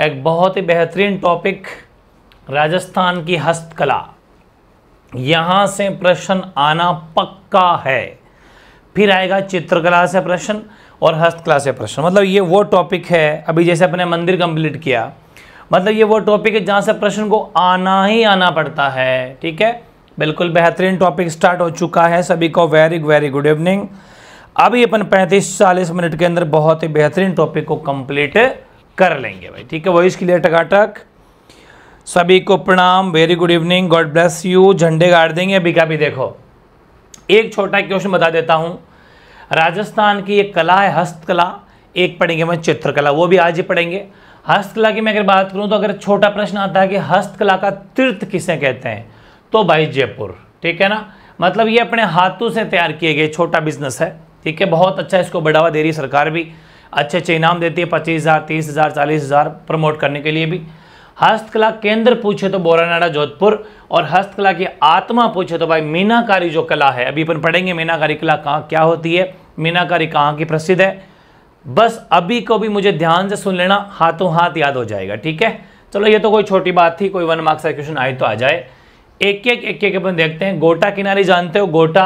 एक बहुत ही बेहतरीन टॉपिक राजस्थान की हस्तकला यहाँ से प्रश्न आना पक्का है फिर आएगा चित्रकला से प्रश्न और हस्तकला से प्रश्न मतलब ये वो टॉपिक है अभी जैसे अपने मंदिर कंप्लीट किया मतलब ये वो टॉपिक है जहाँ से प्रश्न को आना ही आना पड़ता है ठीक है बिल्कुल बेहतरीन टॉपिक स्टार्ट हो चुका है सभी को वेरी वेरी गुड इवनिंग अभी अपन 35-40 मिनट के अंदर बहुत ही बेहतरीन टॉपिक को कंप्लीट कर लेंगे भाई ठीक है वॉइस क्लियर टकाटक सभी को प्रणाम very good evening God bless you झंडे गाड़ देंगे अभी का भी देखो एक छोटा क्वेश्चन बता देता हूँ राजस्थान की एक कला है हस्तकला एक पढ़ेंगे मैं चित्रकला वो भी आज ही पढ़ेंगे हस्तकला की मैं अगर बात करूँ तो अगर छोटा प्रश्न आता है कि हस्तकला का तीर्थ किसे कहते हैं तो भाई जयपुर ठीक है ना मतलब ये अपने हाथों से तैयार किए गए छोटा बिजनेस है ठीक है बहुत अच्छा इसको बढ़ावा दे रही सरकार भी अच्छे अच्छे इनाम देती है पच्चीस हज़ार तीस हज़ार चालीस हज़ार प्रमोट करने के लिए भी हस्तकला केंद्र पूछे तो बोरानाडा जोधपुर और हस्तकला की आत्मा पूछे तो भाई मीनाकारी जो कला है अभी अपन पढ़ेंगे मीनाकारी कला कहाँ क्या होती है मीनाकारी कहाँ की प्रसिद्ध है बस अभी को भी मुझे ध्यान से सुन लेना हाथों हाथ याद हो जाएगा ठीक है चलो ये तो कोई छोटी बात थी कोई वन मार्क्स का क्वेश्चन आए तो आ जाए एक एक एक एक अपन देखते हैं गोटा किनारी जानते हो गोटा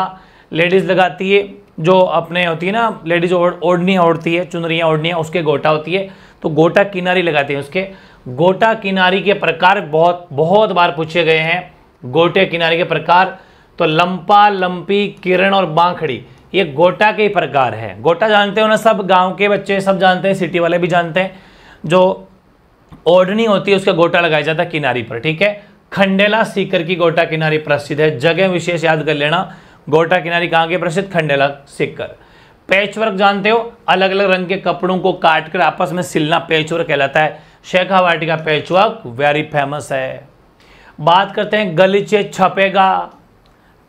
लेडीज़ लगाती है जो अपने होती है ना लेडीज ओढ़नी ओढ़ती है चुनरियाँ ओढ़नियाँ उसके गोटा होती है तो गोटा किनारी लगाते हैं उसके गोटा किनारी के प्रकार बहुत बहुत बार पूछे गए हैं गोटे किनारी के प्रकार तो लंपा लंपी किरण और बांखड़ी ये गोटा के ही प्रकार है गोटा जानते हो ना सब गांव के बच्चे सब जानते हैं सिटी वाले भी जानते हैं जो ओढ़नी होती है उसका गोटा लगाया जाता है किनारी पर ठीक है खंडेला सीकर की गोटा किनारी प्रसिद्ध है जगह विशेष याद कर लेना गोटा किनारी कहाँ के प्रसिद्ध खंडेला सिक्कर पैचवर्क जानते हो अलग अलग रंग के कपड़ों को काट कर आपस में सिलना पैचवर्क कहलाता है शेखावाटी का पैचवर्क वेरी फेमस है बात करते हैं गलीचे छपेगा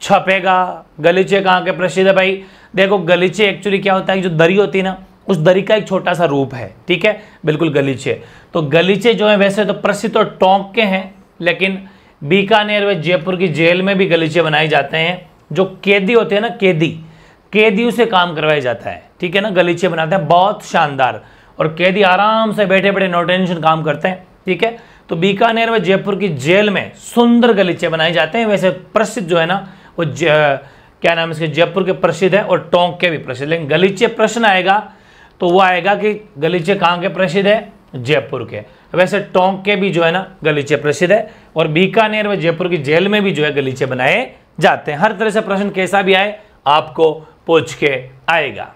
छपेगा गलीचे कहाँ के प्रसिद्ध है भाई देखो गलीचे एक्चुअली क्या होता है जो दरी होती है ना उस दरी का एक छोटा सा रूप है ठीक है बिल्कुल गलीचे तो गलीचे जो है वैसे तो प्रसिद्ध और तो टोंक के हैं लेकिन बीकानेर व जयपुर की जेल में भी गलीचे बनाए जाते हैं जो कैदी होते हैं ना कैदी कैदियों से काम करवाया जाता है ठीक है ना गलीचे बनाते हैं बहुत शानदार और कैदी आराम से बैठे बैठे नो टेंशन काम करते हैं ठीक है तो बीकानेर व जयपुर की जेल में सुंदर गलीचे बनाए जाते हैं वैसे प्रसिद्ध जो है ना वो क्या नाम इसके जयपुर के प्रसिद्ध है और टोंक के भी प्रसिद्ध लेकिन गलीचे प्रश्न आएगा तो वो आएगा कि गलीचे कहाँ के प्रसिद्ध है जयपुर के वैसे टोंक के भी जो है ना गलीचे प्रसिद्ध है और बीकानेर व जयपुर की जेल में भी जो है गलीचे बनाए जाते हैं हर तरह से प्रश्न कैसा भी आए आपको पूछ के आएगा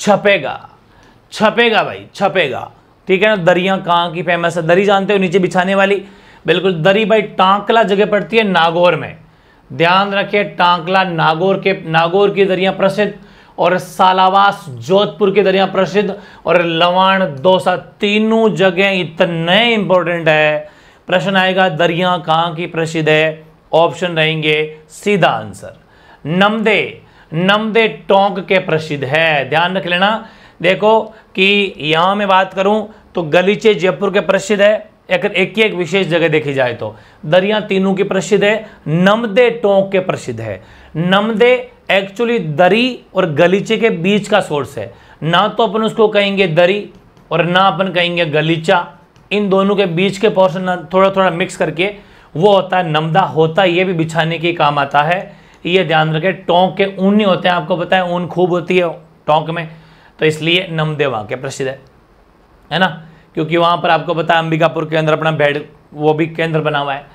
छपेगा छपेगा भाई छपेगा ठीक है ना दरिया कहाँ की फेमस है दरी जानते हो नीचे बिछाने वाली बिल्कुल दरी भाई टांकला जगह पड़ती है नागौर में ध्यान रखिए टांकला नागौर के नागौर की दरिया प्रसिद्ध और सालावास जोधपुर की दरिया प्रसिद्ध और लवाण दोसा तीनों जगह इतने इंपॉर्टेंट है प्रश्न आएगा दरिया कहाँ की प्रसिद्ध है ऑप्शन रहेंगे सीधा आंसर नमदे नमदे टोंक के प्रसिद्ध है ध्यान रख लेना देखो कि यहाँ मैं बात करूँ तो गलीचे जयपुर के प्रसिद्ध है अगर एक एक विशेष जगह देखी जाए तो दरिया तीनों की प्रसिद्ध है नमदे टोंक के प्रसिद्ध है नमदे एक्चुअली दरी और गलीचे के बीच का सोर्स है ना तो अपन उसको कहेंगे दरी और ना अपन कहेंगे गलीचा इन दोनों के बीच के पोर्शन थोड़ा थोड़ा मिक्स करके वो होता है नमदा होता ये भी बिछाने के काम आता है ये ध्यान रखें टोंक के ऊन नहीं होते हैं आपको पता है ऊन खूब होती है टोंक में तो इसलिए नमदे वहाँ के प्रसिद्ध है है ना क्योंकि वहाँ पर आपको पता है अंबिकापुर के अंदर अपना बेड वो भी केंद्र बना हुआ है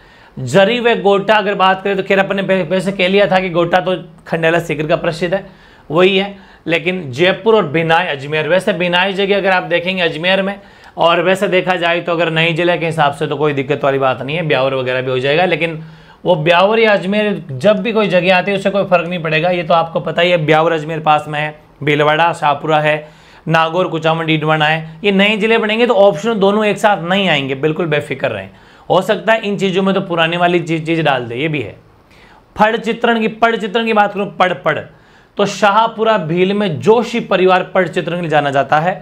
जरी व गोटा अगर बात करें तो खैर अपने वैसे कह लिया था कि गोटा तो खंडेला सिकर का प्रसिद्ध है वही है लेकिन जयपुर और बिनाई अजमेर वैसे बिनाई जगह अगर आप देखेंगे अजमेर में और वैसे देखा जाए तो अगर नई जिले के हिसाब से तो कोई दिक्कत वाली बात नहीं है ब्यावर वगैरह भी हो जाएगा लेकिन वो ब्यावर या अजमेर जब भी कोई जगह आती है उससे कोई फ़र्क नहीं पड़ेगा ये तो आपको पता ही है ब्यावर अजमेर पास में है भीलवाड़ा शाहपुरा है नागौर कुचामन डीडवाना है ये नए ज़िले बनेंगे तो ऑप्शन दोनों एक साथ नहीं आएंगे बिल्कुल बेफिक्र रहें हो सकता है इन चीज़ों में तो पुराने वाली चीज़ चीज़ डाल दे ये भी है फड़ चित्रण की पड़ चित्रण की बात करूँ पड़ पड़ तो शाहपुरा भील में जोशी परिवार पड़ चित्रण के लिए जाना जाता है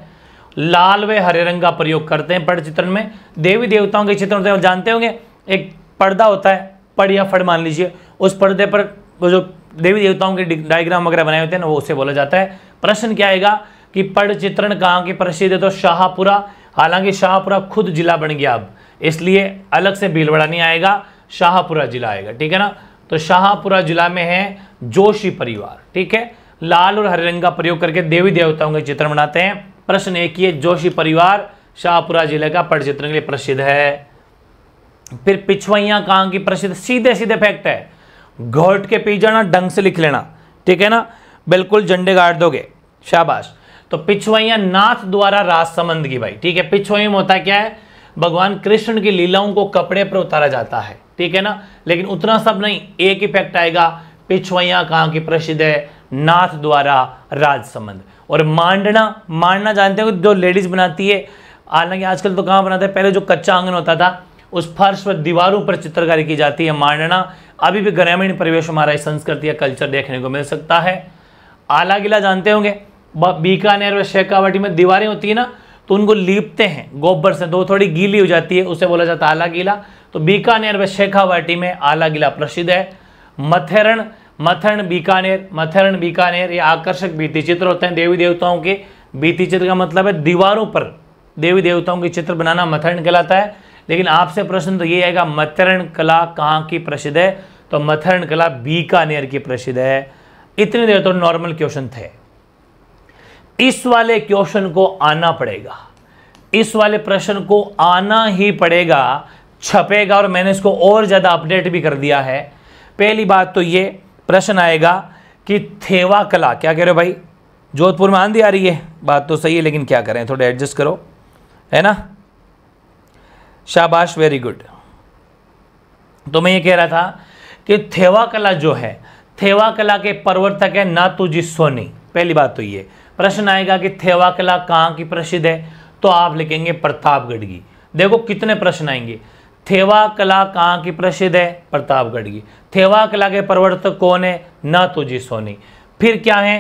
लाल व हरे रंग का प्रयोग करते हैं पट चित्रण में देवी देवताओं के चित्र होते तो हैं जानते होंगे एक पर्दा होता है पड़ या फड़ मान लीजिए उस पर्दे पर वो जो देवी देवताओं के डायग्राम वगैरह बनाए होते हैं ना वो उसे बोला जाता है प्रश्न क्या आएगा कि पड़ चित्रण कहाँ की प्रसिद्ध है तो शाहपुरा हालांकि शाहपुरा खुद जिला बन गया अब इसलिए अलग से भीलवाड़ा नहीं आएगा शाहपुरा जिला आएगा ठीक है ना तो शाहपुरा जिला में है जोशी परिवार ठीक है लाल और हरे रंग का प्रयोग करके देवी देवताओं के चित्र बनाते हैं प्रश्न एक ये जोशी परिवार शाहपुरा जिले का पटचित्र के लिए प्रसिद्ध है फिर पिछवाइया कहाँ की प्रसिद्ध सीधे सीधे फैक्ट है घोट के पी जाना ढंग से लिख लेना ठीक है ना बिल्कुल झंडे गाड़ दोगे शाबाश तो पिछवाइया नाथ द्वारा राजसमंद की भाई ठीक है पिछवई में होता क्या है भगवान कृष्ण की लीलाओं को कपड़े पर उतारा जाता है ठीक है ना लेकिन उतना सब नहीं एक इफेक्ट आएगा पिछवाइया कहाँ की प्रसिद्ध है नाथ द्वारा राजसमंद और मांडना मांडना जानते हो जो लेडीज़ बनाती है हालांकि आजकल तो कहाँ बनाते हैं पहले जो कच्चा आंगन होता था उस फर्श पर दीवारों पर चित्रकारी की जाती है मांडना अभी भी ग्रामीण परिवेश हमारा संस्कृति या कल्चर देखने को मिल सकता है आला किला जानते होंगे बीकानेर व शेखावाटी में दीवारें होती है ना तो उनको लीपते हैं गोबर से तो थोड़ी गीली हो जाती है उसे बोला जाता है आला किला तो बीकानेर व शेखावाटी में आला किला प्रसिद्ध है मथेरण मथन बीकानेर मथन बीकानेर ये आकर्षक भीति चित्र होते हैं देवी देवताओं के भीति चित्र का मतलब है दीवारों पर देवी देवताओं के चित्र बनाना मथरण कहलाता है लेकिन आपसे प्रश्न तो ये आएगा मथरण कला कहाँ की प्रसिद्ध है तो मथरण कला बीकानेर की प्रसिद्ध है इतने देर तो नॉर्मल क्वेश्चन थे इस वाले क्वेश्चन को आना पड़ेगा इस वाले प्रश्न को आना ही पड़ेगा छपेगा और मैंने इसको और ज़्यादा अपडेट भी कर दिया है पहली बात तो ये प्रश्न आएगा कि थेवा कला क्या कह रहे हो भाई जोधपुर में आंधी आ रही है बात तो सही है लेकिन क्या करें थोड़े एडजस्ट करो है ना शाबाश वेरी गुड तो मैं ये कह रहा था कि थेवा कला जो है थेवा कला के प्रवर्तक है ना तुझी सोनी पहली बात तो ये प्रश्न आएगा कि थेवा कला कहाँ की प्रसिद्ध है तो आप लिखेंगे प्रतापगढ़ की देखो कितने प्रश्न आएंगे थेवा कला कहाँ की प्रसिद्ध है प्रतापगढ़ की थेवा कला के प्रवर्तक कौन है नाथुजी सोनी फिर क्या है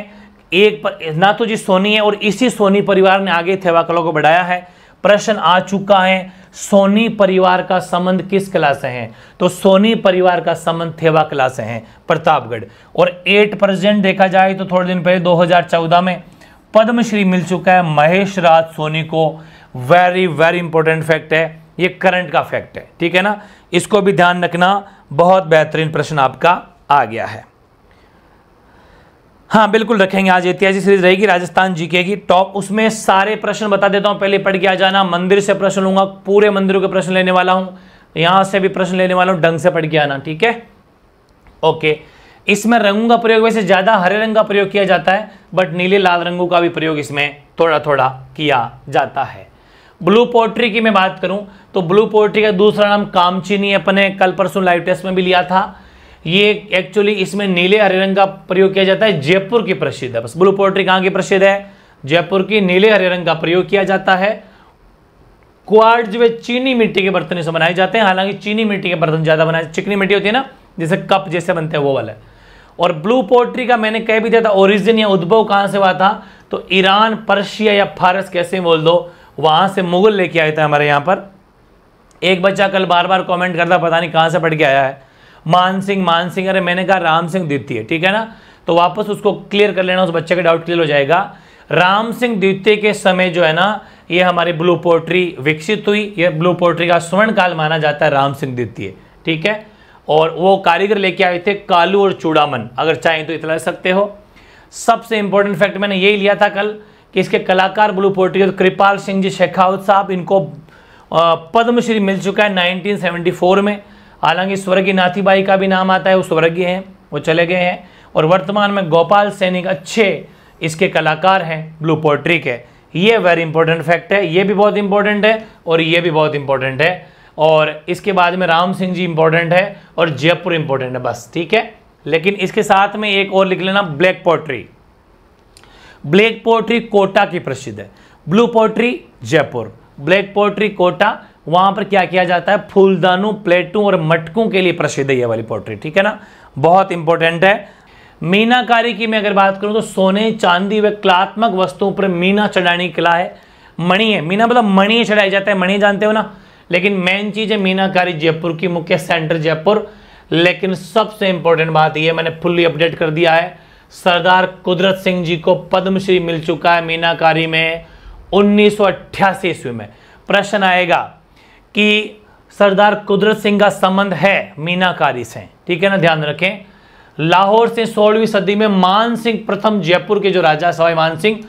एक पर नाथुजी सोनी है और इसी सोनी परिवार ने आगे थेवा कला को बढ़ाया है प्रश्न आ चुका है सोनी परिवार का संबंध किस कला से है तो सोनी परिवार का संबंध थेवा कला से है प्रतापगढ़ और एट प्रेजेंट देखा जाए तो थोड़े दिन पहले 2014 में पद्मश्री मिल चुका है महेश राज सोनी को वेरी वेरी इंपॉर्टेंट फैक्ट है ये करंट का फैक्ट है ठीक है ना इसको भी ध्यान रखना बहुत बेहतरीन प्रश्न आपका आ गया है हाँ बिल्कुल रखेंगे आज ऐतिहासिक सीरीज रहेगी राजस्थान जीके की टॉप उसमें सारे प्रश्न बता देता हूँ पहले पढ़ के आ जाना मंदिर से प्रश्न लूंगा पूरे मंदिरों के प्रश्न लेने वाला हूँ यहाँ से भी प्रश्न लेने वाला हूँ ढंग से पढ़ के आना ठीक है ओके इसमें रंगों का प्रयोग वैसे ज़्यादा हरे रंग का प्रयोग किया जाता है बट नीले लाल रंगों का भी प्रयोग इसमें थोड़ा थोड़ा किया जाता है ब्लू पोट्री की मैं बात करूं तो ब्लू पोट्री का दूसरा नाम कामचीनी अपने कल परसों लाइव टेस्ट में भी लिया था ये एक्चुअली इसमें नीले हरे रंग का प्रयोग किया जाता है जयपुर की प्रसिद्ध है बस ब्लू पोट्री कहाँ की प्रसिद्ध है जयपुर की नीले हरे रंग का प्रयोग किया जाता है जो है चीनी मिट्टी के बर्तन से बनाए जाते हैं हालांकि चीनी मिट्टी के बर्तन ज़्यादा बनाए चिकनी मिट्टी होती है ना जैसे कप जैसे बनते हैं वो वाला है और ब्लू पोट्री का मैंने कह भी दिया था ओरिजिन या उद्भव कहां से हुआ था तो ईरान पर्शिया या फारस कैसे बोल दो वहाँ से मुगल लेके आए थे हमारे यहाँ पर एक बच्चा कल बार बार कमेंट करता पता नहीं कहाँ से पढ़ के आया है मान सिंह मान सिंह अरे मैंने कहा राम सिंह द्वितीय ठीक है ना तो वापस उसको क्लियर कर लेना उस बच्चे का डाउट क्लियर हो जाएगा राम सिंह द्वितीय के समय जो है ना ये हमारी ब्लू पोट्री विकसित हुई ये ब्लू पोट्री का स्वर्ण काल माना जाता है राम सिंह द्वितीय ठीक है और वो कारीगर लेके आए थे कालू और चूड़ामन अगर चाहें तो इतना सकते हो सबसे इंपॉर्टेंट फैक्ट मैंने यही लिया था कल कि इसके कलाकार ब्लू पोर्ट्री तो कृपाल सिंह जी शेखावत साहब इनको पद्मश्री मिल चुका है 1974 में हालांकि स्वर्गीय नाथीबाई का भी नाम आता है वो स्वर्गीय हैं वो चले गए हैं और वर्तमान में गोपाल सैनिक अच्छे इसके कलाकार हैं ब्लू पोर्ट्री के ये वेरी इंपॉर्टेंट फैक्ट है ये भी बहुत इंपॉर्टेंट है और ये भी बहुत इंपॉर्टेंट है और इसके बाद में राम सिंह जी इंपॉर्टेंट है और जयपुर इंपॉर्टेंट है बस ठीक है लेकिन इसके साथ में एक और लिख लेना black pottery black pottery Kota की प्रसिद्ध है blue pottery Jaipur black pottery Kota वहां पर क्या किया जाता है फूलदानों प्लेटों और मटकों के लिए प्रसिद्ध है यह वाली पोर्ट्री ठीक है ना बहुत इंपॉर्टेंट है मीनाकारी की मैं अगर बात करूं तो सोने चांदी व कलात्मक वस्तुओं पर मीना चढ़ाने की कला है मणि है मीना मतलब मणि चढ़ाया जाता है मणि जानते हो ना लेकिन मेन चीज़ है मीनाकारी जयपुर की मुख्य सेंटर जयपुर लेकिन सबसे इंपॉर्टेंट बात यह मैंने फुल्ली अपडेट कर दिया है सरदार कुदरत सिंह जी को पद्मश्री मिल चुका है मीनाकारी में उन्नीस सौ ईस्वी में प्रश्न आएगा कि सरदार कुदरत सिंह का संबंध है मीनाकारी से ठीक है ना ध्यान रखें लाहौर से सोलहवीं सदी में मान सिंह प्रथम जयपुर के जो राजा सवाई मान सिंह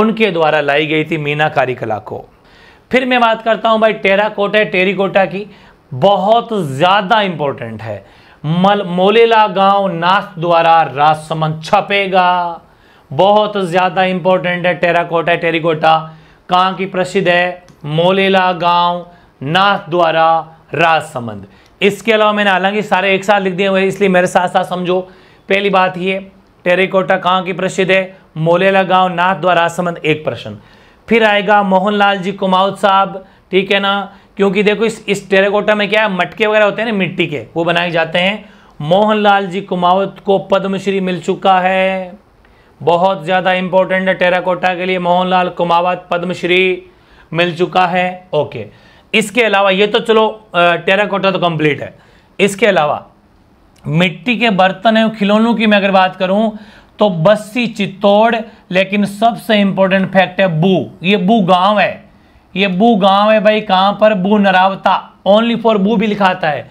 उनके द्वारा लाई गई थी मीनाकारी कला को फिर मैं बात करता हूं भाई टेरा कोटा टेरी कोटा की बहुत ज़्यादा इंपॉर्टेंट है मल मोलेला गांव नाथ द्वारा राजसमंद छपेगा बहुत ज़्यादा इंपॉर्टेंट है टेराकोटा टेरिकोटा कहाँ की प्रसिद्ध है मोलेला गांव नाथ द्वारा राजसमंद इसके अलावा मैंने हालांकि सारे एक साथ लिख दिए हुए इसलिए मेरे साथ साथ समझो पहली बात ये टेरिकोटा कहाँ की प्रसिद्ध है मोलेला गांव नाथ द्वारा राजसमंद एक प्रश्न फिर आएगा मोहनलाल जी कुमाऊत साहब ठीक है ना क्योंकि देखो इस इस टेराकोटा में क्या है मटके वगैरह होते हैं ना मिट्टी के वो बनाए जाते हैं मोहनलाल जी कुमावत को पद्मश्री मिल चुका है बहुत ज़्यादा इंपॉर्टेंट है टेराकोटा के लिए मोहनलाल कुमावत पद्मश्री मिल चुका है ओके इसके अलावा ये तो चलो टेराकोटा तो कंप्लीट है इसके अलावा मिट्टी के बर्तन एवं खिलौनों की मैं अगर बात करूं तो बस्सी चित्तौड़ लेकिन सबसे इंपॉर्टेंट फैक्ट है बू ये बू गांव है ये बू गांव है भाई कहाँ पर बू नरावता ओनली फॉर बू भी लिखाता है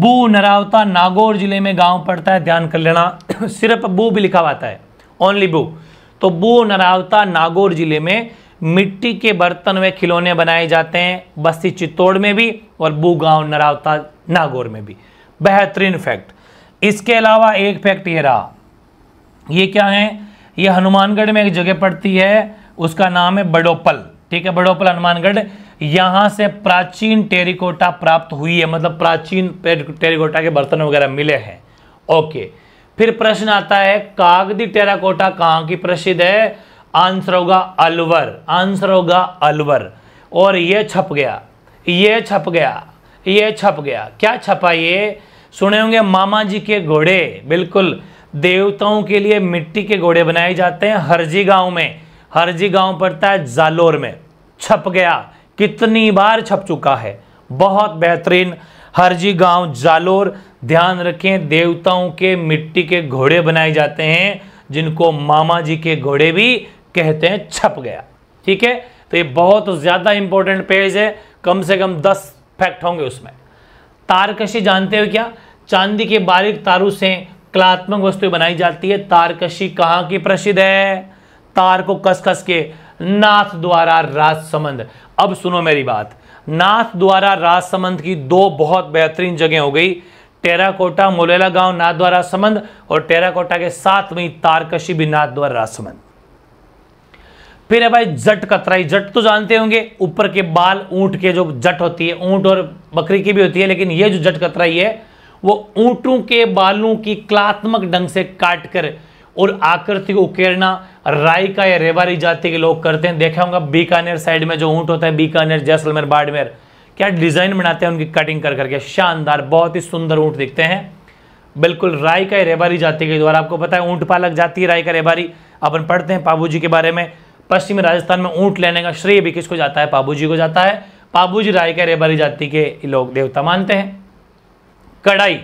बू नरावता नागौर जिले में गांव पड़ता है ध्यान कर लेना सिर्फ बू भी लिखा हुआ है ओनली बू तो बू नरावता नागौर जिले में मिट्टी के बर्तन में खिलौने बनाए जाते हैं बस्ती चित्तौड़ में भी और बू गांव नरावता नागौर में भी बेहतरीन फैक्ट इसके अलावा एक फैक्ट ये रहा ये क्या है ये हनुमानगढ़ में एक जगह पड़ती है उसका नाम है बडोपल ठीक है बड़ोपल हनुमानगढ़ यहां से प्राचीन टेरिकोटा प्राप्त हुई है मतलब प्राचीन टेरिकोटा के बर्तन वगैरह मिले हैं ओके फिर प्रश्न आता है कागदी टेराकोटा कहां की प्रसिद्ध है आंसर होगा अलवर आंसर होगा अलवर और यह छप गया ये छप गया ये छप गया क्या छपा ये सुने होंगे मामा जी के घोड़े बिल्कुल देवताओं के लिए मिट्टी के घोड़े बनाए जाते हैं हरजी गांव में हरजी गांव पड़ता है जालोर में छप गया कितनी बार छप चुका है बहुत बेहतरीन हरजी गांव जालोर ध्यान रखें देवताओं के मिट्टी के घोड़े बनाए जाते हैं जिनको मामा जी के घोड़े भी कहते हैं छप गया ठीक है तो ये बहुत ज़्यादा इंपॉर्टेंट पेज है कम से कम दस फैक्ट होंगे उसमें तारकशी जानते हो क्या चांदी के बारीक तारों से कलात्मक वस्तु बनाई जाती है तारकशी कहाँ की प्रसिद्ध है तार को कस कस के नाथ द्वारा राजसमंद अब सुनो मेरी बात नाथ द्वारा राजसमंद की दो बहुत बेहतरीन जगह हो गई टेराकोटा मोलेला गांव नाथ द्वारा संबंध और टेराकोटा के साथ में तारकशी भी नाथ द्वारा राजसमंद फिर है भाई जट कतराई जट तो जानते होंगे ऊपर के बाल ऊंट के जो जट होती है ऊंट और बकरी की भी होती है लेकिन ये जो जट कतराई है वो ऊंटों के बालों की कलात्मक ढंग से काटकर और आकृति को उकेरना राय का या रेबारी जाति के लोग करते हैं देखा होगा बीकानेर साइड में जो ऊंट होता है बीकानेर जैसलमेर बाड़मेर क्या डिज़ाइन बनाते हैं उनकी कटिंग कर करके शानदार बहुत ही सुंदर ऊंट दिखते हैं बिल्कुल राय का रेबारी जाति के द्वारा आपको पता है ऊंट पालक जाति है राय का रेबारी अपन पढ़ते हैं पाबू के बारे में पश्चिमी राजस्थान में ऊंट लेने का श्रेय भी किसको जाता है पाबू को जाता है पाबू राय का रेबारी जाति के लोग देवता मानते हैं कड़ाई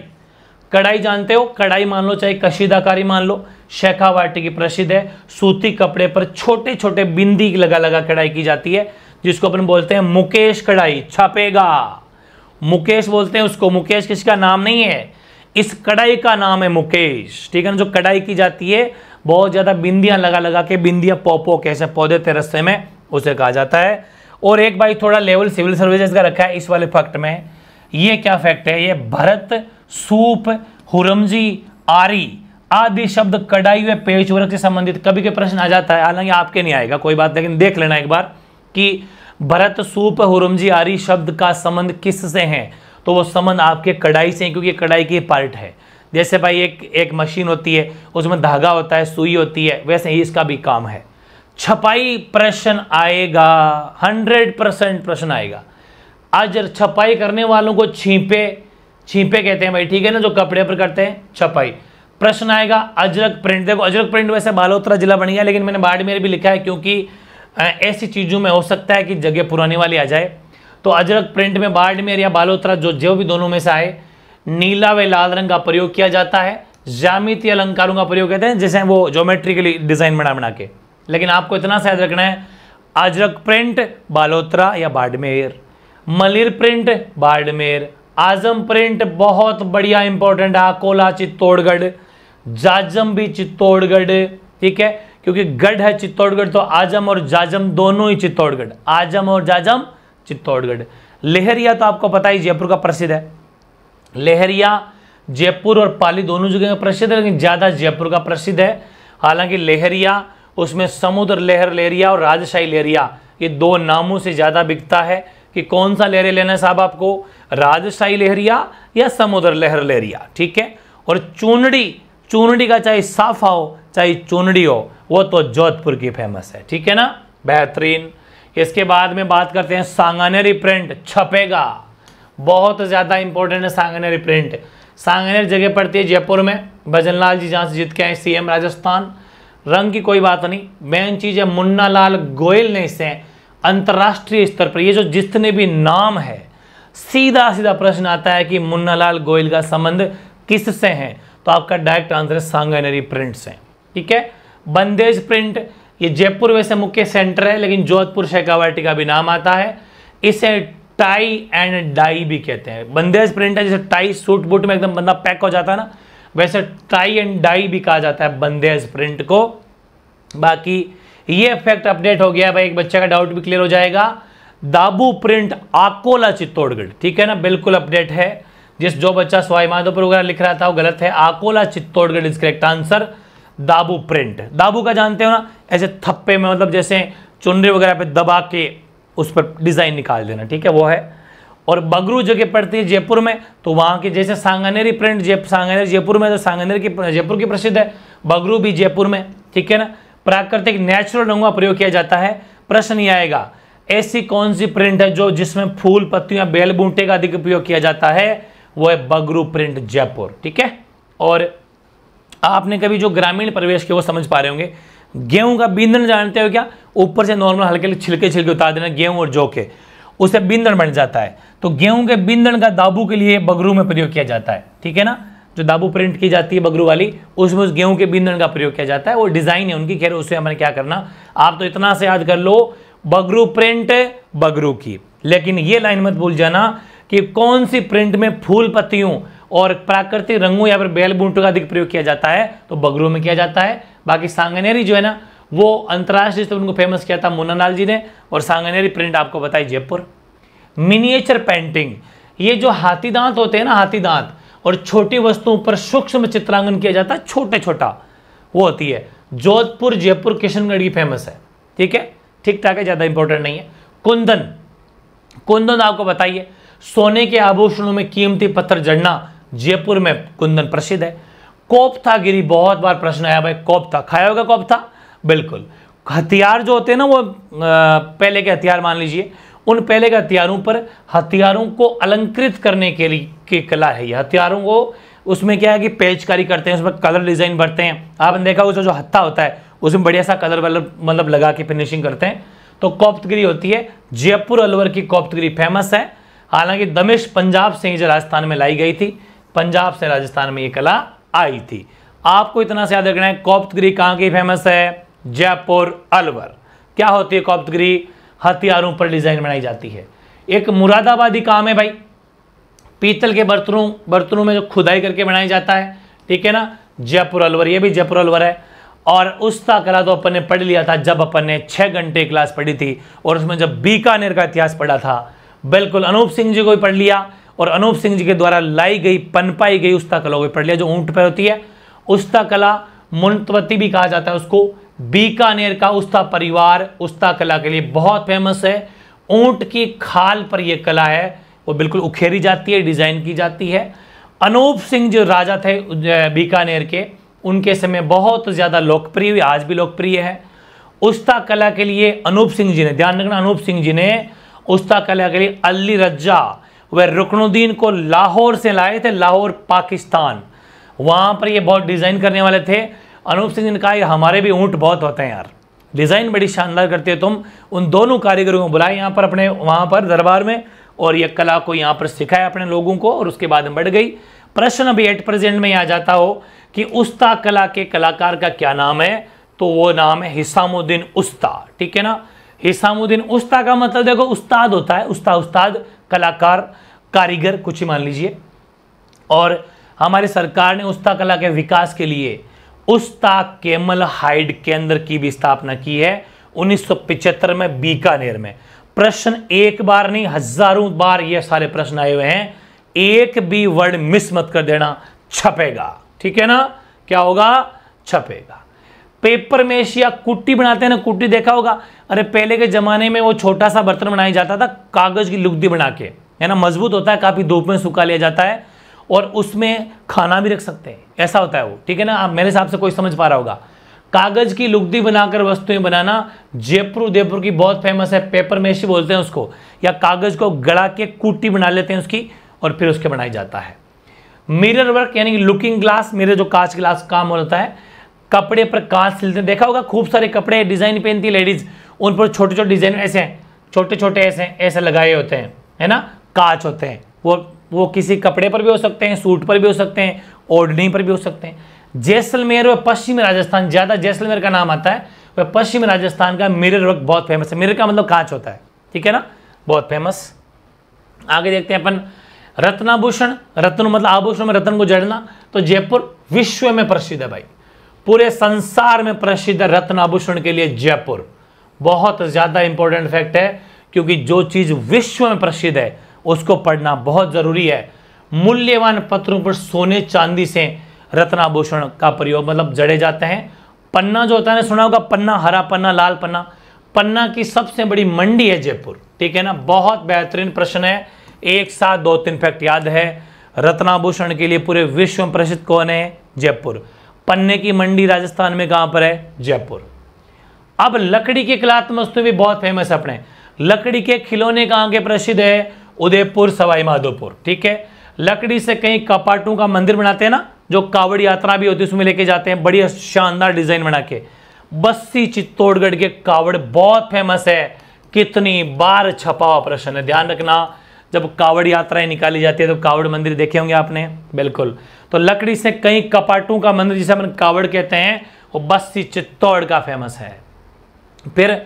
कढ़ाई जानते हो कढ़ाई मान लो चाहे कशीदाकारी मान लो शेखावाटी की प्रसिद्ध है सूती कपड़े पर छोटे छोटे बिंदी लगा लगा कढ़ाई की जाती है जिसको अपन बोलते हैं मुकेश कढ़ाई छपेगा मुकेश बोलते हैं उसको मुकेश का नाम नहीं है इस कढ़ाई का नाम है मुकेश ठीक है ना जो कढ़ाई की जाती है बहुत ज़्यादा बिंदियां लगा लगा के बिंदियां पोपो कैसे पौधे तेरस्ते में उसे कहा जाता है और एक भाई थोड़ा लेवल सिविल सर्विसेज का रखा है इस वाले फैक्ट में ये क्या फैक्ट है ये भरत सूप हुरमजी आरी आदि शब्द कढ़ाई व पेच वर्ग से संबंधित कभी के प्रश्न आ जाता है हालांकि आपके नहीं आएगा कोई बात लेकिन देख लेना एक बार कि भरत सूप हुरमजी आरी शब्द का संबंध किस से है तो वो संबंध आपके कढ़ाई से है क्योंकि कढ़ाई की पार्ट है जैसे भाई एक एक मशीन होती है उसमें धागा होता है सुई होती है वैसे ही इसका भी काम है छपाई प्रश्न आएगा हंड्रेड परसेंट प्रश्न आएगा आज छपाई करने वालों को छीपे छीपे कहते हैं भाई ठीक है ना जो कपड़े पर करते हैं छपाई प्रश्न आएगा अजरक प्रिंट देखो अजरक प्रिंट वैसे बालोत्रा जिला बन गया लेकिन मैंने बाड़मेर भी लिखा है क्योंकि ऐसी चीज़ों में हो सकता है कि जगह पुरानी वाली आ जाए तो अजरक प्रिंट में बाड़मेर या बालोतरा जो जो भी दोनों में से आए नीला व लाल रंग का प्रयोग किया जाता है जामित अलंकारों का प्रयोग कहते हैं जैसे वो ज्योमेट्रिकली डिज़ाइन बना बना के लेकिन आपको इतना शायद रखना है अजरक प्रिंट बालोत्रा या बाड़मेर मलिर प्रिंट बाड़मेर आजम प्रिंट बहुत बढ़िया इंपॉर्टेंट है अकोला चित्तौड़गढ़ जाजम भी चित्तौड़गढ़ ठीक है क्योंकि गढ़ है चित्तौड़गढ़ तो आजम और जाजम दोनों ही चित्तौड़गढ़ आजम और जाजम चित्तौड़गढ़ लेहरिया तो आपको पता ही जयपुर का प्रसिद्ध है लेहरिया जयपुर और पाली दोनों जगह प्रसिद्ध है लेकिन ज़्यादा जयपुर का प्रसिद्ध है हालांकि लेहरिया उसमें समुद्र लहर लेहरिया और राजशाही लेहरिया ये दो नामों से ज़्यादा बिकता है कि कौन सा लहरें लेना है साहब आपको राजशाही लहरिया या समुद्र लहर लहरिया ठीक है और चूनड़ी चूनड़ी का चाहे साफा हो चाहे चूनड़ी हो वो तो जोधपुर की फेमस है ठीक है ना बेहतरीन इसके बाद में बात करते हैं सांगानेरी प्रिंट छपेगा बहुत ज़्यादा इंपॉर्टेंट है सांगानेरी प्रिंट सांगानेर जगह पड़ती है जयपुर में भजनलाल जी जहाँ से जीत के आए सीएम राजस्थान रंग की कोई बात नहीं मेन चीज़ है मुन्ना लाल गोयल ने इसे अंतर्राष्ट्रीय स्तर पर ये जो जितने भी नाम है सीधा सीधा प्रश्न आता है कि मुन्नालाल गोयल का संबंध किससे है तो आपका डायरेक्ट आंसर है सांगानेरी प्रिंट से ठीक है बंदेज प्रिंट ये जयपुर वैसे मुख्य सेंटर है लेकिन जोधपुर शेखावाटी का भी नाम आता है इसे टाई एंड डाई भी कहते हैं बंदेज प्रिंट है जैसे टाई सूट बूट में एकदम बंदा पैक हो जाता है ना वैसे टाई एंड डाई भी कहा जाता है बंदेज प्रिंट को बाकी ये फैक्ट अपडेट हो गया भाई एक बच्चे का डाउट भी क्लियर हो जाएगा दाबू प्रिंट आकोला चित्तौड़गढ़ ठीक है ना बिल्कुल अपडेट है जिस जो बच्चा स्वाईमाधोपुर वगैरह लिख रहा था वो गलत है Akola Chittorgarh is correct answer Dabu print Dabu का जानते हो ना ऐसे थप्पे में मतलब जैसे चुनरी वगैरह पे दबा के उस पर डिज़ाइन निकाल देना ठीक है वो है और बगरू जगह पड़ती है जयपुर में तो वहां के जैसे सांगानेरी प्रिंट जयपुर जे, जयपुर में तो सांगानेरी की जयपुर की प्रसिद्ध है बगरू भी जयपुर में ठीक है ना प्राकृतिक नेचुरल रंगों का प्रयोग किया जाता है प्रश्न ये आएगा ऐसी कौन सी प्रिंट है जो जिसमें फूल पत्तियां बेल बूटे का अधिक उपयोग किया जाता है वो है बगरू प्रिंट जयपुर ठीक है और आपने कभी जो ग्रामीण प्रवेश के वो समझ पा रहे होंगे गेहूं का बिंदन जानते हो क्या ऊपर से नॉर्मल हल्के छिलके छिलके उतार देना गेहूं और जौ के उसे बिंदन बन जाता है तो गेहूं के बिंदन का दाबू के लिए बगरू में प्रयोग किया जाता है ठीक है ना जो दाबू प्रिंट की जाती है बगरू वाली उसमें उस गेहूं के बींदन का प्रयोग किया जाता है वो डिज़ाइन है उनकी खैर उसे हमें क्या करना आप तो इतना से याद कर लो बगरू प्रिंट बगरू की लेकिन ये लाइन मत भूल जाना कि कौन सी प्रिंट में फूल पत्तियों और प्राकृतिक रंगों या फिर बेल बूटों का अधिक प्रयोग किया जाता है तो बगरू में किया जाता है बाकी सांगनेरी जो है ना वो अंतर्राष्ट्रीय स्तर उनको फेमस किया था मोनालाल जी ने और सांगनेरी प्रिंट आपको बताई जयपुर मिनिएचर पेंटिंग ये जो हाथी दांत होते हैं ना हाथी दांत और छोटी वस्तुओं पर सूक्ष्म चित्रांकन किया जाता है छोटे छोटा वो होती है जोधपुर जयपुर किशनगढ़ की फेमस है ठीक है ठीक ठाक है ज़्यादा इंपॉर्टेंट नहीं है कुंदन कुंदन आपको बताइए सोने के आभूषणों में कीमती पत्थर जड़ना जयपुर में कुंदन प्रसिद्ध है कोपथा गिरी बहुत बार प्रश्न आया भाई कोपथा खाया होगा कोपथा बिल्कुल हथियार जो होते हैं ना वो पहले के हथियार मान लीजिए उन पहले के हथियारों पर हथियारों को अलंकृत करने के लिए की कला है ये हथियारों को उसमें क्या है कि पेचकारी करते हैं उसमें कलर डिज़ाइन भरते हैं आपने देखा उसका जो हत्ता होता है उसमें बढ़िया सा कलर वलर मतलब लगा के फिनिशिंग करते हैं तो कौप्तगिरी होती है जयपुर अलवर की कौप्तगिरी फेमस है हालांकि दमिश पंजाब से ही राजस्थान में लाई गई थी पंजाब से राजस्थान में ये कला आई थी आपको इतना से याद रखना है कौप्तगिरी कहाँ की फेमस है जयपुर अलवर क्या होती है कौप्तगिरी हथियारों पर डिज़ाइन बनाई जाती है एक मुरादाबादी काम है भाई पीतल के बर्तनों बर्तनों में जो खुदाई करके बनाया जाता है ठीक है ना जयपुर अलवर ये भी जयपुर अलवर है और उसका कला तो अपन ने पढ़ लिया था जब अपन ने छः घंटे क्लास पढ़ी थी और उसमें जब बीकानेर का इतिहास पढ़ा था बिल्कुल अनूप सिंह जी को भी पढ़ लिया और अनूप सिंह जी के द्वारा लाई गई पनपाई गई उस्ता कला को भी पढ़ लिया जो ऊँट पर होती है उस्ता कला मुंतवती भी कहा जाता है उसको बीकानेर का उस्ता परिवार उस्ता कला के लिए बहुत फेमस है ऊंट की खाल पर यह कला है वो बिल्कुल उखेरी जाती है डिज़ाइन की जाती है अनूप सिंह जो राजा थे बीकानेर के उनके समय बहुत ज़्यादा लोकप्रिय हुई आज भी लोकप्रिय है उस्ता कला के लिए अनूप सिंह जी ने ध्यान रखना अनूप सिंह जी ने उस्ता कला के लिए अली रज्जा वह रुकनुद्दीन को लाहौर से लाए थे लाहौर पाकिस्तान वहाँ पर ये बहुत डिज़ाइन करने वाले थे अनूप सिंह ने कहा हमारे भी ऊँट बहुत होते हैं यार डिज़ाइन बड़ी शानदार करते हो तुम उन दोनों कारीगरों को बुलाए यहाँ पर अपने वहाँ पर दरबार में और यह कला को यहाँ पर सिखाया अपने लोगों को और उसके बाद बढ़ गई प्रश्न अभी एट प्रेजेंट में आ जाता हो कि उस्ता कला के कलाकार का क्या नाम है तो वो नाम है हिसामुद्दीन उस्ता ठीक है ना हिसामुद्दीन उस्ता का मतलब देखो उस्ताद होता है उस्ता उस्ताद कलाकार कारीगर कुछ ही मान लीजिए और हमारी सरकार ने उस्ता कला के विकास के लिए पुस्ता केमल हाइड केंद्र की भी स्थापना की है 1975 में बीकानेर में प्रश्न एक बार नहीं हजारों बार ये सारे प्रश्न आए हुए हैं एक भी वर्ड मिस मत कर देना छपेगा ठीक है ना क्या होगा छपेगा पेपर में या कुट्टी बनाते हैं ना कुट्टी देखा होगा अरे पहले के ज़माने में वो छोटा सा बर्तन बनाया जाता था कागज़ की लुगदी बना के है ना मजबूत होता है काफ़ी धूप में सुखा लिया जाता है और उसमें खाना भी रख सकते हैं ऐसा होता है वो ठीक है ना आप मेरे हिसाब से कोई समझ पा रहा होगा कागज की लुगदी बनाकर वस्तुएं बनाना जयपुर उदयपुर की बहुत फेमस है पेपर मेशी बोलते हैं उसको या कागज को गड़ा के कुट्टी बना लेते हैं उसकी और फिर उसके बनाया जाता है मिरर वर्क यानी कि लुकिंग ग्लास मेरे जो कांच ग्लास काम होता है कपड़े पर कांच सिलते हैं देखा होगा खूब सारे कपड़े डिजाइन पहनती लेडीज उन पर छोटे छोटे डिजाइन ऐसे हैं छोटे छोटे ऐसे ऐसे लगाए होते हैं है ना कांच होते हैं वो वो किसी कपड़े पर भी हो सकते हैं सूट पर भी हो सकते हैं ओढ़नी पर भी हो सकते हैं जैसलमेर व पश्चिमी राजस्थान ज़्यादा जैसलमेर का नाम आता है वह पश्चिमी राजस्थान का मिरर वर्क बहुत फेमस है मिरर का मतलब कांच होता है ठीक है ना बहुत फेमस आगे देखते हैं अपन रत्नाभूषण रत्न मतलब आभूषण में रत्न को जड़ना तो जयपुर विश्व में प्रसिद्ध है भाई पूरे संसार में प्रसिद्ध रत्न आभूषण के लिए जयपुर बहुत ज़्यादा इंपॉर्टेंट फैक्ट है क्योंकि जो चीज़ विश्व में प्रसिद्ध है उसको पढ़ना बहुत ज़रूरी है मूल्यवान पत्रों पर सोने चांदी से रत्नाभूषण का प्रयोग मतलब जड़े जाते हैं पन्ना जो होता है ना सुना होगा पन्ना हरा पन्ना लाल पन्ना पन्ना की सबसे बड़ी मंडी है जयपुर ठीक है ना बहुत बेहतरीन प्रश्न है एक साथ दो तीन फैक्ट याद है रत्नाभूषण के लिए पूरे विश्व में प्रसिद्ध कौन है जयपुर पन्ने की मंडी राजस्थान में कहां पर है जयपुर अब लकड़ी के कलात्म वस्तु भी बहुत फेमस है अपने लकड़ी के खिलौने कहां के प्रसिद्ध है उदयपुर सवाई माधोपुर ठीक है लकड़ी से कहीं कपाटों का मंदिर बनाते हैं ना जो कावड़ यात्रा भी होती है उसमें लेके जाते हैं बड़ी शानदार डिजाइन बना के बस्सी चित्तौड़गढ़ के कावड़ बहुत फेमस है कितनी बार छपा हुआ प्रश्न है ध्यान रखना जब कावड़ यात्राएं निकाली जाती है तो कावड़ मंदिर देखे होंगे आपने बिल्कुल तो लकड़ी से कई कपाटों का मंदिर जिसे अपन कावड़ कहते हैं वो बस्सी चित्तौड़ का फेमस है फिर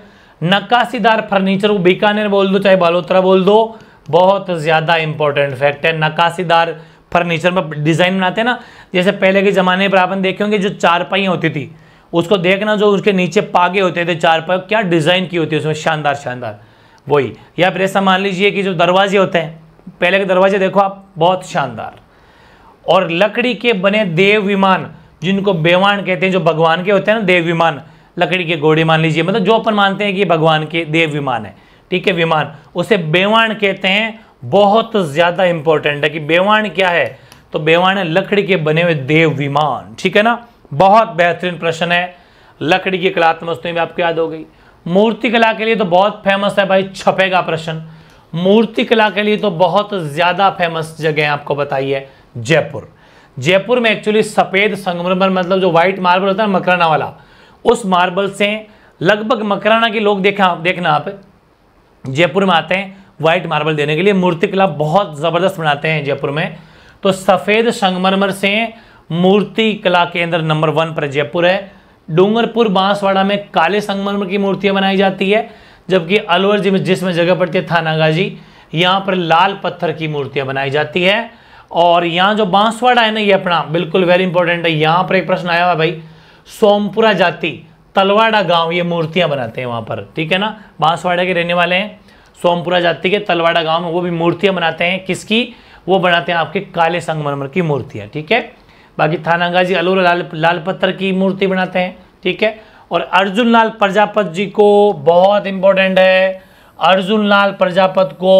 नक्काशीदार फर्नीचर वो बीकानेर बोल दो चाहे बालोतरा बोल दो बहुत ज़्यादा इंपॉर्टेंट फैक्ट है नक्काशीदार फर्नीचर में डिज़ाइन बनाते हैं ना जैसे पहले के ज़माने पर आपने देखे होंगे जो चारपाई होती थी उसको देखना जो उसके नीचे पागे होते थे चारपाई क्या डिज़ाइन की होती है उसमें शानदार शानदार वही या फिर ऐसा मान लीजिए कि जो दरवाजे होते हैं पहले के दरवाजे देखो आप बहुत शानदार और लकड़ी के बने देव विमान जिनको बेवान कहते हैं जो भगवान के होते हैं ना देव विमान लकड़ी के घोड़े मान लीजिए मतलब जो अपन मानते हैं कि भगवान के देव विमान है ठीक है विमान उसे बेवाण कहते हैं बहुत ज़्यादा इंपॉर्टेंट है कि बेवाण क्या है तो बेवाण है लकड़ी के बने हुए देव विमान ठीक है ना बहुत बेहतरीन प्रश्न है लकड़ी की कलात्मक वस्तुएं भी आपको याद हो गई मूर्ति कला के लिए तो बहुत फेमस है भाई छपेगा प्रश्न मूर्ति कला के लिए तो बहुत ज़्यादा फेमस जगह है आपको बताइए जयपुर जयपुर में एक्चुअली सफ़ेद संगमरमर मतलब जो व्हाइट मार्बल होता है मकराना वाला उस मार्बल से लगभग मकराना के लोग देखा देखना आप जयपुर में आते हैं व्हाइट मार्बल देने के लिए मूर्तिकला बहुत ज़बरदस्त बनाते हैं जयपुर में तो सफ़ेद संगमरमर से मूर्ति कला के अंदर नंबर वन पर जयपुर है डूंगरपुर बांसवाड़ा में काले संगमरमर की मूर्तियाँ बनाई जाती है जबकि अलवर जी में जिसमें जगह पड़ती है थानागाजी यहाँ पर लाल पत्थर की मूर्तियाँ बनाई जाती है और यहाँ जो बांसवाड़ा है ना ये अपना बिल्कुल वेरी इंपॉर्टेंट है यहाँ पर एक प्रश्न आया हुआ भाई सोमपुरा जाति तलवाड़ा गांव ये मूर्तियां बनाते हैं वहां पर ठीक है ना बांसवाड़ा के रहने वाले हैं सोमपुरा जाति के तलवाड़ा गांव में वो भी मूर्तियां बनाते हैं किसकी वो बनाते हैं आपके काले संगमरमर की मूर्तियां ठीक है बाकी थानागाजी अलूर लाल लाल पत्थर की मूर्ति बनाते हैं ठीक है और अर्जुन लाल प्रजापत जी को बहुत इंपॉर्टेंट है अर्जुन लाल प्रजापत को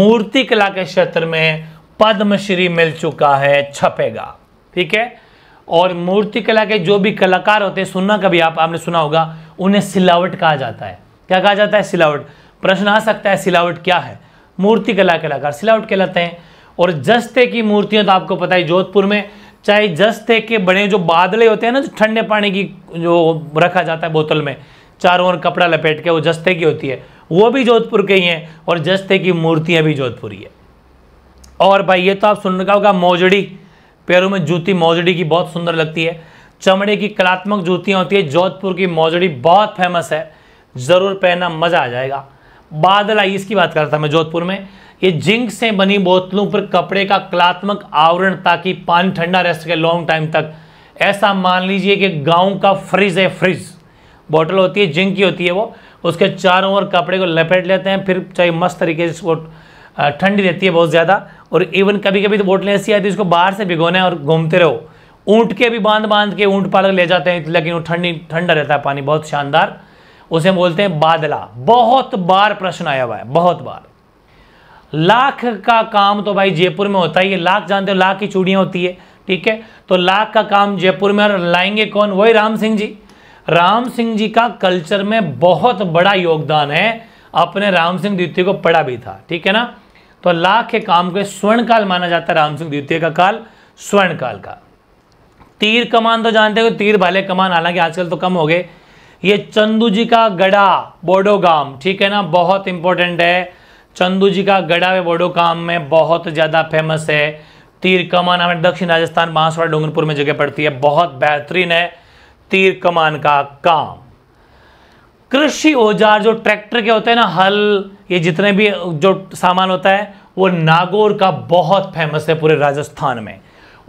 मूर्ति कला के क्षेत्र में पद्मश्री मिल चुका है छपेगा ठीक है और मूर्ति कला के जो भी कलाकार होते हैं सुनना कभी आप आपने सुना होगा उन्हें सिलावट कहा जाता है क्या कहा जाता है सिलावट प्रश्न आ सकता है सिलावट क्या है मूर्ति कला कलाकार सिलावट कहलाते हैं और जस्ते की मूर्तियां तो आपको पता है जोधपुर में चाहे जस्ते के बड़े जो बादले होते हैं ना जो ठंडे पानी की जो रखा जाता है बोतल में चारों ओर कपड़ा लपेट के वो जस्ते की होती है वो भी जोधपुर के ही हैं और जस्ते की मूर्तियां भी जोधपुरी है और भाई ये तो आप सुन रखा होगा मोजड़ी पैरों में जूती मौजड़ी की बहुत सुंदर लगती है चमड़े की कलात्मक जूतियाँ होती है जोधपुर की मौजड़ी बहुत फेमस है ज़रूर पहनना मज़ा आ जाएगा बादल आई इसकी बात कर रहा था मैं जोधपुर में ये जिंक से बनी बोतलों पर कपड़े का कलात्मक आवरण ताकि पानी ठंडा रह सके लॉन्ग टाइम तक ऐसा मान लीजिए कि गांव का फ्रिज है फ्रिज बोतल होती है जिंक की होती है वो उसके चारों ओर कपड़े को लपेट लेते हैं फिर चाहे मस्त तरीके से वो ठंडी रहती है बहुत ज़्यादा और इवन कभी कभी तो बोटलें ऐसी आती है उसको बाहर से भिगोने और घूमते रहो ऊँट के भी बांध बांध के ऊँट पालक ले जाते हैं लेकिन वो ठंडी ठंडा रहता है पानी बहुत शानदार उसे बोलते हैं बादला बहुत बार प्रश्न आया हुआ है बहुत बार लाख का काम तो भाई जयपुर में होता ही है लाख जानते हो लाख की चूड़ियाँ होती है ठीक है तो लाख का काम जयपुर में और लाएंगे कौन वही राम सिंह जी राम सिंह जी का कल्चर में बहुत बड़ा योगदान है अपने राम सिंह द्वितीय को पढ़ा भी था ठीक है ना तो लाख के काम को स्वर्ण काल माना जाता है राम सिंह द्वितीय का काल स्वर्ण काल का तीर कमान तो जानते हो तीर भाले कमान हालांकि आजकल तो कम हो गए ये चंदू जी का गढ़ा बोडोगाम ठीक है ना बहुत इंपॉर्टेंट है चंदू जी का गढ़ा वे बोडोगाम में बहुत ज़्यादा फेमस है तीर कमान हमें दक्षिण राजस्थान बांसवाड़ा डूंगरपुर में जगह पड़ती है बहुत बेहतरीन है तीर कमान का काम कृषि औजार जो ट्रैक्टर के होते हैं ना हल ये जितने भी जो सामान होता है वो नागौर का बहुत फेमस है पूरे राजस्थान में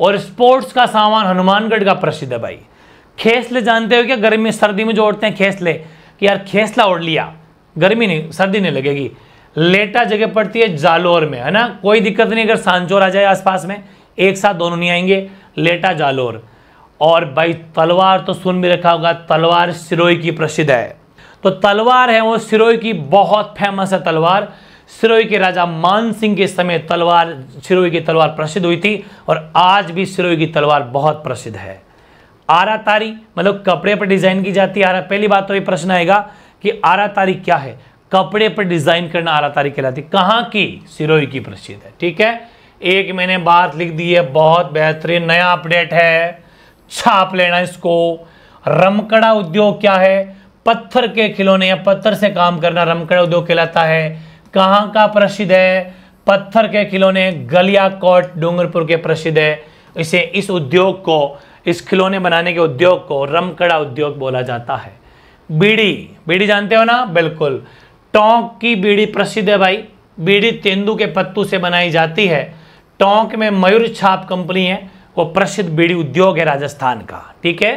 और स्पोर्ट्स का सामान हनुमानगढ़ का प्रसिद्ध है भाई खेसले जानते हो क्या गर्मी सर्दी में जो ओढ़ते हैं खेसले कि यार खेसला ओढ़ लिया गर्मी नहीं सर्दी नहीं लगेगी लेटा जगह पड़ती है जालोर में है ना कोई दिक्कत नहीं अगर सांचोर आ जाए आसपास में एक साथ दोनों नहीं आएंगे लेटा जालोर और भाई तलवार तो सुन भी रखा होगा तलवार सिरोई की प्रसिद्ध है तो तलवार है वो सिरोही की बहुत फेमस है तलवार सिरोही के राजा मान सिंह के समय तलवार सिरोही की तलवार प्रसिद्ध हुई थी और आज भी सिरोही की तलवार बहुत प्रसिद्ध है आरा तारी मतलब कपड़े पर डिज़ाइन की जाती है आरा पहली बात तो ये प्रश्न आएगा कि आरा तारी क्या है कपड़े पर डिज़ाइन करना आरा तारी कहलाती कहाँ की सिरोही की प्रसिद्ध है ठीक है एक मैंने बात लिख दी है बहुत बेहतरीन नया अपडेट है छाप लेना इसको रमकड़ा उद्योग क्या है पत्थर के खिलौने या पत्थर से काम करना रमकड़ा उद्योग कहलाता है कहाँ का प्रसिद्ध है पत्थर के खिलौने गलिया कोट डूंगरपुर के प्रसिद्ध है इसे इस उद्योग को इस खिलौने बनाने के उद्योग को रमकड़ा उद्योग बोला जाता है बीड़ी बीड़ी जानते हो ना बिल्कुल टोंक की बीड़ी प्रसिद्ध है भाई बीड़ी तेंदु के पत्तू से बनाई जाती है टोंक में मयूर छाप कंपनी है वो प्रसिद्ध बीड़ी उद्योग है राजस्थान का ठीक है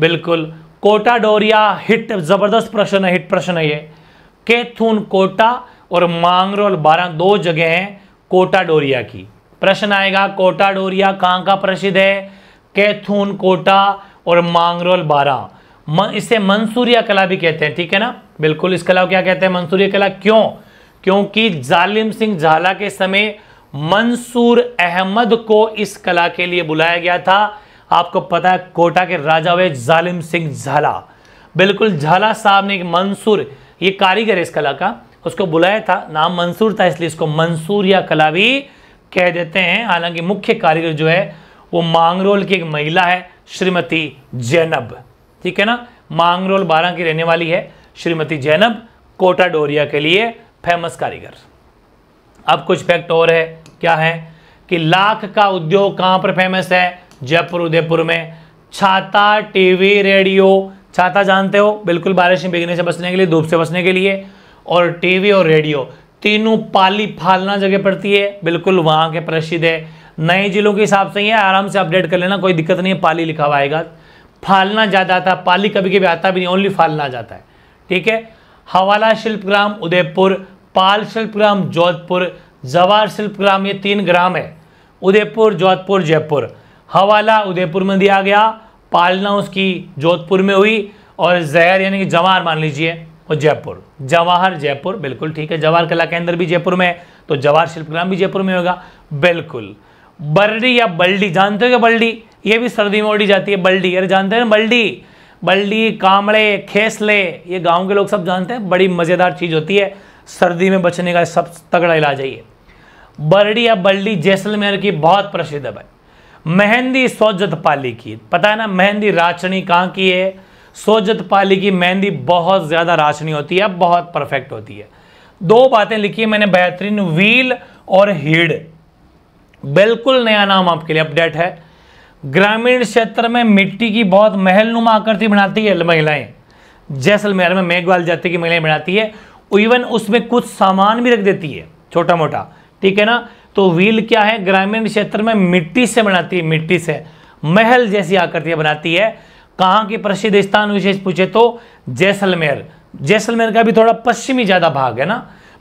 बिल्कुल कोटा डोरिया हिट ज़बरदस्त प्रश्न है हिट प्रश्न है ये कैथून कोटा और मांगरोल बारह दो जगह हैं कोटा डोरिया की प्रश्न आएगा कोटा डोरिया कहाँ का प्रसिद्ध है कैथून कोटा और मांगरोल बारह इसे मंसूरिया कला भी कहते हैं ठीक है ना बिल्कुल इस कला को क्या कहते हैं मंसूरिया कला क्यों क्योंकि जालिम सिंह झाला के समय मंसूर अहमद को इस कला के लिए बुलाया गया था आपको पता है कोटा के राजा हुए जालिम सिंह झाला बिल्कुल झाला साहब ने एक मंसूर ये कारीगर है इस कला का उसको बुलाया था नाम मंसूर था इसलिए इसको मंसूर या कला भी कह देते हैं हालांकि मुख्य कारीगर जो है वो मांगरोल की एक महिला है श्रीमती जैनब ठीक है ना मांगरोल बारह की रहने वाली है श्रीमती जैनब कोटा डोरिया के लिए फेमस कारीगर अब कुछ फैक्ट और है क्या है कि लाख का उद्योग कहां पर फेमस है जयपुर उदयपुर में छाता टीवी रेडियो छाता जानते हो बिल्कुल बारिश में बिगने से बचने के लिए धूप से बचने के लिए और टीवी और रेडियो तीनों पाली फालना जगह पड़ती है बिल्कुल वहां के प्रसिद्ध है नए जिलों के हिसाब से ही है आराम से अपडेट कर लेना कोई दिक्कत नहीं है पाली लिखा हुआ आएगा फालना ज़्यादा आता पाली कभी कभी आता भी नहीं ओनली फालना जाता है ठीक है हवाला शिल्पग्राम उदयपुर पाल शिल्पग्राम जोधपुर जवार शिल्पग्राम ये तीन ग्राम है उदयपुर जोधपुर जयपुर हवाला उदयपुर में दिया गया पालना उसकी जोधपुर में हुई और जहर यानी कि जवाहर मान लीजिए और जयपुर जवाहर जयपुर बिल्कुल ठीक है जवाहर कला केंद्र भी जयपुर में है तो जवाहर शिल्पग्राम भी जयपुर में होगा बिल्कुल बर्डी या बल्डी जानते हो क्या बल्डी ये भी सर्दी में ओढ़ी जाती है बल्डी अरे जानते हैं ना बल्डी बल्डी कामड़े खेसले ये गांव के लोग सब जानते हैं बड़ी मज़ेदार चीज़ होती है सर्दी में बचने का सब तगड़ा इलाज है ये बर्डी या बल्डी जैसलमेर की बहुत प्रसिद्ध है भाई मेहंदी सोजत पाली की पता है ना मेहंदी राचनी कहाँ की है सोजत पाली की मेहंदी बहुत ज़्यादा राचनी होती है बहुत परफेक्ट होती है दो बातें लिखी है मैंने बेहतरीन व्हील और हीड बिल्कुल नया नाम आपके लिए अपडेट है ग्रामीण क्षेत्र में मिट्टी की बहुत महलनुमा आकृति बनाती है महिलाएं जैसलमेर में मेघवाल जाति की महिलाएं बनाती है इवन उसमें कुछ सामान भी रख देती है छोटा मोटा ठीक है ना तो व्हील क्या है ग्रामीण क्षेत्र में मिट्टी से बनाती है मिट्टी से महल जैसी आकृतियां बनाती है कहा की प्रसिद्ध स्थान विशेष पूछे तो जैसलमेर जैसलमेर का भी थोड़ा पश्चिमी ज़्यादा भाग है ना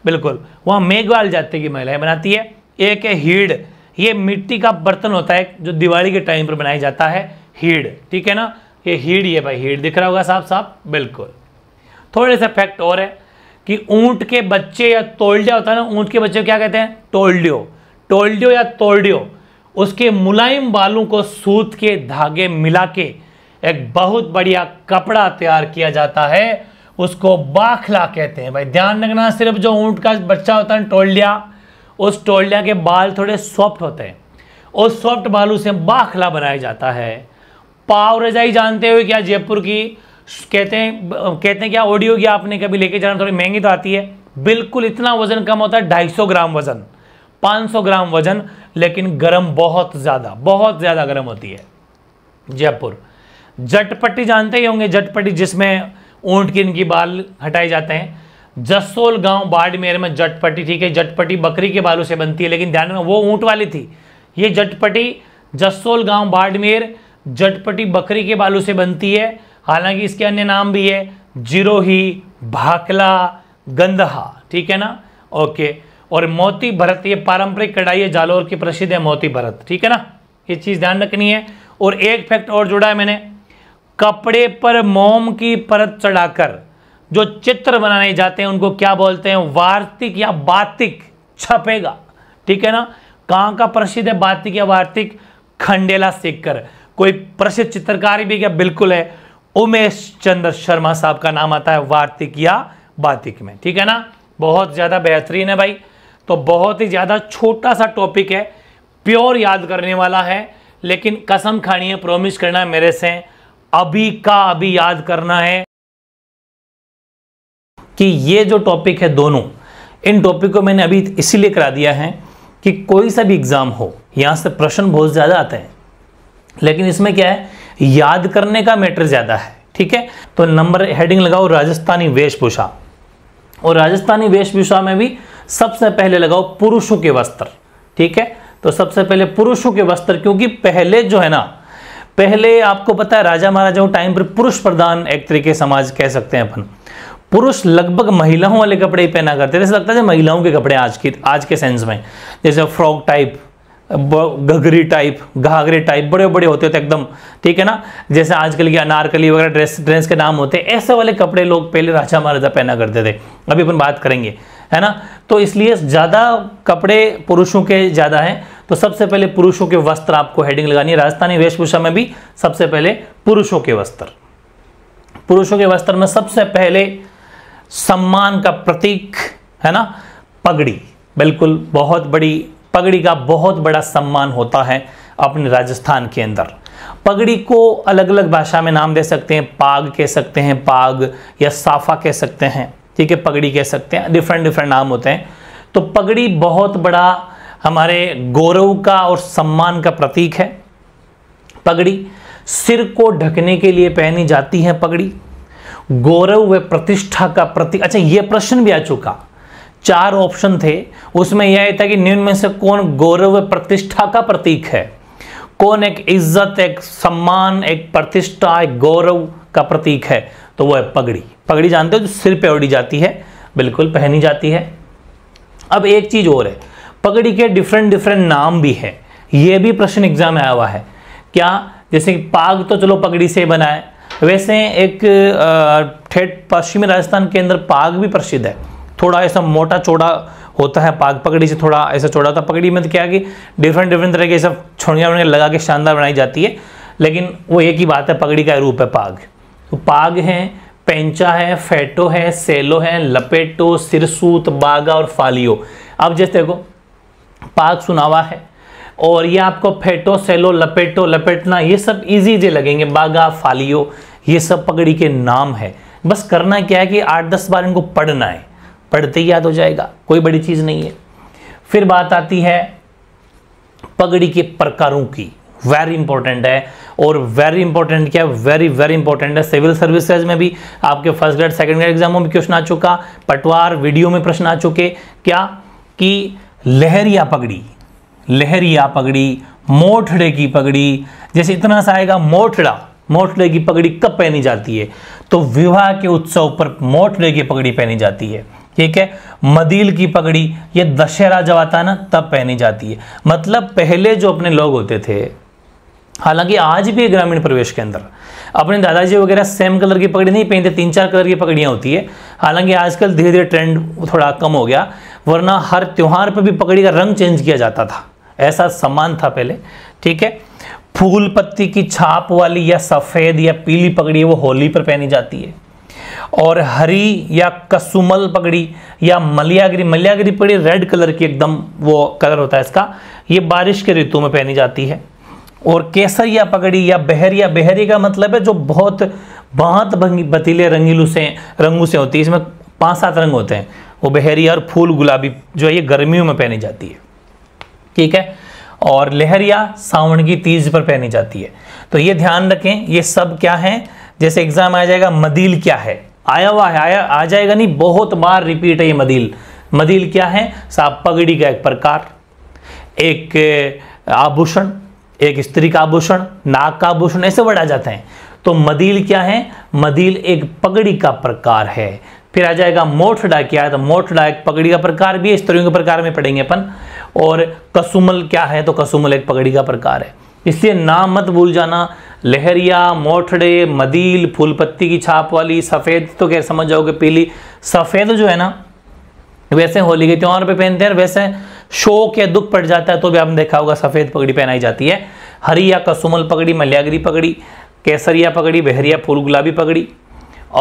बिल्कुल वहां मेघवाल जाति की महिलाएं बनाती है एक है हीड़ ये मिट्टी का बर्तन होता है जो दिवाली के टाइम पर बनाया जाता है हीड़ ठीक है ना ये हीड़ ये भाई हीड़ दिख रहा होगा साफ साफ बिल्कुल थोड़े से फैक्ट और है कि ऊंट के बच्चे या तोल्डिया होता है ना ऊंट के बच्चे क्या कहते हैं तोल्डियो टोल्डियो या तोल्डियो उसके मुलायम बालों को सूत के धागे मिला के एक बहुत बढ़िया कपड़ा तैयार किया जाता है उसको बाखला कहते हैं भाई ध्यान रखना सिर्फ जो ऊंट का बच्चा होता है टोल्डिया उस टोल्डिया के बाल थोड़े सॉफ्ट होते हैं उस सॉफ्ट बालों से बाखला बनाया जाता है पाव रजाई जानते हुए क्या जयपुर की कहते हैं कहते हैं क्या ऑडियो की आपने कभी लेके जाना थोड़ी महंगी तो आती है बिल्कुल इतना वजन कम होता है ढाई ग्राम वजन 500 ग्राम वजन लेकिन गर्म बहुत ज़्यादा बहुत ज़्यादा गर्म होती है जयपुर जटपट्टी जानते ही होंगे जटपट्टी जिसमें ऊंट की इनकी बाल हटाए जाते हैं जसोल गांव बाड़मेर में जटपटी ठीक है जटपटी बकरी के बालों से बनती है लेकिन ध्यान में वो ऊंट वाली थी ये जटपटी जसोल गांव बाड़मेर जटपटी बकरी के बालों से बनती है हालांकि इसके अन्य नाम भी है जिरोही भाकला गंदहा ठीक है ना ओके और मोती भरत ये पारंपरिक कढ़ाई है जालोर की प्रसिद्ध है मोती भरत ठीक है ना ये चीज़ ध्यान रखनी है और एक फैक्ट और जुड़ा है मैंने कपड़े पर मोम की परत चढ़ाकर जो चित्र बनाने जाते हैं उनको क्या बोलते हैं वार्तिक या बातिक छपेगा ठीक है ना कहां का प्रसिद्ध है बातिक या वार्तिक खंडेला सीखकर कोई प्रसिद्ध चित्रकार भी क्या बिल्कुल है उमेश चंद्र शर्मा साहब का नाम आता है वार्तिक या बातिक में ठीक है ना बहुत ज़्यादा बेहतरीन है भाई तो बहुत ही ज़्यादा छोटा सा टॉपिक है प्योर याद करने वाला है लेकिन कसम खानी है प्रोमिस करना है मेरे से अभी का अभी याद करना है कि ये जो टॉपिक है दोनों इन टॉपिक को मैंने अभी इसीलिए करा दिया है कि कोई सा भी एग्ज़ाम हो यहाँ से प्रश्न बहुत ज़्यादा आते हैं लेकिन इसमें क्या है याद करने का मैटर ज़्यादा है ठीक है तो नंबर हेडिंग लगाओ राजस्थानी वेशभूषा और राजस्थानी वेशभूषा में भी सबसे पहले लगाओ पुरुषों के वस्त्र ठीक है तो सबसे पहले पुरुषों के वस्त्र क्योंकि पहले जो है ना पहले आपको पता है राजा महाराजाओं टाइम पर पुरुष प्रधान एक तरीके समाज कह सकते हैं अपन पुरुष लगभग महिलाओं वाले कपड़े ही पहना करते थे लगता है महिलाओं के कपड़े आज की आज के सेंस में जैसे फ्रॉक टाइप घघरी टाइप घाघरे टाइप बड़े बड़े होते थे एकदम ठीक है ना जैसे आजकल की अनारकली वगैरह ड्रेस ड्रेस के नाम होते हैं ऐसे वाले कपड़े लोग पहले राजा महाराजा पहना करते थे अभी अपन बात करेंगे है ना तो इसलिए ज़्यादा कपड़े पुरुषों के ज़्यादा हैं तो सबसे पहले पुरुषों के वस्त्र आपको हेडिंग लगानी है राजस्थानी वेशभूषा में भी सबसे पहले पुरुषों के वस्त्र पुरुषों के वस्त्र में सबसे पहले सम्मान का प्रतीक है ना पगड़ी बिल्कुल बहुत बड़ी पगड़ी का बहुत बड़ा सम्मान होता है अपने राजस्थान के अंदर पगड़ी को अलग अलग भाषा में नाम दे सकते हैं पाग कह सकते हैं पाग या साफा कह सकते हैं ठीक है पगड़ी कह सकते हैं डिफरेंट डिफरेंट नाम होते हैं तो पगड़ी बहुत बड़ा हमारे गौरव का और सम्मान का प्रतीक है पगड़ी सिर को ढकने के लिए पहनी जाती है पगड़ी गौरव व प्रतिष्ठा का प्रतीक अच्छा यह प्रश्न भी आ चुका चार ऑप्शन थे उसमें यह था कि निम्न में से कौन गौरव व प्रतिष्ठा का प्रतीक है कौन एक इज्जत एक सम्मान एक प्रतिष्ठा एक गौरव का प्रतीक है तो वो है पगड़ी पगड़ी जानते हो जो सिर पे ओढ़ी जाती है बिल्कुल पहनी जाती है अब एक चीज़ और है पगड़ी के डिफरेंट डिफरेंट नाम भी है ये भी प्रश्न एग्जाम में आया हुआ है क्या जैसे पाग तो चलो पगड़ी से बना है वैसे एक ठेठ पश्चिमी राजस्थान के अंदर पाग भी प्रसिद्ध है थोड़ा ऐसा मोटा चौड़ा होता है पाग पगड़ी से थोड़ा ऐसा चौड़ा होता है पगड़ी में तो क्या कि डिफरेंट डिफरेंट तरह के सब छोड़िया लगा के शानदार बनाई जाती है लेकिन वो एक ही बात है पगड़ी का रूप है पाग पाग हैं पेंचा है फैटो है सेलो है लपेटो सिरसूत बागा और फालियो अब जैसे देखो पाग सुनावा है और ये आपको फेटो सेलो लपेटो लपेटना ये सब इजी जे लगेंगे बागा फालियो ये सब पगड़ी के नाम है बस करना क्या है कि आठ दस बार इनको पढ़ना है पढ़ते ही याद हो जाएगा कोई बड़ी चीज़ नहीं है फिर बात आती है पगड़ी के प्रकारों की वेरी इंपॉर्टेंट है और वेरी इंपॉर्टेंट क्या है वेरी वेरी इंपॉर्टेंट है सिविल सर्विसेज में भी आपके फर्स्ट ग्रेड सेकंड ग्रेड एग्जामों में क्वेश्चन आ चुका पटवार वीडियो में प्रश्न आ चुके क्या कि लहरिया पगड़ी लहरिया पगड़ी मोठड़े की पगड़ी जैसे इतना सा आएगा मोठड़ा मोठड़े की पगड़ी कब पहनी जाती है तो विवाह के उत्सव पर मोठड़े की पगड़ी पहनी जाती है ठीक है मदील की पगड़ी ये दशहरा जब आता है ना तब पहनी जाती है मतलब पहले जो अपने लोग होते थे हालांकि आज भी ग्रामीण प्रवेश के अंदर अपने दादाजी वगैरह सेम कलर की पगड़ी नहीं पहनते तीन चार कलर की पगड़ियाँ होती है हालांकि आजकल धीरे धीरे ट्रेंड थोड़ा कम हो गया वरना हर त्यौहार पर भी पगड़ी का रंग चेंज किया जाता था ऐसा सम्मान था पहले ठीक है फूल पत्ती की छाप वाली या सफ़ेद या पीली पगड़ी वो होली पर पहनी जाती है और हरी या कसुमल पगड़ी या मलियागिरी मलियागिरी पगड़ी रेड कलर की एकदम वो कलर होता है इसका ये बारिश के ऋतु में पहनी जाती है और केसरिया पगड़ी या बहरिया बहरी का मतलब है जो बहुत बहुत बतीले रंगीलू से रंगों से होती है इसमें पांच सात रंग होते हैं वो बहरिया और फूल गुलाबी जो है ये गर्मियों में पहनी जाती है ठीक है और लहरिया सावन की तीज पर पहनी जाती है तो ये ध्यान रखें ये सब क्या है जैसे एग्जाम आ जाएगा मदील क्या है आया हुआ है आया आ जाएगा नहीं बहुत बार रिपीट है ये मदील मदील क्या है साहब पगड़ी का एक प्रकार एक आभूषण एक स्त्री का आभूषण नाक का आभूषण ऐसे बढ़ा आ जाते हैं तो मदील क्या है मदील एक पगड़ी का प्रकार है फिर आ जाएगा मोठडा क्या है तो मोठडा एक पगड़ी का प्रकार भी है स्त्रियों के प्रकार में पढ़ेंगे अपन और कसुमल क्या है तो कसुमल एक पगड़ी का प्रकार है इसलिए नाम मत भूल जाना लहरिया मोठड़े मदील फूल पत्ती की छाप वाली सफ़ेद तो क्या समझ जाओगे पीली सफ़ेद जो है ना वैसे होली के त्यौहार पे पहनते हैं वैसे शोक या दुख पड़ जाता है तो भी आपने देखा होगा सफ़ेद पगड़ी पहनाई जाती है हरी या कसुमल पगड़ी मल्यागरी पगड़ी केसरिया पगड़ी बहरिया फूल गुलाबी पगड़ी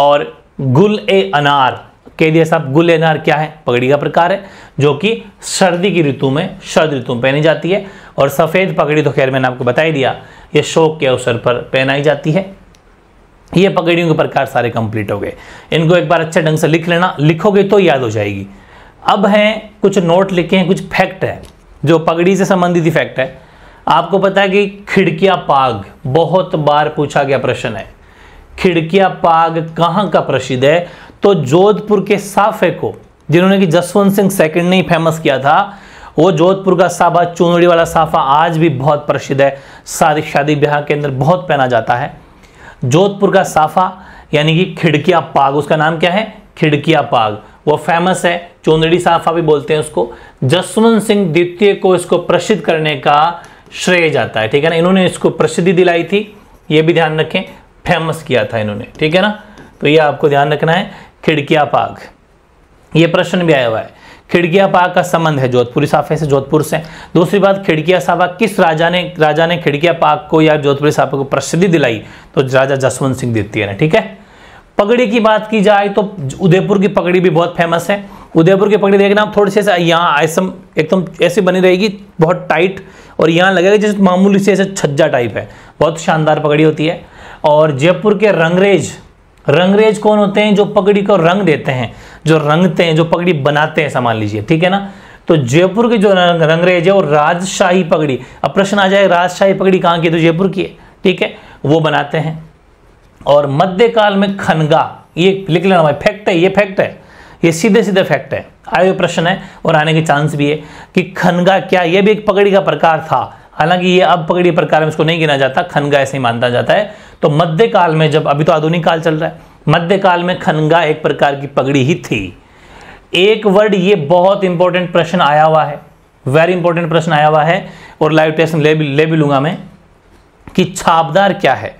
और गुल ए अनार कह दिया साहब गुल ए अनार क्या है पगड़ी का प्रकार है जो कि सर्दी की ऋतु में शरद ऋतु में पहनी जाती है और सफ़ेद पगड़ी तो खैर मैंने आपको बता ही दिया ये शोक के अवसर पर पहनाई जाती है ये पगड़ियों के प्रकार सारे कंप्लीट हो गए इनको एक बार अच्छे ढंग से लिख लेना लिखोगे तो याद हो जाएगी अब हैं कुछ नोट लिखे हैं कुछ फैक्ट है जो पगड़ी से संबंधित फैक्ट है आपको पता है कि खिड़किया पाग बहुत बार पूछा गया प्रश्न है खिड़किया पाग कहाँ का प्रसिद्ध है तो जोधपुर के साफे को जिन्होंने कि जसवंत सिंह सेकंड ने ही फेमस किया था वो जोधपुर का साफा चुनड़ी वाला साफा आज भी बहुत प्रसिद्ध है शादी शादी ब्याह के अंदर बहुत पहना जाता है जोधपुर का साफा यानी कि खिड़किया पाग उसका नाम क्या है खिड़किया पाग वो फेमस है चौंदड़ी साफा भी बोलते हैं उसको जसवंत सिंह द्वितीय को इसको प्रसिद्ध करने का श्रेय जाता है ठीक है ना इन्होंने इसको प्रसिद्धि दिलाई थी ये भी ध्यान रखें फेमस किया था इन्होंने ठीक है ना तो ये आपको ध्यान रखना है खिड़किया पाग ये प्रश्न भी आया हुआ है खिड़किया पाग का संबंध है जोधपुरी साफे से जोधपुर से दूसरी बात खिड़किया साफा किस राजा ने राजा ने खिड़किया पाक को या जोधपुरी साफा को प्रसिद्धि दिलाई तो राजा जसवंत सिंह द्वितीय ने ठीक है पगड़ी की बात की जाए तो उदयपुर की पगड़ी भी बहुत फेमस है उदयपुर की पगड़ी देखना आप थोड़ी से यहाँ आइसम एकदम ऐसी बनी रहेगी बहुत टाइट और यहाँ लगेगा जैसे मामूली से ऐसे छज्जा टाइप है बहुत शानदार पगड़ी होती है और जयपुर के रंगरेज रंगरेज कौन होते हैं जो पगड़ी को रंग देते हैं जो रंगते हैं जो पगड़ी बनाते हैं समान लीजिए ठीक है ना तो जयपुर के जो रंग, रंगरेज है वो राजशाही पगड़ी अब प्रश्न आ जाए राजशाही पगड़ी कहाँ की है तो जयपुर की है ठीक है वो बनाते हैं और मध्यकाल में खनगा ये लिख लेना भाई फैक्ट है ये फैक्ट है ये सीधे सीधे फैक्ट है आए हुए प्रश्न है और आने के चांस भी है कि खनगा क्या ये भी एक पगड़ी का प्रकार था हालांकि ये अब पगड़ी प्रकार में इसको नहीं गिना जाता खनगा ऐसे ही मानता जाता है तो मध्यकाल में जब अभी तो आधुनिक काल चल रहा है मध्यकाल में खनगा एक प्रकार की पगड़ी ही थी एक वर्ड ये बहुत इंपॉर्टेंट प्रश्न आया हुआ है वेरी इंपॉर्टेंट प्रश्न आया हुआ है और लाइव टेस्ट ले भी ले भी लूंगा मैं कि छापदार क्या है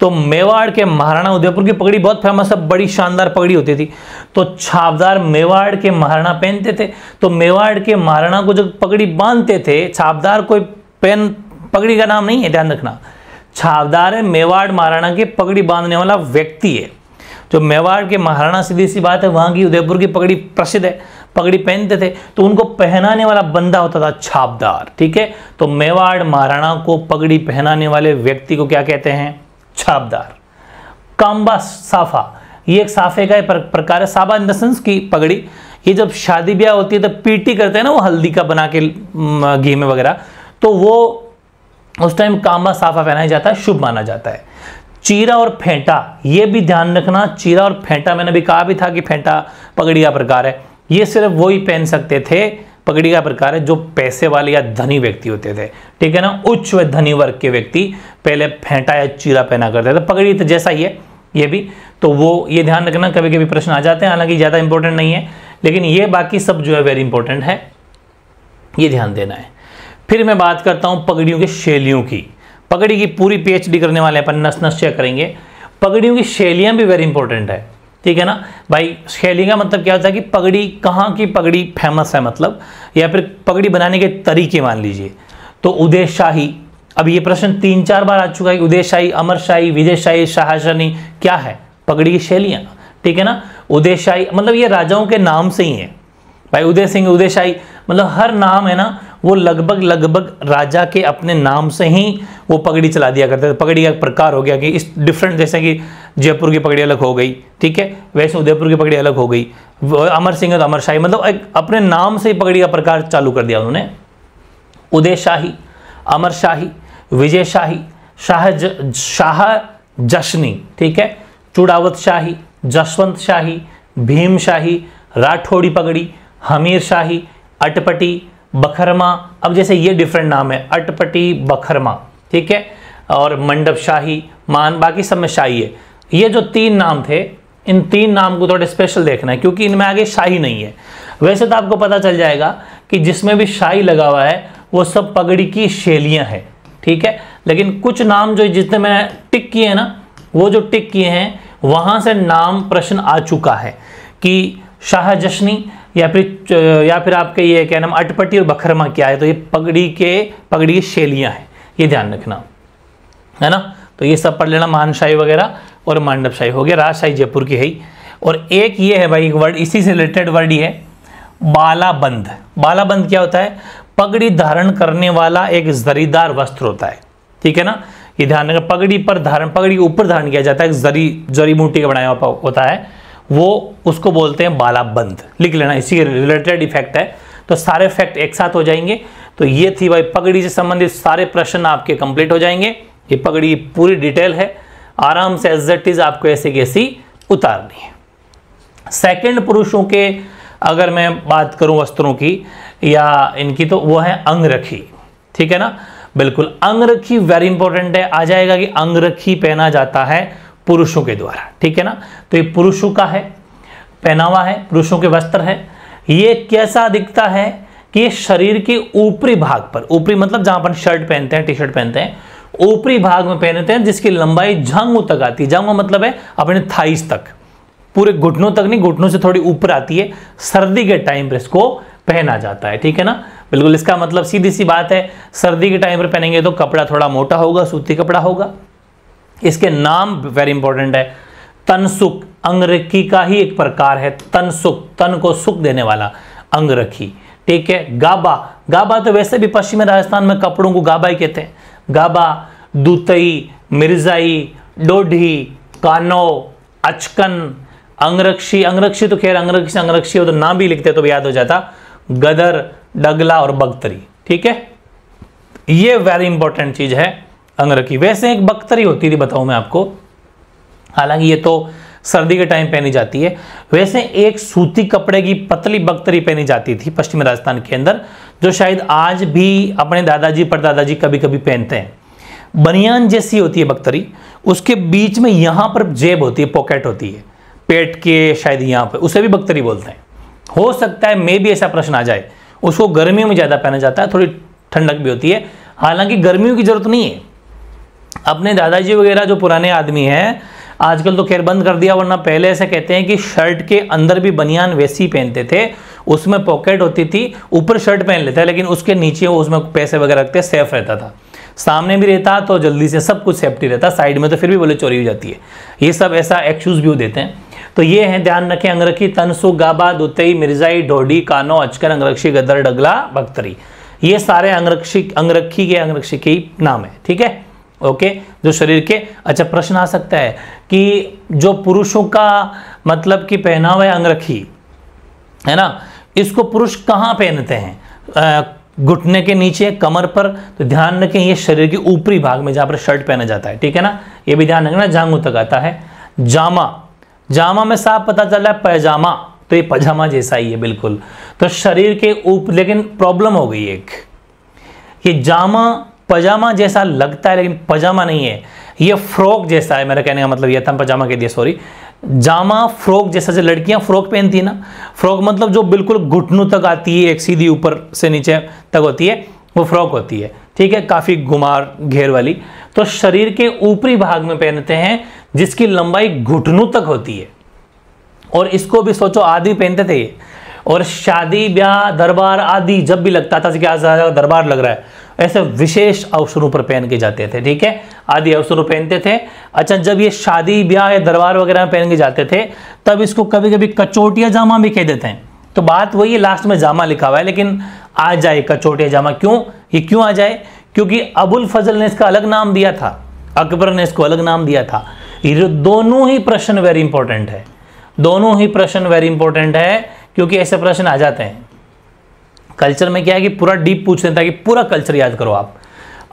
तो मेवाड़ के महाराणा उदयपुर की पगड़ी बहुत फेमस है बड़ी शानदार पगड़ी होती थी तो छापदार मेवाड़ के महाराणा पहनते थे तो मेवाड़ के महाराणा को जो पगड़ी बांधते थे छापदार कोई पेन पगड़ी का नाम नहीं है ध्यान रखना छापदार है मेवाड़ महाराणा के पगड़ी बांधने वाला व्यक्ति है जो मेवाड़ के महाराणा सीधी सी बात है वहाँ की उदयपुर की पगड़ी प्रसिद्ध है पगड़ी पहनते थे तो उनको पहनाने वाला बंदा होता था छापदार ठीक है तो मेवाड़ महाराणा को पगड़ी पहनाने वाले व्यक्ति को क्या कहते हैं छापदार काम्बा साफा ये एक साफे का एक प्रकार है साबा इन देंस की पगड़ी ये जब शादी ब्याह होती है तो पीटी करते हैं ना वो हल्दी का बना के घी में वगैरह तो वो उस टाइम काम्बा साफा पहनाया जाता है शुभ माना जाता है चीरा और फेंटा ये भी ध्यान रखना चीरा और फेंटा मैंने अभी कहा भी था कि फेंटा पगड़ी का प्रकार है ये सिर्फ वही पहन सकते थे पगड़ी का प्रकार है जो पैसे वाले या धनी व्यक्ति होते थे ठीक है ना उच्च व धनी वर्ग के व्यक्ति पहले फेंटा या चीरा पहना करते थे पगड़ी तो जैसा ही है ये भी तो वो ये ध्यान रखना कभी कभी प्रश्न आ जाते हैं हालांकि ज़्यादा इंपॉर्टेंट नहीं है लेकिन ये बाकी सब जो है वेरी इंपॉर्टेंट है ये ध्यान देना है फिर मैं बात करता हूं पगड़ियों की शैलियों की पगड़ी की पूरी पीएचडी करने वाले अपन नस नस करेंगे पगड़ियों की शैलियां भी वेरी इंपॉर्टेंट है ठीक है ना भाई शैली का मतलब क्या होता है कि पगड़ी कहाँ की पगड़ी फेमस है मतलब या फिर पगड़ी बनाने के तरीके मान लीजिए तो उदय शाही अब ये प्रश्न तीन चार बार आ चुका है उदय शाही अमर शाही विजय शाही क्या है पगड़ी की शैलियाँ ठीक है ना उदय शाही मतलब ये राजाओं के नाम से ही है भाई उदय सिंह उदय शाही मतलब हर नाम है ना वो लगभग लगभग राजा के अपने नाम से ही वो पगड़ी चला दिया करते थे पगड़ी का प्रकार हो गया कि इस डिफरेंट जैसे कि जयपुर की पगड़ी अलग हो गई ठीक है वैसे उदयपुर की पगड़ी अलग हो गई अमर सिंह तो अमर शाही मतलब एक अपने नाम से ही पगड़ी का प्रकार चालू कर दिया उन्होंने उदय शाही अमर शाही विजय शाही शाह ज, शाह जशनी ठीक है चुड़ावत शाही जसवंत शाही भीम शाही राठौड़ी पगड़ी हमीर शाही अटपटी बखरमा अब जैसे ये डिफरेंट नाम है अटपटी बखरमा ठीक है और मंडप शाही मान बाकी सब में शाही है ये जो तीन नाम थे इन तीन नाम को थोड़े स्पेशल देखना है क्योंकि इनमें आगे शाही नहीं है वैसे तो आपको पता चल जाएगा कि जिसमें भी शाही लगा हुआ है वो सब पगड़ी की शैलियां हैं ठीक है लेकिन कुछ नाम जो जितने मैंने टिक किए हैं ना वो जो टिक किए हैं वहां से नाम प्रश्न आ चुका है कि शाह जश्नी या फिर या फिर आपके ये क्या नाम अटपटी और बखरमा क्या है तो ये पगड़ी के पगड़ी की शैलियां हैं ये ध्यान रखना है ना तो ये सब पढ़ लेना महान शाही वगैरह और मांडवशाही हो गया राजशाही जयपुर की है ही और एक ये है भाई एक वर्ड इसी से रिलेटेड वर्ड ये है बालाबंद बालाबंद क्या होता है पगड़ी धारण करने वाला एक जरीदार वस्त्र होता है ठीक है ना ये ध्यान रखना पगड़ी पर धारण पगड़ी के ऊपर धारण किया जाता है जरी जरी बूटी का बनाया होता है वो उसको बोलते हैं बालाबंद लिख लेना इसी के रिलेटेड इफेक्ट है तो सारे फैक्ट एक साथ हो जाएंगे तो ये थी भाई पगड़ी से संबंधित सारे प्रश्न आपके कंप्लीट हो जाएंगे ये पगड़ी पूरी डिटेल है आराम से एज इज़ आपको ऐसे कैसी उतारनी है सेकेंड पुरुषों के अगर मैं बात करूं वस्त्रों की या इनकी तो वो है अंगरखी ठीक है ना बिल्कुल अंगरखी वेरी इंपॉर्टेंट है आ जाएगा कि अंगरखी पहना जाता है पुरुषों के द्वारा ठीक है ना तो ये पुरुषों का है पहनावा है पुरुषों के वस्त्र है ये कैसा दिखता है कि शरीर के ऊपरी भाग पर ऊपरी मतलब जहां अपन शर्ट पहनते हैं टी शर्ट पहनते हैं ऊपरी भाग में पहनते हैं जिसकी लंबाई जंगू तक आती है जंगू मतलब है अपने थाइस तक पूरे घुटनों तक नहीं घुटनों से थोड़ी ऊपर आती है सर्दी के टाइम पर इसको पहना जाता है ठीक है ना बिल्कुल इसका मतलब सीधी सी बात है सर्दी के टाइम पर पहनेंगे तो कपड़ा थोड़ा मोटा होगा सूती कपड़ा होगा इसके नाम वेरी इंपॉर्टेंट है तनसुक अंगरखी का ही एक प्रकार है तनसुक तन को सुख देने वाला अंगरखी ठीक है गाबा गाबा तो वैसे भी पश्चिमी राजस्थान में कपड़ों को गाबा ही कहते हैं गाबा दूतई मिर्ज़ाई डोढी कानो अचकन अंगरक्षी अंगरक्षी तो खैर अंगरक्षी अंगरक्षी तो नाम भी लिखते तो भी याद हो जाता गदर डगला और बख्तरी ठीक है ये वेरी इंपॉर्टेंट चीज़ है अंगरखी वैसे एक बख्तरी होती थी बताऊं मैं आपको हालांकि ये तो सर्दी के टाइम पहनी जाती है वैसे एक सूती कपड़े की पतली बख्तरी पहनी जाती थी पश्चिमी राजस्थान के अंदर जो शायद आज भी अपने दादाजी पर दादाजी कभी कभी पहनते हैं बनियान जैसी होती है बख्तरी उसके बीच में यहाँ पर जेब होती है पॉकेट होती है पेट के शायद यहाँ पर उसे भी बख्तरी बोलते हैं हो सकता है मे भी ऐसा प्रश्न आ जाए उसको गर्मियों में ज़्यादा पहना जाता है थोड़ी ठंडक भी होती है हालांकि गर्मियों की जरूरत नहीं है अपने दादाजी वगैरह जो पुराने आदमी हैं आजकल तो खैर बंद कर दिया वरना पहले ऐसा कहते हैं कि शर्ट के अंदर भी बनियान वैसी पहनते थे उसमें पॉकेट होती थी ऊपर शर्ट पहन लेता लेकिन उसके नीचे वो उसमें पैसे वगैरह रखते सेफ रहता था सामने भी रहता तो जल्दी से सब कुछ सेफ्टी रहता साइड में तो फिर भी बोले चोरी हो जाती है ये सब ऐसा एक्शूज भी देते हैं तो ये है ध्यान रखें अंगरखी तनसु गाबा दुतई मिर्जाई ढोडी कानो अचकन अंगरक्षी गदर डगला बख्तरी ये सारे अंगरक्षी अंगरखी के अंगरक्षी के नाम है ठीक है ओके जो शरीर के अच्छा प्रश्न आ सकता है कि जो पुरुषों का मतलब कि पहनावा है अंगरखी है ना इसको पुरुष कहाँ पहनते हैं घुटने के नीचे कमर पर तो ध्यान रखें ये शरीर के ऊपरी भाग में जहाँ पर शर्ट पहना जाता है ठीक है ना ये भी ध्यान रखना जांगू तक आता है जामा जामा में साफ पता चल रहा है पैजामा तो ये पजामा जैसा ही है बिल्कुल तो शरीर के ऊपर लेकिन प्रॉब्लम हो गई एक ये जामा पजामा जैसा लगता है लेकिन पजामा नहीं है ये फ्रॉक जैसा है मेरा कहने का मतलब यह था पजामा कह दिया सॉरी जामा फ्रॉक जैसा जो लड़कियां फ्रॉक पहनती है ना फ्रॉक मतलब जो बिल्कुल घुटनों तक आती है एक सीधी ऊपर से नीचे तक होती है वो फ्रॉक होती है ठीक है काफ़ी घुमार घेर वाली तो शरीर के ऊपरी भाग में पहनते हैं जिसकी लंबाई घुटनों तक होती है और इसको भी सोचो आदि पहनते थे और शादी ब्याह दरबार आदि जब भी लगता था कि आज दरबार लग रहा है ऐसे विशेष अवसरों पर पहन के जाते थे ठीक है आदि अवसरों पहनते थे अच्छा जब ये शादी ब्याह या दरबार वगैरह में पहन के जाते थे तब इसको कभी कभी कचोटिया जामा भी कह देते हैं तो बात वही है लास्ट में जामा लिखा हुआ है लेकिन आ जाए कचोटिया जामा क्यों ये क्यों आ जाए क्योंकि अबुल फजल ने इसका अलग नाम दिया था अकबर ने इसको अलग नाम दिया था ये दोनों ही प्रश्न वेरी इंपॉर्टेंट है दोनों ही प्रश्न वेरी इंपॉर्टेंट है क्योंकि ऐसे प्रश्न आ जाते हैं कल्चर में क्या है कि पूरा डीप पूछ देता ताकि पूरा कल्चर याद करो आप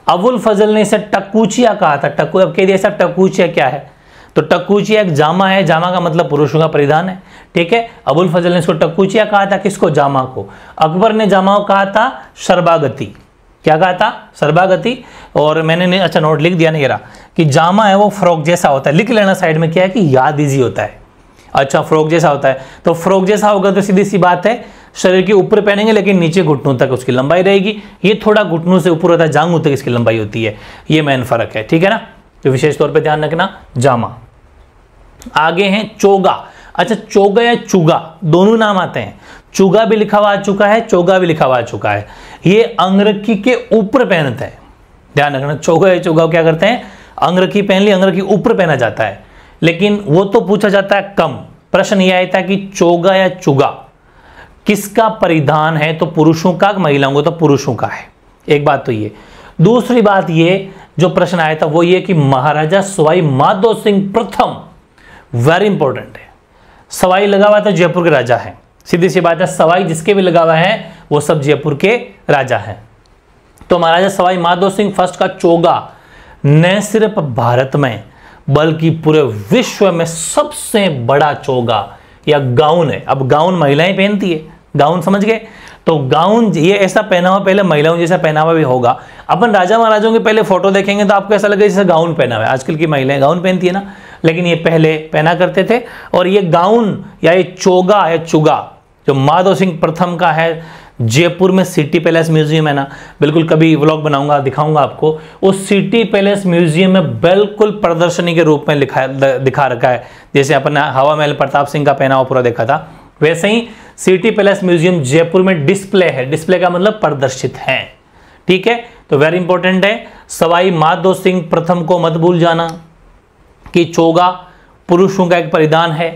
अबुल फजल ने इसे टकूचिया कहा था टकू अब कह दिया टकूचिया क्या है तो टकूचिया एक जामा है जामा का मतलब पुरुषों का परिधान है ठीक है अबुल फजल ने इसको टकूचिया कहा था किसको जामा को अकबर ने जामा को कहा था शर्बागति क्या कहा था सर्बागति और मैंने अच्छा नोट लिख दिया नहीं रहा कि जामा है वो फ्रॉक जैसा होता है लिख लेना साइड में क्या है कि याद इजी होता है अच्छा फ्रॉक जैसा होता है तो फ्रॉक जैसा होगा तो सीधी सी बात है शरीर के ऊपर पहनेंगे लेकिन नीचे घुटनों तक उसकी लंबाई रहेगी ये थोड़ा घुटनों से ऊपर होता है जांगों तक इसकी लंबाई होती है ये मेन फर्क है ठीक है ना तो विशेष तौर पर ध्यान रखना जामा आगे हैं चोगा अच्छा चोगा या चुगा दोनों नाम आते हैं चुगा भी लिखा हुआ आ चुका है चोगा भी लिखा हुआ आ चुका है ये अंगरखी के ऊपर पहनते हैं ध्यान रखना चोगा या चुगा क्या करते हैं अंगरखी पहन ली अंगरखी ऊपर पहना जाता है लेकिन वो तो पूछा जाता है कम प्रश्न यह आया था कि चोगा या चुगा किसका परिधान है तो पुरुषों का महिलाओं को तो पुरुषों का है एक बात तो ये दूसरी बात ये जो प्रश्न आया था वो ये कि महाराजा सवाई माधो सिंह प्रथम वेरी इंपॉर्टेंट है सवाई लगा हुआ था जयपुर के राजा है सीधी सी बात है सवाई जिसके भी लगा हुआ है वो सब जयपुर के राजा हैं तो महाराजा सवाई माधो सिंह फर्स्ट का चोगा न सिर्फ भारत में बल्कि पूरे विश्व में सबसे बड़ा चोगा या गाउन है अब गाउन महिलाएं पहनती है गाउन समझ गए तो गाउन ये ऐसा पहनावा पहले महिलाओं जैसा पहनावा भी होगा अपन राजा महाराजों के पहले फोटो देखेंगे तो आपको ऐसा लगेगा जैसे गाउन पहना हुआ है आजकल की महिलाएं गाउन पहनती है ना लेकिन ये पहले पहना करते थे और ये गाउन या ये चोगा या चुगा जो माधव सिंह प्रथम का है जयपुर में सिटी पैलेस म्यूजियम है ना बिल्कुल कभी व्लॉग बनाऊंगा दिखाऊंगा आपको उस सिटी पैलेस म्यूजियम में बिल्कुल प्रदर्शनी के रूप में लिखा दिखा रखा है जैसे अपना हवा महल प्रताप सिंह का पहनावा पूरा देखा था वैसे ही सिटी पैलेस म्यूजियम जयपुर में डिस्प्ले है डिस्प्ले का मतलब प्रदर्शित है ठीक है तो वेरी इंपॉर्टेंट है सवाई माधो सिंह प्रथम को मत भूल जाना कि चोगा पुरुषों का एक परिधान है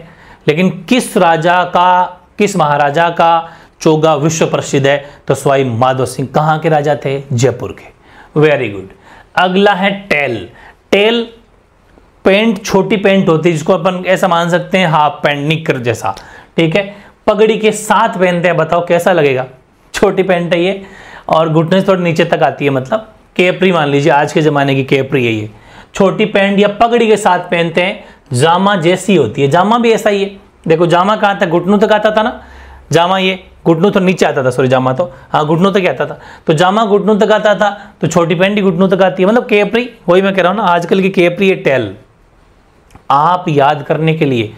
लेकिन किस राजा का किस महाराजा का चोगा विश्व प्रसिद्ध है तो सवाई माधव सिंह कहां के राजा थे जयपुर के वेरी गुड अगला है टेल टेल पेंट छोटी पेंट होती है जिसको अपन ऐसा मान सकते हैं हाफ पेंट निकर जैसा ठीक है पगड़ी के साथ पहनते हैं बताओ कैसा लगेगा छोटी पैंट है ये और घुटने से थोड़ी नीचे तक आती है मतलब केपरी मान लीजिए आज के ज़माने की केपरी है ये छोटी पैंट या पगड़ी के साथ पहनते हैं जामा जैसी होती है जामा भी ऐसा ही है देखो जामा कहाँ था घुटनों तक आता था ना जामा ये घुटनों तो नीचे आता था सॉरी जामा तो हाँ घुटनों तक आता था तो जामा घुटनों तक आता था तो छोटी पैंट ही घुटनों तक आती है मतलब केपरी वही मैं कह रहा हूँ ना आजकल की केपरी है टेल आप याद करने के लिए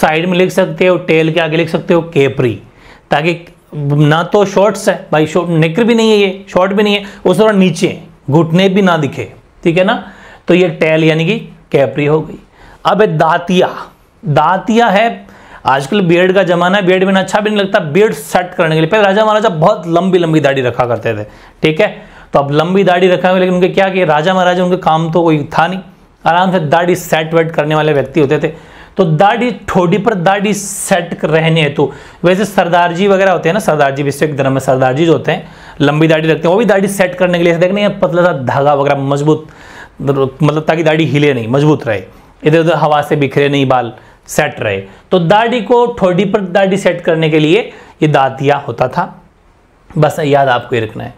साइड में लिख सकते हो टेल के आगे लिख सकते हो केपरी ताकि ना तो शॉर्ट्स है भाई शॉर्ट नेकर भी नहीं है ये शॉर्ट भी नहीं है उस दौरान नीचे घुटने भी ना दिखे ठीक है ना तो ये टेल यानी कि कैपरी हो गई अब दातिया दातिया है आजकल बियर्ड का जमाना है बियर्ड बिना अच्छा भी नहीं लगता बियर्ड सेट करने के लिए पहले राजा महाराजा बहुत लंबी लंबी दाढ़ी रखा करते थे ठीक है तो अब लंबी दाढ़ी रखा हुआ लेकिन उनके क्या कि राजा महाराजा उनका काम तो कोई था नहीं आराम से दाढ़ी सेट वेट करने वाले व्यक्ति होते थे तो दाढ़ी ठोडी पर दाढ़ी सेट रहने हेतु वैसे सरदार जी वगैरह होते हैं ना सरदार जी विश्व धर्म में सरदार जी जो होते हैं लंबी दाढ़ी रखते हैं वो भी दाढ़ी सेट करने के लिए देखने पतला सा धागा वगैरह मजबूत मतलब ताकि दाढ़ी हिले नहीं मजबूत रहे इधर उधर हवा से बिखरे नहीं बाल सेट रहे तो दाढ़ी को ठोडी पर दाढ़ी सेट करने के लिए ये दातिया होता था बस याद आपको ये रखना है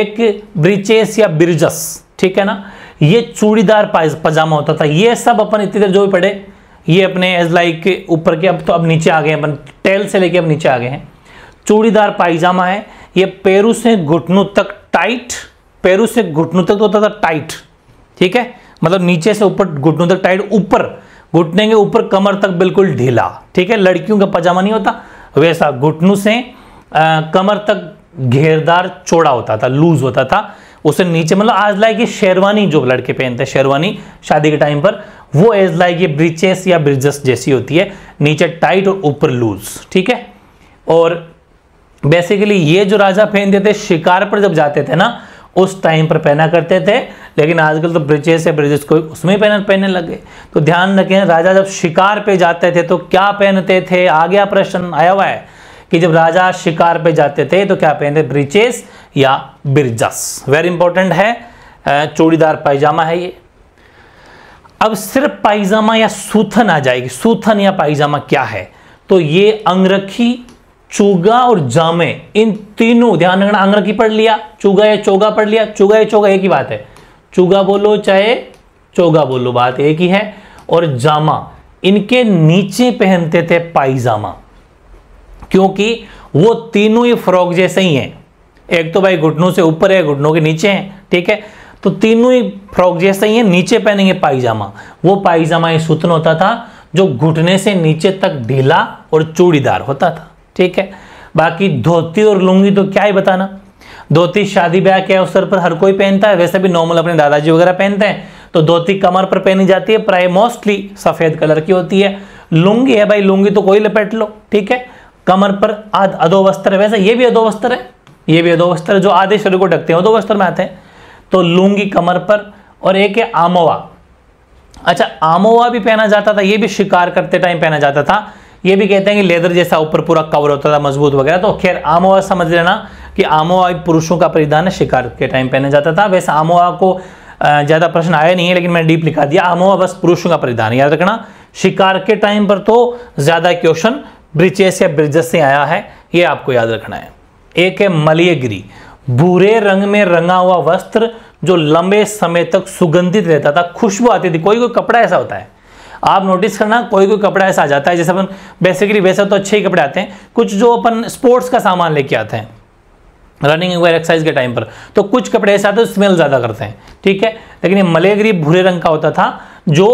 एक ब्रिचेस या ब्रिजस ठीक है ना ये चूड़ीदार पजामा होता था ये सब अपन इतनी देर जो भी पढ़े ये अपने एज लाइक ऊपर के अब तो अब नीचे आ गए अपन टेल से लेके अब नीचे आ गए हैं चूड़ीदार पायजामा है ये पेरू से घुटनों तक टाइट पेरू से घुटनों तक तो होता था टाइट ठीक है मतलब नीचे से ऊपर घुटनों तक टाइट ऊपर घुटने के ऊपर कमर तक बिल्कुल ढीला ठीक है लड़कियों का पजामा नहीं होता वैसा घुटनों से आ, कमर तक घेरदार चौड़ा होता था लूज होता था उसे नीचे मतलब आज लाइक ये शेरवानी जो लड़के पहनते हैं शेरवानी शादी के टाइम पर वो एज लाइक ये ब्रिचेस या ब्रिजस जैसी होती है नीचे टाइट और ऊपर लूज ठीक है और बेसिकली ये जो राजा पहनते थे शिकार पर जब जाते थे ना उस टाइम पर पहना करते थे लेकिन आजकल तो ब्रिजेस या ब्रिजेस को उसमें पहन पहनने लगे तो ध्यान रखें राजा जब शिकार पे जाते थे तो क्या पहनते थे आ गया प्रश्न आया हुआ है कि जब राजा शिकार पे जाते थे तो क्या पहनते ब्रिचेस या ब्रिजस वेरी इंपॉर्टेंट है चूड़ीदार पायजामा है ये अब सिर्फ पाइजामा या सूथन आ जाएगी सूथन या पाइजामा क्या है तो ये अंगरखी चूगा और जामे इन तीनों ध्यान रखना अंगरखी पढ़ लिया चूगा या चोगा पढ़ लिया चूगा या चोगा एक ही बात है चूगा बोलो चाहे चोगा बोलो बात एक ही है और जामा इनके नीचे पहनते थे पाइजामा क्योंकि वो तीनों ही फ्रॉक जैसे ही हैं एक तो भाई घुटनों से ऊपर है घुटनों के नीचे हैं ठीक है तो तीनों ही फ्रॉक जैसे ही है नीचे पहनेंगे पायजामा वो पायजामा ही सुतन होता था जो घुटने से नीचे तक ढीला और चूड़ीदार होता था ठीक है बाकी धोती और लुंगी तो क्या ही बताना धोती शादी ब्याह के अवसर पर हर कोई पहनता है वैसे भी नॉर्मल अपने दादाजी वगैरह पहनते हैं तो धोती कमर पर पहनी जाती है प्राय मोस्टली सफ़ेद कलर की होती है लुंगी है भाई लुंगी तो कोई लपेट लो ठीक है कमर पर आध अधोवस्त्र है वैसे ये भी अधोवस्त्र है ये भी अधोवस्त्र जो आधे शरीर को ढकते हैं अधोवस्त्र में आते हैं तो लूंगी कमर पर और एक है आमोवा अच्छा आमोवा भी पहना जाता था ये भी शिकार करते टाइम पहना जाता था ये भी कहते हैं कि लेदर जैसा ऊपर पूरा कवर होता था मजबूत वगैरह तो खैर आमोवा समझ लेना कि आमोवा पुरुषों का परिधान है शिकार के टाइम पहना जाता था वैसे आमोवा को ज़्यादा प्रश्न आया नहीं है लेकिन मैंने डीप लिखा दिया आमोवा बस पुरुषों का परिधान याद रखना शिकार के टाइम पर तो ज़्यादा क्वेश्चन ब्रिचेस या ब्रिजेस से आया है ये आपको याद रखना है एक है मलियगिरी भूरे रंग में रंगा हुआ वस्त्र जो लंबे समय तक सुगंधित रहता था खुशबू आती थी कोई कोई कपड़ा ऐसा होता है आप नोटिस करना कोई कोई कपड़ा ऐसा आ जाता है जैसे अपन बेसिकली वैसे तो अच्छे ही कपड़े आते हैं कुछ जो अपन स्पोर्ट्स का सामान लेके आते हैं रनिंग वगैरह एक्सरसाइज के टाइम पर तो कुछ कपड़े ऐसे आते हैं स्मेल ज़्यादा करते हैं ठीक है लेकिन ये मलेगरी भूरे रंग का होता था जो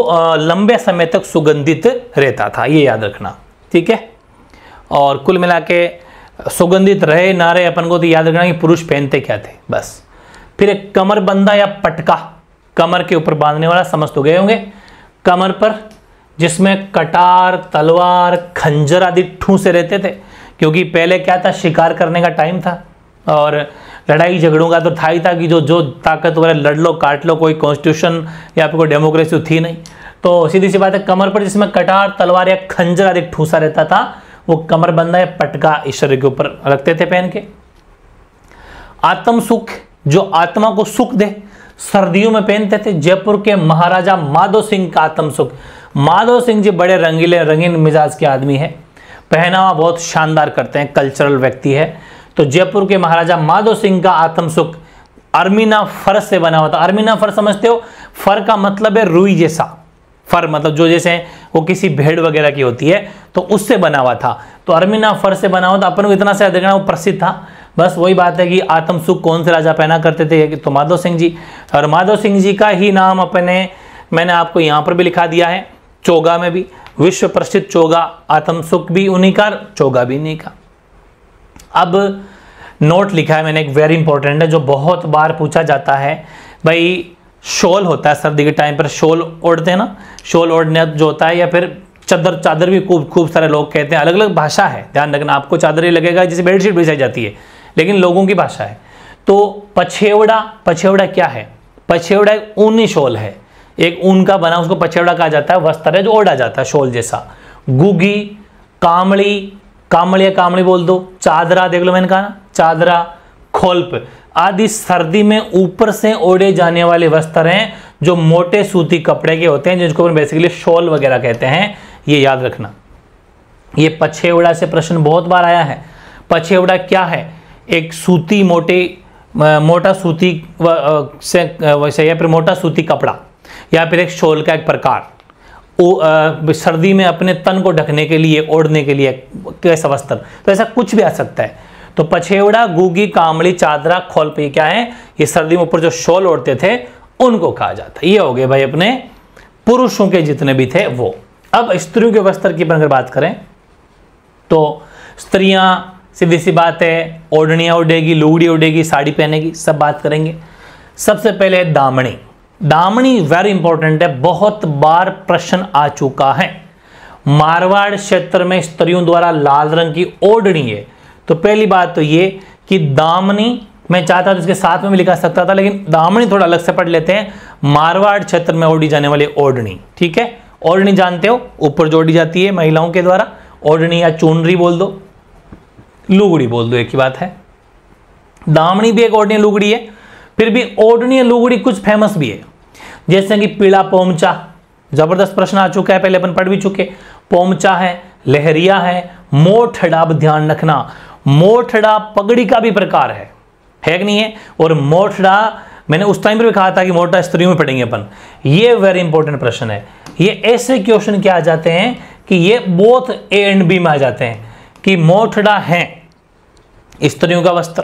लंबे समय तक सुगंधित रहता था ये याद रखना ठीक है और कुल मिला के सुगंधित रहे ना रहे अपन को तो याद रखना कि पुरुष पहनते क्या थे बस फिर एक कमर बंदा या पटका कमर के ऊपर बांधने वाला समझ तो गए होंगे कमर पर जिसमें कटार तलवार खंजर आदि ठूसे रहते थे क्योंकि पहले क्या था शिकार करने का टाइम था और लड़ाई झगड़ों का तो था ही था कि जो जो ताकत वगैरह लड़ लो काट लो कोई कॉन्स्टिट्यूशन या फिर कोई डेमोक्रेसी थी नहीं तो सीधी सी बात है कमर पर जिसमें कटार तलवार या खंजर आदि ठूसा रहता था वो कमरबंदा या पटका ईश्वर के ऊपर रखते थे पहन के आत्म सुख जो आत्मा को सुख दे सर्दियों में पहनते थे जयपुर के महाराजा माधो सिंह का आत्म सुख माधो सिंह जी बड़े रंगीले रंगीन मिजाज के आदमी है पहनावा बहुत शानदार करते हैं कल्चरल व्यक्ति है तो जयपुर के महाराजा माधो सिंह का आत्म सुख अर्मीना फर से बना हुआ था अर्मीना फर समझते हो फर का मतलब है रुई जैसा फर मतलब जो जैसे वो किसी भेड़ वगैरह की होती है तो उससे बना हुआ था तो अर्मिना फर से बना हुआ था अपन को इतना सा देखना वो प्रसिद्ध था बस वही बात है कि आत्म सुख कौन से राजा पहना करते थे तो माधव सिंह जी और माधव सिंह जी का ही नाम अपने मैंने आपको यहाँ पर भी लिखा दिया है चोगा में भी विश्व प्रसिद्ध चोगा आत्म सुख भी उन्हीं का चोगा भी उन्हीं का अब नोट लिखा है मैंने एक वेरी इंपॉर्टेंट है जो बहुत बार पूछा जाता है भाई शॉल होता है सर्दी के टाइम पर शॉल ओढ़ते हैं ना शॉल ओढ़ने जो होता है या फिर चादर चादर भी खूब खूब सारे लोग कहते हैं अलग अलग भाषा है ध्यान रखना आपको चादर ही लगेगा जिसे बेडशीट भी जाती है लेकिन लोगों की भाषा है तो पछेवड़ा पछेवड़ा क्या है पछेवड़ा एक ऊनी शॉल है एक ऊन का बना उसको पछेवड़ा कहा जाता है वस्त्र है जो ओढ़ा जाता है शॉल जैसा गुगी कामड़ी कामड़ी या कामड़ी बोल दो चादरा देख लो मैंने कहा ना चादरा खोल्प आदि सर्दी में ऊपर से ओढ़े जाने वाले वस्त्र हैं जो मोटे सूती कपड़े के होते हैं जिनको हम बेसिकली शॉल वगैरह कहते हैं ये याद रखना ये पछेवड़ा से प्रश्न बहुत बार आया है पछेवड़ा क्या है एक सूती मोटे मोटा सूती से वैसे या फिर मोटा सूती कपड़ा या फिर एक शॉल का एक प्रकार ओ, आ, सर्दी में अपने तन को ढकने के लिए ओढ़ने के लिए कैसा वस्त्र तो ऐसा कुछ भी आ सकता है तो पछेवड़ा गुगी कामड़ी चादरा खोल पी क्या है ये सर्दी में ऊपर जो शॉल ओढ़ते थे उनको कहा जाता ये हो गए भाई अपने पुरुषों के जितने भी थे वो अब स्त्रियों के वस्त्र की अगर बात करें तो स्त्रियां सीधी सी बात है ओढ़निया उड़ेगी लूड़ी उड़ेगी साड़ी पहनेगी सब बात करेंगे सबसे पहले दामणी दामणी वेरी इंपॉर्टेंट है बहुत बार प्रश्न आ चुका है मारवाड़ क्षेत्र में स्त्रियों द्वारा लाल रंग की ओढ़नी है तो पहली बात तो ये कि दामनी मैं चाहता तो इसके साथ में भी लिखा सकता था लेकिन दामनी थोड़ा अलग से पढ़ लेते हैं मारवाड़ क्षेत्र में ओढ़ी जाने वाली ओढ़नी ठीक है ओढ़नी जानते हो ऊपर जोड़ी जाती है महिलाओं के द्वारा ओढ़नी या चूनरी बोल दो लुगड़ी बोल दो एक ही बात है दामनी भी एक ओढ़नी लुगड़ी है फिर भी ओढ़नी लुगड़ी कुछ फेमस भी है जैसे कि पीला पोमचा जबरदस्त प्रश्न आ चुका है पहले अपन पढ़ भी चुके पोमचा है लहरिया है मोठ डाब ध्यान रखना मोठड़ा पगड़ी का भी प्रकार है है कि नहीं है और मोठड़ा मैंने उस टाइम पर भी कहा था कि मोटा स्त्रियों में पढ़ेंगे अपन ये वेरी इंपॉर्टेंट प्रश्न है ये ऐसे क्वेश्चन क्या आ जाते हैं कि ये बोथ ए एंड बी में आ जाते हैं कि मोठड़ा है स्त्रियों का वस्त्र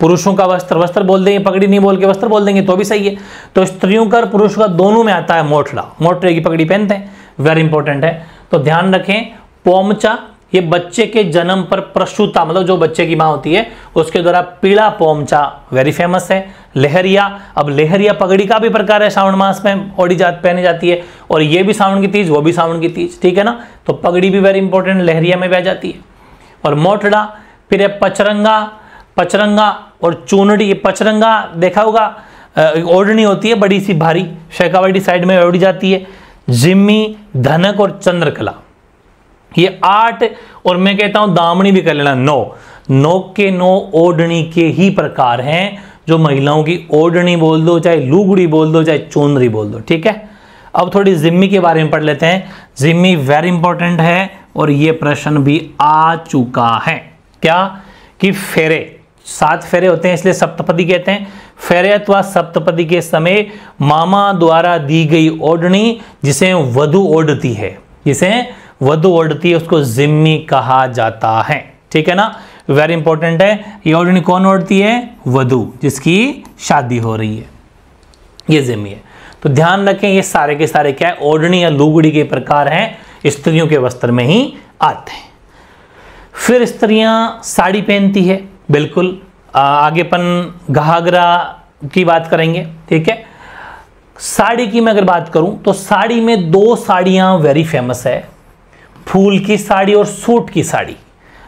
पुरुषों का वस्त्र वस्त्र बोल देंगे पगड़ी नहीं बोल के वस्त्र बोल देंगे तो भी सही है तो स्त्रियों का और पुरुषों का दोनों में आता है मोठड़ा मोटरे की पगड़ी पहनते हैं वेरी इंपॉर्टेंट है तो ध्यान रखें पोमचा ये बच्चे के जन्म पर प्रसूता मतलब जो बच्चे की मां होती है उसके द्वारा पीला पोमचा वेरी फेमस है लहरिया अब लहरिया पगड़ी का भी प्रकार है श्रावण मास में ओडी जात पहनी जाती है और ये भी सावण की तीज वो भी सावण की तीज ठीक है ना तो पगड़ी भी वेरी इंपॉर्टेंट लहरिया में बह जाती है और मोटड़ा फिर है पचरंगा पचरंगा और चूनड़ी ये पचरंगा देखा होगा ओढ़नी होती है बड़ी सी भारी शेखावाटी साइड में ओढ़ी जाती है जिम्मी धनक और चंद्रकला ये आठ और मैं कहता हूं दामनी भी कर लेना नौ नौ के नौ ओढ़नी के ही प्रकार हैं जो महिलाओं की ओढ़नी बोल दो चाहे लुगड़ी बोल दो चाहे चोनरी बोल दो ठीक है अब थोड़ी जिम्मी के बारे में पढ़ लेते हैं जिम्मी वेरी इंपॉर्टेंट है और ये प्रश्न भी आ चुका है क्या कि फेरे सात फेरे होते हैं इसलिए सप्तपदी कहते हैं फेरे अथवा सप्तपदी के समय मामा द्वारा दी गई ओढ़नी जिसे वधु ओढ़ती है जिसे वधु ओढ़ती है उसको जिम्मी कहा जाता है ठीक है ना वेरी इंपॉर्टेंट है ये ओढ़नी कौन ओढ़ती है वधु जिसकी शादी हो रही है ये जिम्मी है तो ध्यान रखें ये सारे के सारे क्या है ओढ़नी या लुगड़ी के प्रकार हैं स्त्रियों के वस्त्र में ही आते हैं फिर स्त्रियां साड़ी पहनती है बिल्कुल आगेपन घाघरा की बात करेंगे ठीक है साड़ी की मैं अगर बात करूं तो साड़ी में दो साड़ियां वेरी फेमस है फूल की साड़ी और सूट की साड़ी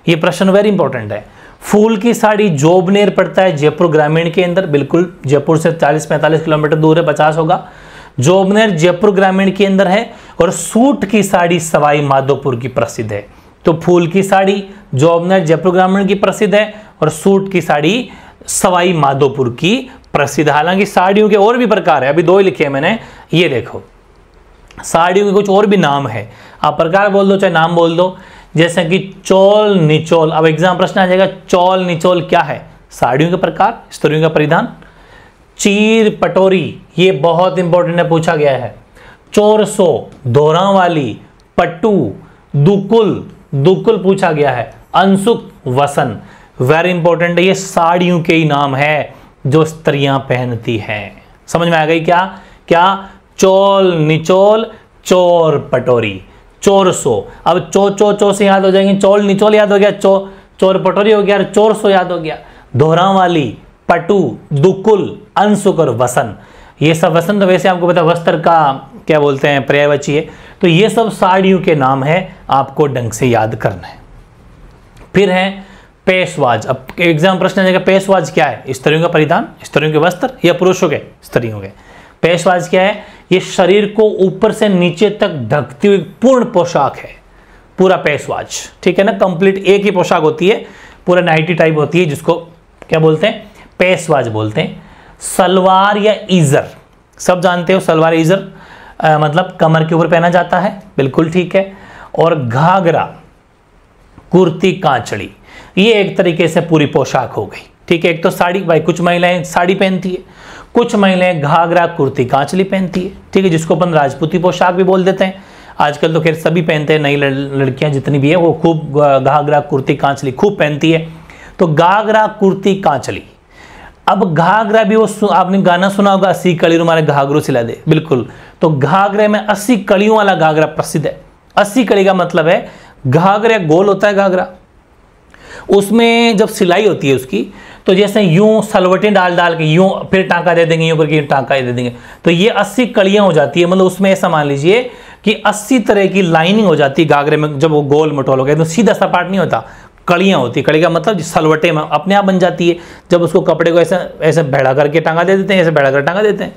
ये प्रश्न वेरी इंपॉर्टेंट है फूल की साड़ी जोबनेर पड़ता है जयपुर ग्रामीण के अंदर बिल्कुल जयपुर से 40-45 किलोमीटर दूर है 50 होगा जोबनेर जयपुर ग्रामीण के अंदर है और सूट की साड़ी सवाई माधोपुर की प्रसिद्ध है तो फूल की साड़ी जोबनेर जयपुर ग्रामीण की प्रसिद्ध है और सूट की साड़ी सवाई माधोपुर की प्रसिद्ध हालांकि साड़ियों के और भी प्रकार है अभी दो ही लिखे हैं मैंने ये देखो साड़ियों के कुछ और भी नाम है आप प्रकार बोल दो चाहे नाम बोल दो जैसे कि चौल निचोल अब एग्जाम प्रश्न आ जाएगा चौल निचोल क्या है साड़ियों के प्रकार स्त्रियों का परिधान चीर पटोरी ये बहुत इंपॉर्टेंट है पूछा गया है चोरसो धोरा वाली पट्टू दुकुल दुकुल पूछा गया है अंशुक वसन वेरी इंपॉर्टेंट ये साड़ियों के ही नाम है जो स्त्रियां पहनती हैं समझ में आ गई क्या क्या चोल निचोल चोर पटोरी चोर सो अब चो चो चो से याद हो जाएंगे चोल निचोल याद हो गया चो चोर पटोरी हो गया चोर सो याद हो गया वाली पटु दुकुल अंशुक और वसन ये सब वसन तो वैसे आपको पता वस्त्र का क्या बोलते हैं पर्यायवाची है तो ये सब साड़ियों के नाम है आपको ढंग से याद करना है फिर है पेशवाज अब एग्जाम प्रश्न जाएगा पेशवाज क्या है स्त्रियों का परिधान स्त्रियों के वस्त्र या पुरुषों के स्त्रियों के पेशवाज क्या है ये शरीर को ऊपर से नीचे तक ढकती हुई पूर्ण पोशाक है पूरा पेसवाच ठीक है ना कंप्लीट एक ही पोशाक होती है पूरा नाइटी टाइप होती है जिसको क्या बोलते हैं पेसवाच बोलते हैं सलवार या ईजर सब जानते हो सलवार ईजर आ, मतलब कमर के ऊपर पहना जाता है बिल्कुल ठीक है और घाघरा कुर्ती कांचड़ी ये एक तरीके से पूरी पोशाक हो गई ठीक है एक तो साड़ी भाई कुछ महिलाएं साड़ी पहनती है कुछ महिलाएं घाघरा कुर्ती कांचली पहनती है ठीक है जिसको अपन राजपूती पोशाक भी बोल देते हैं आजकल तो खैर सभी पहनते हैं नई लड़कियां जितनी भी है वो खूब घाघरा कुर्ती कांचली खूब पहनती है तो घाघरा कुर्ती कांचली अब घाघरा भी वो आपने गाना सुना होगा अस्सी कड़ी हमारे घाघरू सिला दे बिल्कुल तो घाघरे में अस्सी कड़ियों वाला घाघरा प्रसिद्ध है अस्सी कड़ी का मतलब है घाघरा गोल होता है घाघरा उसमें जब सिलाई होती है उसकी तो जैसे यूं सलवटें डाल डाल के यूं फिर टांका दे देंगे यूं करके टांका दे देंगे तो ये अस्सी कड़ियां हो जाती है मतलब उसमें ऐसा मान लीजिए कि अस्सी तरह की लाइनिंग हो जाती है घाघरे में जब वो गोल मटोल हो गया तो सीधा सपाट नहीं होता कड़ियाँ होती कड़ी का मतलब सलवटे में अपने आप बन जाती है जब उसको कपड़े को ऐसे ऐसे भेड़ा करके टांगा दे देते हैं ऐसे भेड़ा कर टांगा देते हैं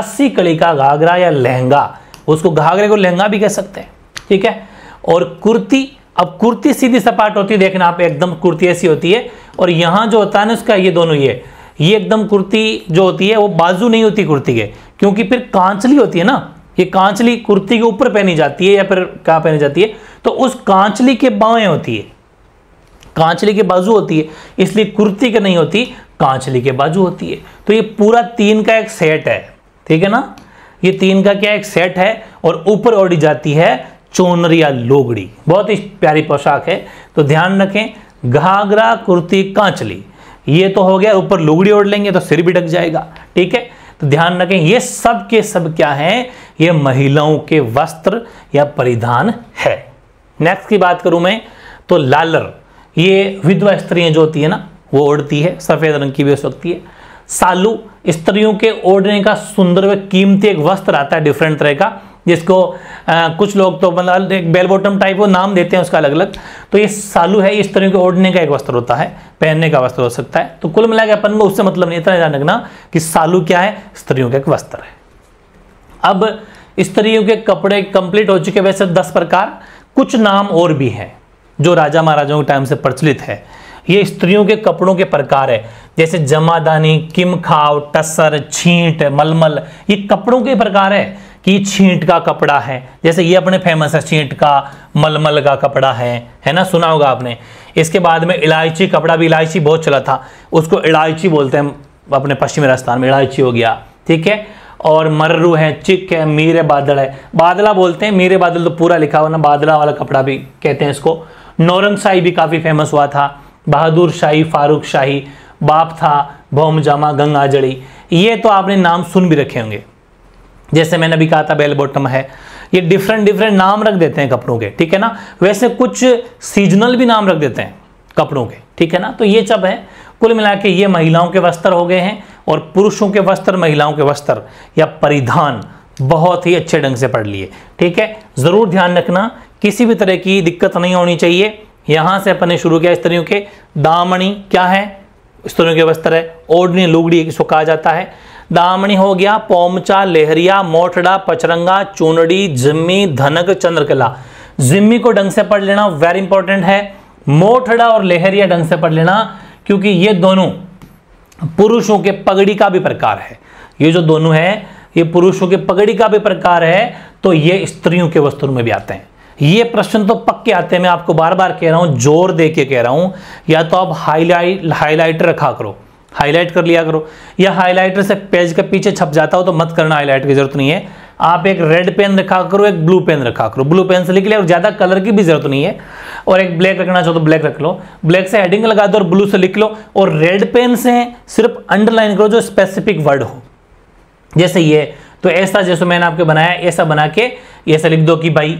अस्सी कड़ी का घाघरा या लहंगा उसको घाघरे को लहंगा भी कह सकते हैं ठीक है और कुर्ती अब कुर्ती सीधी सपाट होती है देखना आप एकदम कुर्ती ऐसी होती है और यहाँ जो होता है ना उसका ये दोनों ये ये एकदम कुर्ती जो होती है वो बाजू नहीं होती कुर्ती के क्योंकि फिर कांचली होती है ना ये कांचली कुर्ती के ऊपर पहनी जाती है या फिर कहाँ पहनी जाती है तो उस कांचली के बाएँ होती है कांचली के बाजू होती है इसलिए कुर्ती के नहीं होती कांचली के बाजू होती है तो ये पूरा तीन का एक सेट है ठीक है ना ये तीन का क्या एक सेट है और ऊपर ओढ़ी जाती है चोनर या लोगड़ी बहुत ही प्यारी पोशाक है तो ध्यान रखें घाघरा कुर्ती कांचली ये तो हो गया ऊपर लुगड़ी ओढ़ लेंगे तो सिर भी ढक जाएगा ठीक है तो ध्यान रखें ये सब के सब क्या है ये महिलाओं के वस्त्र या परिधान है नेक्स्ट की बात करूं मैं तो लालर ये विधवा स्त्रियां जो होती है ना वो ओढ़ती है सफ़ेद रंग की भी हो सकती है सालू स्त्रियों के ओढ़ने का सुंदर व कीमती एक वस्त्र आता है डिफरेंट तरह का जिसको आ, कुछ लोग तो मतलब एक बेल बॉटम टाइप वो नाम देते हैं उसका अलग अलग तो ये सालू है इस तरह के ओढ़ने का एक वस्त्र होता है पहनने का वस्त्र हो सकता है तो कुल मिलाकर अपन को उससे मतलब नहीं इतना ध्यान रखना कि सालू क्या है स्त्रियों का एक वस्त्र है अब स्त्रियों के कपड़े कंप्लीट हो चुके वैसे दस प्रकार कुछ नाम और भी हैं जो राजा महाराजाओं के टाइम से प्रचलित है ये स्त्रियों के कपड़ों के प्रकार है जैसे जमादानी किमखाव टसर छींट मलमल ये कपड़ों के प्रकार है कि छींट का कपड़ा है जैसे ये अपने फेमस है छींट का मलमल का कपड़ा है है ना सुना होगा आपने इसके बाद में इलायची कपड़ा भी इलायची बहुत चला था उसको इलायची बोलते हैं अपने पश्चिमी राजस्थान में इलायची हो गया ठीक है और मर्रू है चिक है मीरे बादल है बादला बोलते हैं मीरे बादल तो पूरा लिखा हुआ ना बादला वाला कपड़ा भी कहते हैं इसको नौरंग शाही भी काफ़ी फेमस हुआ था बहादुर शाही फारूक शाही बाप था भौम जामा गंगाजड़ी ये तो आपने नाम सुन भी रखे होंगे जैसे मैंने अभी कहा था बेल बॉटम है ये डिफरेंट डिफरेंट नाम रख देते हैं कपड़ों के ठीक है ना वैसे कुछ सीजनल भी नाम रख देते हैं कपड़ों के ठीक है ना तो ये सब है कुल मिला के ये महिलाओं के वस्त्र हो गए हैं और पुरुषों के वस्त्र महिलाओं के वस्त्र या परिधान बहुत ही अच्छे ढंग से पढ़ लिए ठीक है ज़रूर ध्यान रखना किसी भी तरह की दिक्कत नहीं होनी चाहिए यहां से अपन ने शुरू किया स्त्रियों के दामणी क्या है स्त्रियों के वस्त्र है ओढ़नी लुगड़ी इसको कहा जाता है दामणी हो गया पोमचा लेहरिया मोटड़ा पचरंगा चूनड़ी जिम्मी धनक चंद्रकला जिम्मी को ढंग से पढ़ लेना वेरी इंपॉर्टेंट है मोठड़ा और लेहरिया ढंग से पढ़ लेना क्योंकि ये दोनों पुरुषों के पगड़ी का भी प्रकार है ये जो दोनों है ये पुरुषों के पगड़ी का भी प्रकार है तो ये स्त्रियों के वस्त्र में भी आते हैं ये प्रश्न तो पक्के आते हैं मैं आपको बार बार कह रहा हूं जोर दे के कह रहा हूं या तो आप हाईलाइट हाईलाइटर रखा करो हाईलाइट कर लिया करो या हाईलाइटर से पेज के पीछे छप जाता हो तो मत करना हाईलाइट की जरूरत नहीं है आप एक रेड पेन रखा करो एक ब्लू पेन रखा करो ब्लू पेन से लिख लिया और ज़्यादा कलर की भी जरूरत नहीं है और एक ब्लैक रखना चाहो तो ब्लैक रख लो ब्लैक से हेडिंग लगा दो और ब्लू से लिख लो और रेड पेन से सिर्फ अंडरलाइन करो जो स्पेसिफिक वर्ड हो जैसे ये तो ऐसा जैसे मैंने आपके बनाया ऐसा बना के ऐसा लिख दो कि भाई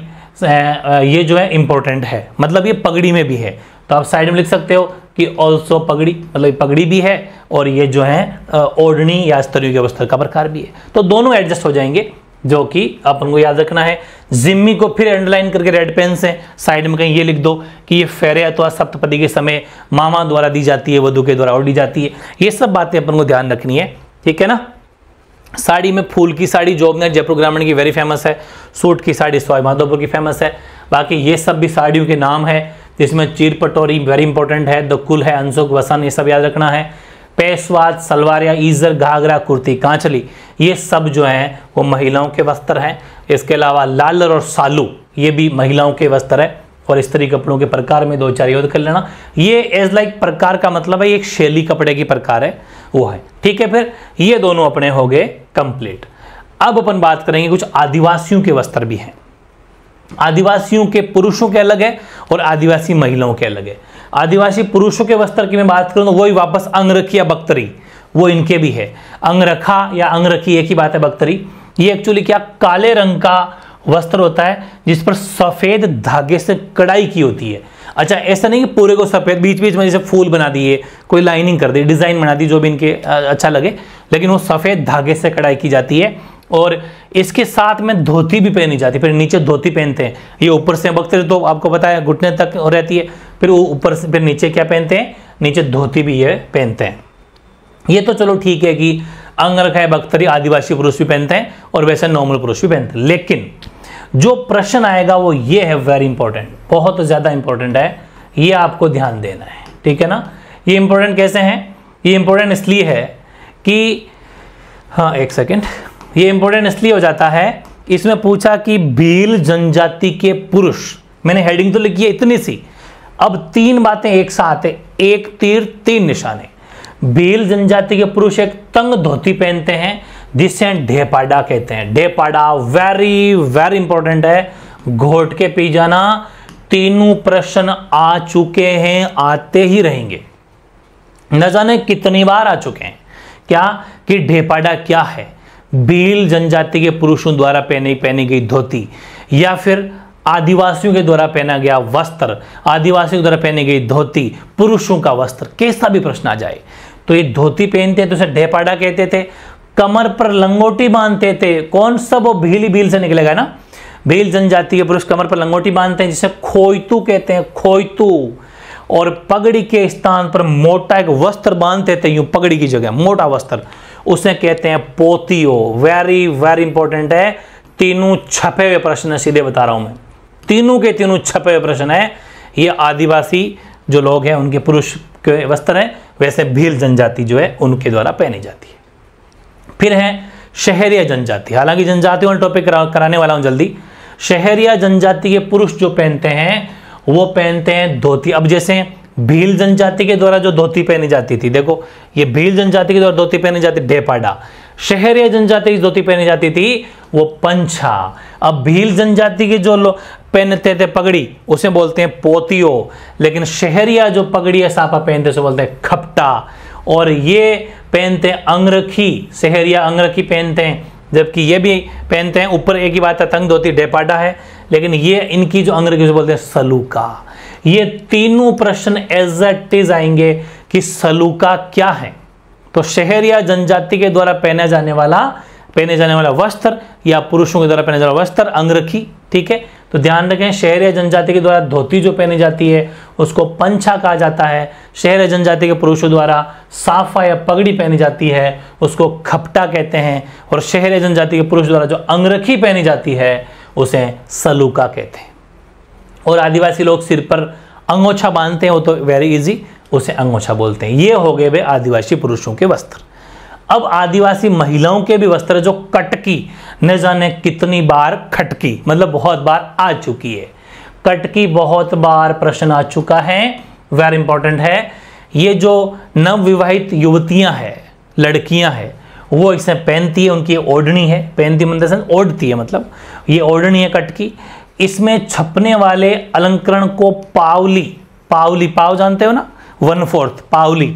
ये जो है इंपॉर्टेंट है मतलब ये पगड़ी में भी है तो आप साइड में लिख सकते हो कि ऑल्सो पगड़ी मतलब पगड़ी भी है और ये जो है ओढ़नी या स्तरीय के का प्रकार भी है तो दोनों एडजस्ट हो जाएंगे जो कि अपन को याद रखना है जिम्मी को फिर अंडरलाइन करके रेड पेन से साइड में कहीं ये लिख दो कि ये फेरे अथवा सप्तपति के समय मामा द्वारा दी जाती है वधु के द्वारा और दी जाती है ये सब बातें अपन को ध्यान रखनी है ठीक है ना साड़ी में फूल की साड़ी अपने जयपुर ग्रामीण की वेरी फेमस है सूट की साड़ी स्वाई माधोपुर की फेमस है बाकी ये सब भी साड़ियों के नाम है जिसमें चीर पटोरी वेरी इंपॉर्टेंट है द कुल है अंशुक वसन ये सब याद रखना है पेशवाद सलवार या ईजर घाघरा कुर्ती कांचली ये सब जो हैं वो महिलाओं के वस्त्र हैं इसके अलावा लालर और सालू ये भी महिलाओं के वस्त्र है और स्त्री कपड़ों के प्रकार में दो चार योद्ध कर लेना ये एज लाइक प्रकार का मतलब है एक शैली कपड़े की प्रकार है वो है ठीक है फिर ये दोनों अपने हो गए कंप्लीट अब अपन बात करेंगे कुछ आदिवासियों के वस्त्र भी हैं आदिवासियों के पुरुषों के अलग है और आदिवासी महिलाओं के अलग है आदिवासी पुरुषों के वस्त्र की मैं बात करूं तो वही वापस अंगरखी या बख्तरी वो इनके भी है अंगरखा या अंगरखी एक ही बात है बख्तरी ये एक्चुअली क्या काले रंग का वस्त्र होता है जिस पर सफ़ेद धागे से कढ़ाई की होती है अच्छा ऐसा नहीं कि पूरे को सफ़ेद बीच बीच में जैसे फूल बना दिए कोई लाइनिंग कर दी डिज़ाइन बना दी जो भी इनके अच्छा लगे लेकिन वो सफ़ेद धागे से कढ़ाई की जाती है और इसके साथ में धोती भी पहनी जाती है फिर नीचे धोती पहनते हैं ये ऊपर से बख्तर तो आपको बताया घुटने तक रहती है फिर वो ऊपर से फिर नीचे क्या पहनते हैं नीचे धोती भी ये पहनते हैं ये तो चलो ठीक है कि अंगरखाए बख्तरी आदिवासी पुरुष भी पहनते हैं और वैसे नॉर्मल पुरुष भी पहनते हैं लेकिन जो प्रश्न आएगा वो ये है वेरी इंपॉर्टेंट बहुत ज़्यादा इंपॉर्टेंट है ये आपको ध्यान देना है ठीक है ना ये इंपॉर्टेंट कैसे हैं ये इंपॉर्टेंट इसलिए है कि हाँ एक सेकेंड ये इंपॉर्टेंट इसलिए हो जाता है इसमें पूछा कि भील जनजाति के पुरुष मैंने हेडिंग तो लिखी है इतनी सी अब तीन बातें एक साथ है एक तीर तीन निशाने भील जनजाति के पुरुष एक तंग धोती पहनते हैं जिसे ढेपाडा कहते हैं ढेपाडा वेरी वेरी इंपॉर्टेंट है घोट के पी जाना तीनों प्रश्न आ चुके हैं आते ही रहेंगे न जाने कितनी बार आ चुके हैं क्या कि ढेपाडा क्या है भील जनजाति के पुरुषों द्वारा पहने पहनी गई धोती या फिर आदिवासियों के द्वारा पहना गया वस्त्र आदिवासियों के द्वारा पहनी गई धोती पुरुषों का वस्त्र कैसा भी प्रश्न आ जाए तो ये धोती पहनते हैं तो उसे ढेपाडा कहते थे कमर पर लंगोटी बांधते थे कौन सा वो भीली भील से निकलेगा ना भील जनजाति के पुरुष कमर पर लंगोटी बांधते हैं जिसे खोयतू कहते हैं खोयतू और पगड़ी के स्थान पर मोटा एक वस्त्र बांधते थे यूं पगड़ी की जगह मोटा वस्त्र उसे कहते हैं पोतियो वेरी वेरी इंपॉर्टेंट है तीनों छपे हुए प्रश्न है सीधे बता रहा हूं मैं तीनों के तीनों छपे हुए प्रश्न है ये आदिवासी जो लोग हैं उनके पुरुष के वस्त्र हैं वैसे भील जनजाति जो है उनके द्वारा पहनी जाती है फिर है शहरिया जनजाति हालांकि जनजाति वाला टॉपिक करा, कराने वाला हूं जल्दी शहरिया जनजाति के पुरुष जो पहनते हैं वो पहनते हैं धोती अब जैसे भील जनजाति के द्वारा जो धोती पहनी जाती थी देखो ये भील जनजाति के द्वारा धोती पहनी जाती ढेपाडा शहरीय जनजाति की धोती पहनी जाती थी वो पंछा अब भील जनजाति के जो पहनते थे पगड़ी उसे बोलते हैं पोतियो लेकिन शहरिया जो पगड़ी या साफा पहनते उसे बोलते हैं खपटा और ये पहनते हैं अंगरखी शहरिया अंगरखी पहनते हैं जबकि ये भी पहनते हैं ऊपर एक ही बात है तंग धोती ढेपाडा है लेकिन ये इनकी जो अंग्रेजी बोलते हैं सलूका ये तीनों प्रश्न एज एट इज आएंगे कि सलूका क्या है तो शहर या जनजाति के द्वारा पहना जाने वाला पहने जाने वाला वस्त्र या पुरुषों के द्वारा पहने जाने वाला वस्त्र अंगरखी ठीक है तो ध्यान रखें शहर या जनजाति के द्वारा धोती जो पहनी जाती है उसको पंछा कहा जाता है शहर या जनजाति के पुरुषों द्वारा साफा या पगड़ी पहनी जाती है उसको खपटा कहते हैं और शहर या जनजाति के पुरुष द्वारा जो अंगरखी पहनी जाती है उसे सलूका कहते हैं और आदिवासी लोग सिर पर अंगोछा बांधते हैं वो तो वेरी इजी उसे अंगोछा बोलते हैं ये हो गए वे आदिवासी पुरुषों के वस्त्र अब आदिवासी महिलाओं के भी वस्त्र जो कटकी न जाने कितनी बार खटकी मतलब बहुत बार आ चुकी है कटकी बहुत बार प्रश्न आ चुका है वेरी इंपॉर्टेंट है ये जो नवविवाहित युवतियां हैं लड़कियां हैं वो इसमें पहनती है उनकी ओढ़नी है पहनती मंदिर ओढ़ती है मतलब ये ओढ़नी है कट की इसमें छपने वाले अलंकरण को पावली पावली पाव जानते हो ना वन फोर्थ पावली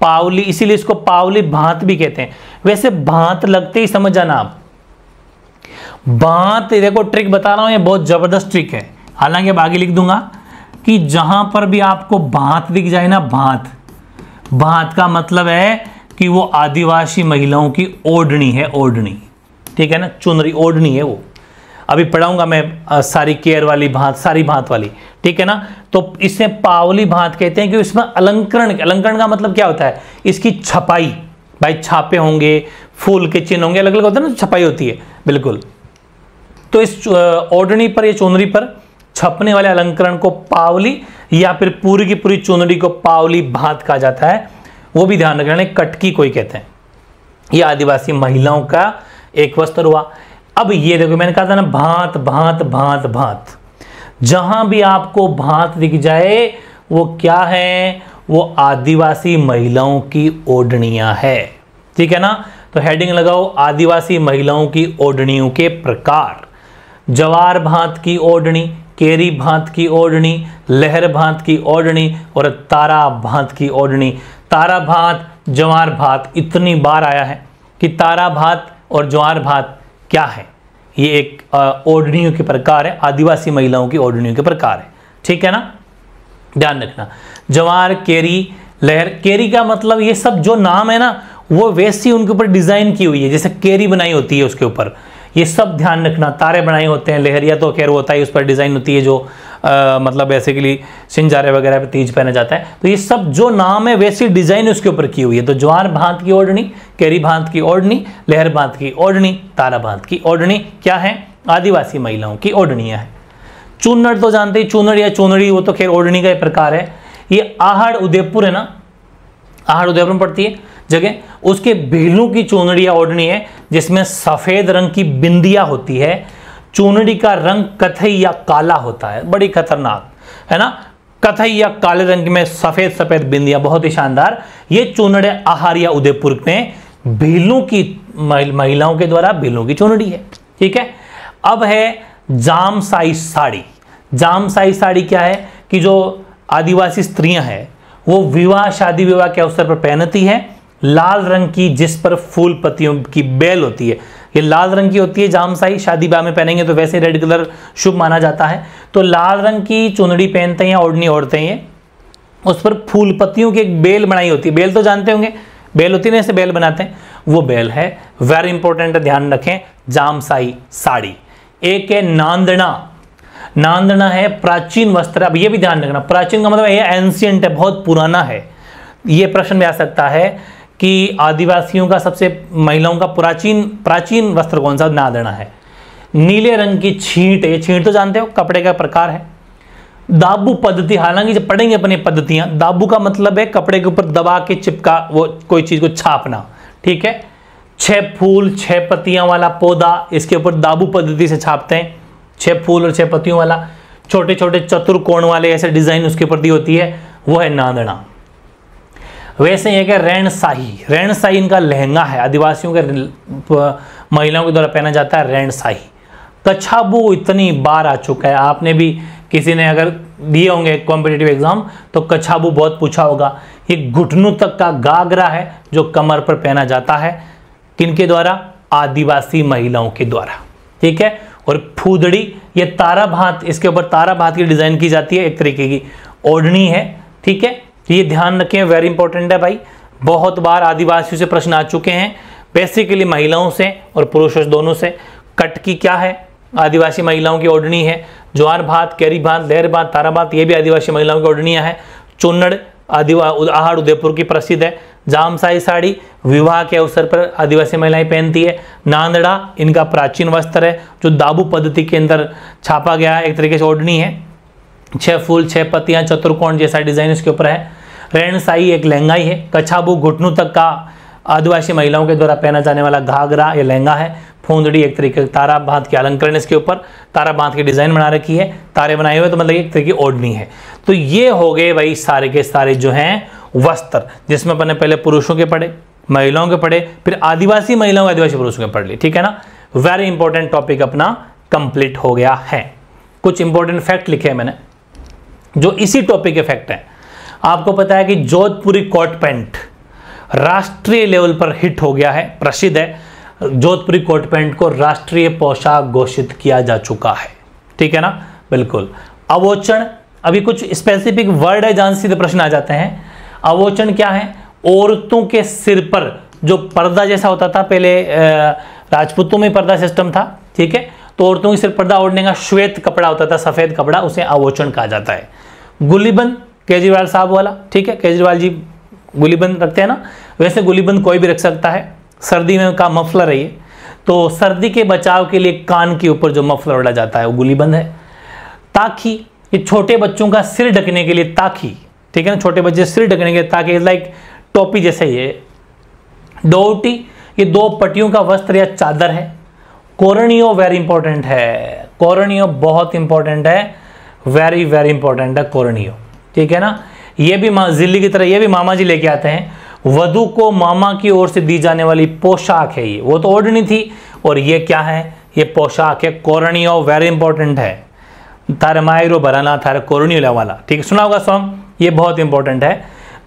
पावली इसीलिए इसको पावली भांत भी कहते हैं वैसे भांत लगते ही समझ जाना आप भांत देखो ट्रिक बता रहा हूं ये बहुत ज़बरदस्त ट्रिक है हालांकि अब आगे लिख दूंगा कि जहां पर भी आपको भांत दिख जाए ना भांत भांत का मतलब है कि वो आदिवासी महिलाओं की ओढ़नी है ओढ़नी ठीक है ना चुनरी ओढ़नी है वो अभी पढ़ाऊंगा मैं आ, सारी केयर वाली भात सारी भात वाली ठीक है ना तो इसे पावली भात कहते हैं कि इसमें अलंकरण अलंकरण का मतलब क्या होता है इसकी छपाई भाई छापे होंगे फूल के चिन्ह होंगे अलग अलग होता है ना छपाई होती है बिल्कुल तो इस ओढ़नी पर या चुनरी पर छपने वाले अलंकरण को पावली या फिर पूरी की पूरी चुनरी को पावली भात कहा जाता है वो भी ध्यान रखना कटकी कोई कहते हैं ये आदिवासी महिलाओं का एक वस्त्र हुआ अब ये देखो मैंने कहा था ना भांत भांत भांत भांत जहां भी आपको भांत दिख जाए वो क्या है वो आदिवासी महिलाओं की ओढ़निया है ठीक है ना तो हेडिंग लगाओ आदिवासी महिलाओं की ओढ़नियों के प्रकार जवार भांत की ओढ़नी केरी भांत की ओढ़नी लहर भांत की ओढ़नी और तारा भांत की ओढ़नी तारा भात ज्वार भात इतनी बार आया है कि तारा भात और ज्वार भात क्या है ये एक ओढ़नियों के प्रकार है आदिवासी महिलाओं की ओढ़नियों के प्रकार है ठीक है ना ध्यान रखना जवार केरी लहर केरी का मतलब ये सब जो नाम है ना वो वैसी उनके ऊपर डिज़ाइन की हुई है जैसे केरी बनाई होती है उसके ऊपर ये सब ध्यान रखना तारे बनाए होते हैं लहरिया तो खैर होता है उस पर डिज़ाइन होती है जो मतलब बेसिकली सिंजारे वगैरह पे तीज पहना जाता है तो ये सब जो नाम है वैसी डिज़ाइन उसके ऊपर की हुई है तो ज्वार भांत की ओढ़नी केरी भांत की ओढ़नी लहर भांत की ओढ़नी तारा भांत की ओढ़नी क्या है आदिवासी महिलाओं की ओढ़निया है चूनड़ तो जानते ही चूनड़ या चूनड़ी वो तो खैर ओढ़नी का एक प्रकार है ये आहड़ उदयपुर है ना आहड़ उदयपुर में पड़ती है जगह उसके भीलू की चूनड़िया ओढ़नी है जिसमें सफ़ेद रंग की बिंदिया होती है चूनड़ी का रंग कथई या काला होता है बड़ी खतरनाक है ना कथई या काले रंग में सफेद सफेद बिंदियां बहुत ही शानदार ये चूनड़े आहारिया उदयपुर ने भीलों की महिलाओं के द्वारा भीलों की चुनड़ी है ठीक है अब है जाम साई साड़ी जाम साई साड़ी क्या है कि जो आदिवासी स्त्रियां हैं वो विवाह शादी विवाह के अवसर पर पहनती है लाल रंग की जिस पर फूल पत्तियों की बेल होती है ये लाल रंग की होती है जामसाई शादी ब्याह में पहनेंगे तो वैसे रेड कलर शुभ माना जाता है तो लाल रंग की चुनड़ी पहनते हैं ओढ़नी ओढ़ते हैं उस पर फूल पत्तियों की एक बेल बनाई होती है बेल तो जानते होंगे बेल होती है ना ऐसे बेल बनाते हैं वो बेल है वेरी इंपॉर्टेंट ध्यान रखें जामसाई साड़ी एक है नांदना नांदना है प्राचीन वस्त्र अब ये भी ध्यान रखना प्राचीन का मतलब ये एंशियंट है बहुत पुराना है ये प्रश्न भी आ सकता है कि आदिवासियों का सबसे महिलाओं का प्राचीन प्राचीन वस्त्र कौन सा नादना है नीले रंग की छींट ये छींट तो जानते हो कपड़े का प्रकार है दाबू पद्धति हालांकि जब पढ़ेंगे अपने पद्धतियां दाबू का मतलब है कपड़े के ऊपर दबा के चिपका वो कोई चीज़ को छापना ठीक है छह फूल छह पत्तियां वाला पौधा इसके ऊपर दाबू पद्धति से छापते हैं छह फूल और छह पत्तियों वाला छोटे छोटे चतुर्कोण वाले ऐसे डिज़ाइन उसके ऊपर दी होती है वह है नादना वैसे यह क्या रैन शाही रैन शाही इनका लहंगा है आदिवासियों के महिलाओं के द्वारा पहना जाता है रैन शाही कछाबू इतनी बार आ चुका है आपने भी किसी ने अगर दिए होंगे कॉम्पिटेटिव एग्जाम तो कछाबू बहुत पूछा होगा ये घुटनों तक का गागरा है जो कमर पर पहना जाता है किनके द्वारा आदिवासी महिलाओं के द्वारा ठीक है और फूदड़ी ये तारा भात इसके ऊपर तारा भात की डिज़ाइन की जाती है एक तरीके की ओढ़नी है ठीक है तो ये ध्यान रखें वेरी इंपॉर्टेंट है भाई बहुत बार आदिवासियों से प्रश्न आ चुके हैं बेसिकली महिलाओं से और पुरुषों दोनों से कट की क्या है आदिवासी महिलाओं की ओढ़नी है ज्वार भात कैरी भात लहर भात तारा भात ये भी आदिवासी महिलाओं की ओढ़नियाँ हैं चुन्नड़ आदिवा आहाड़ उदयपुर की प्रसिद्ध है जामसाई साड़ी विवाह के अवसर पर आदिवासी महिलाएं पहनती है नांदड़ा इनका प्राचीन वस्त्र है जो दाबू पद्धति के अंदर छापा गया है एक तरीके से ओढ़नी है छह फूल छह पत्तियां चतुर्कोण जैसा डिज़ाइन इसके ऊपर है रेणसाई एक लहंगा ही है कछाबू घुटनू तक का आदिवासी महिलाओं के द्वारा पहना जाने वाला घाघरा या लहंगा है फोंदड़ी एक तरीके तारा बांध के अलंकरण इसके ऊपर तारा बांध के डिज़ाइन बना रखी है तारे बनाए हुए तो मतलब एक तरीके ओढ़नी है तो ये हो गए भाई सारे के सारे जो हैं वस्त्र जिसमें अपने पहले पुरुषों के पढ़े महिलाओं के पढ़े फिर आदिवासी महिलाओं के आदिवासी पुरुषों के पढ़ ली ठीक है ना वेरी इंपॉर्टेंट टॉपिक अपना कंप्लीट हो गया है कुछ इंपॉर्टेंट फैक्ट लिखे हैं मैंने जो इसी टॉपिक के फैक्ट हैं आपको पता है कि जोधपुरी कोट पैंट राष्ट्रीय लेवल पर हिट हो गया है प्रसिद्ध है जोधपुरी कोट पैंट को राष्ट्रीय पोशाक घोषित किया जा चुका है ठीक है ना बिल्कुल अवोचन अभी कुछ स्पेसिफिक वर्ड है जान सीधे प्रश्न आ जाते हैं अवोचन क्या है औरतों के सिर पर जो पर्दा जैसा होता था पहले राजपूतों में पर्दा सिस्टम था ठीक है तो औरतों के सिर पर्दा ओढ़ने का श्वेत कपड़ा होता था सफ़ेद कपड़ा उसे अवोचन कहा जाता है गुलीबंद केजरीवाल साहब वाला ठीक है केजरीवाल जी गुलीबंद रखते हैं ना वैसे गुलीबंद कोई भी रख सकता है सर्दी में का मफलर है ये तो सर्दी के बचाव के लिए कान के ऊपर जो मफलर उड़ा जाता है वो गुलीबंद है ताकि ये छोटे बच्चों का सिर ढकने के लिए ताकि ठीक है ना छोटे बच्चे सिर ढकने के लिए ताकि लाइक टोपी जैसे ये डोटी ये दो पट्टियों का वस्त्र या चादर है कोरणियो वेरी इंपॉर्टेंट है कोरणियो बहुत इंपॉर्टेंट है वेरी वेरी इंपॉर्टेंट है कोरणियो ठीक है ना ये भी माँ जिल्ली की तरह ये भी मामा जी लेके आते हैं वधु को मामा की ओर से दी जाने वाली पोशाक है ये वो तो ओढ़नी थी और ये क्या है ये पोशाक है कोरणियो वेरी इंपॉर्टेंट है थारे मायरो भराना थारे कोरणियो वाला ठीक सुना होगा सॉन्ग ये बहुत इंपॉर्टेंट है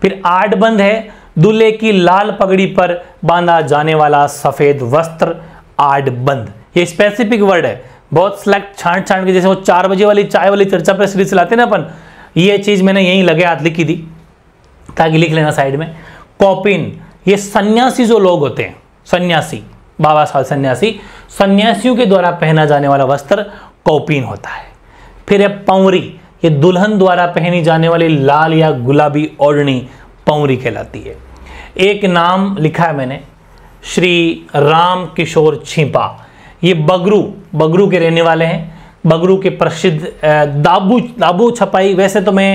फिर आठ बंद है दूल्हे की लाल पगड़ी पर बांधा जाने वाला सफ़ेद वस्त्र आठ बंद ये स्पेसिफिक वर्ड है बहुत सिलेक्ट छांट छांट के जैसे वो चार बजे वाली चाय वाली चर्चा पर सीरीज चलाते ना अपन ये चीज़ मैंने यहीं लगे हाथ लिखी थी ताकि लिख लेना साइड में कॉपिन ये सन्यासी जो लोग होते हैं सन्यासी बाबा साहब सन्यासी सन्यासियों के द्वारा पहना जाने वाला वस्त्र कौपिन होता है फिर है पौरी ये दुल्हन द्वारा पहनी जाने वाली लाल या गुलाबी ओढ़नी पौरी कहलाती है एक नाम लिखा है मैंने श्री राम किशोर छिपा ये बगरू बगरू के रहने वाले हैं बगरू के प्रसिद्ध दाबू दाबू छपाई वैसे तो मैं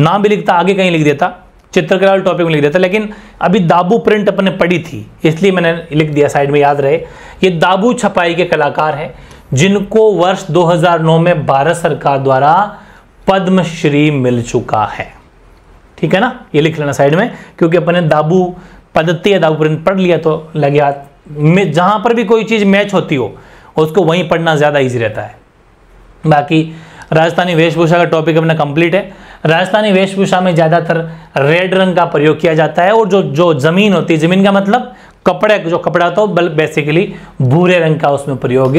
नाम भी लिखता आगे कहीं लिख देता चित्रकला टॉपिक में लिख देता लेकिन अभी दाबू प्रिंट अपने पड़ी थी इसलिए मैंने लिख दिया साइड में याद रहे ये दाबू छपाई के कलाकार हैं जिनको वर्ष 2009 में भारत सरकार द्वारा पद्मश्री मिल चुका है ठीक है ना ये लिख लेना साइड में क्योंकि अपने दाबू पद्धति या दाबू प्रिंट पढ़ लिया तो लगे जहां जहाँ पर भी कोई चीज़ मैच होती हो उसको वहीं पढ़ना ज़्यादा ईजी रहता है बाकी राजस्थानी वेशभूषा का टॉपिक अपना कंप्लीट है राजस्थानी वेशभूषा में ज़्यादातर रेड रंग का प्रयोग किया जाता है और जो जो ज़मीन होती है ज़मीन का मतलब कपड़े जो कपड़ा होता तो है बल बेसिकली भूरे रंग का उसमें प्रयोग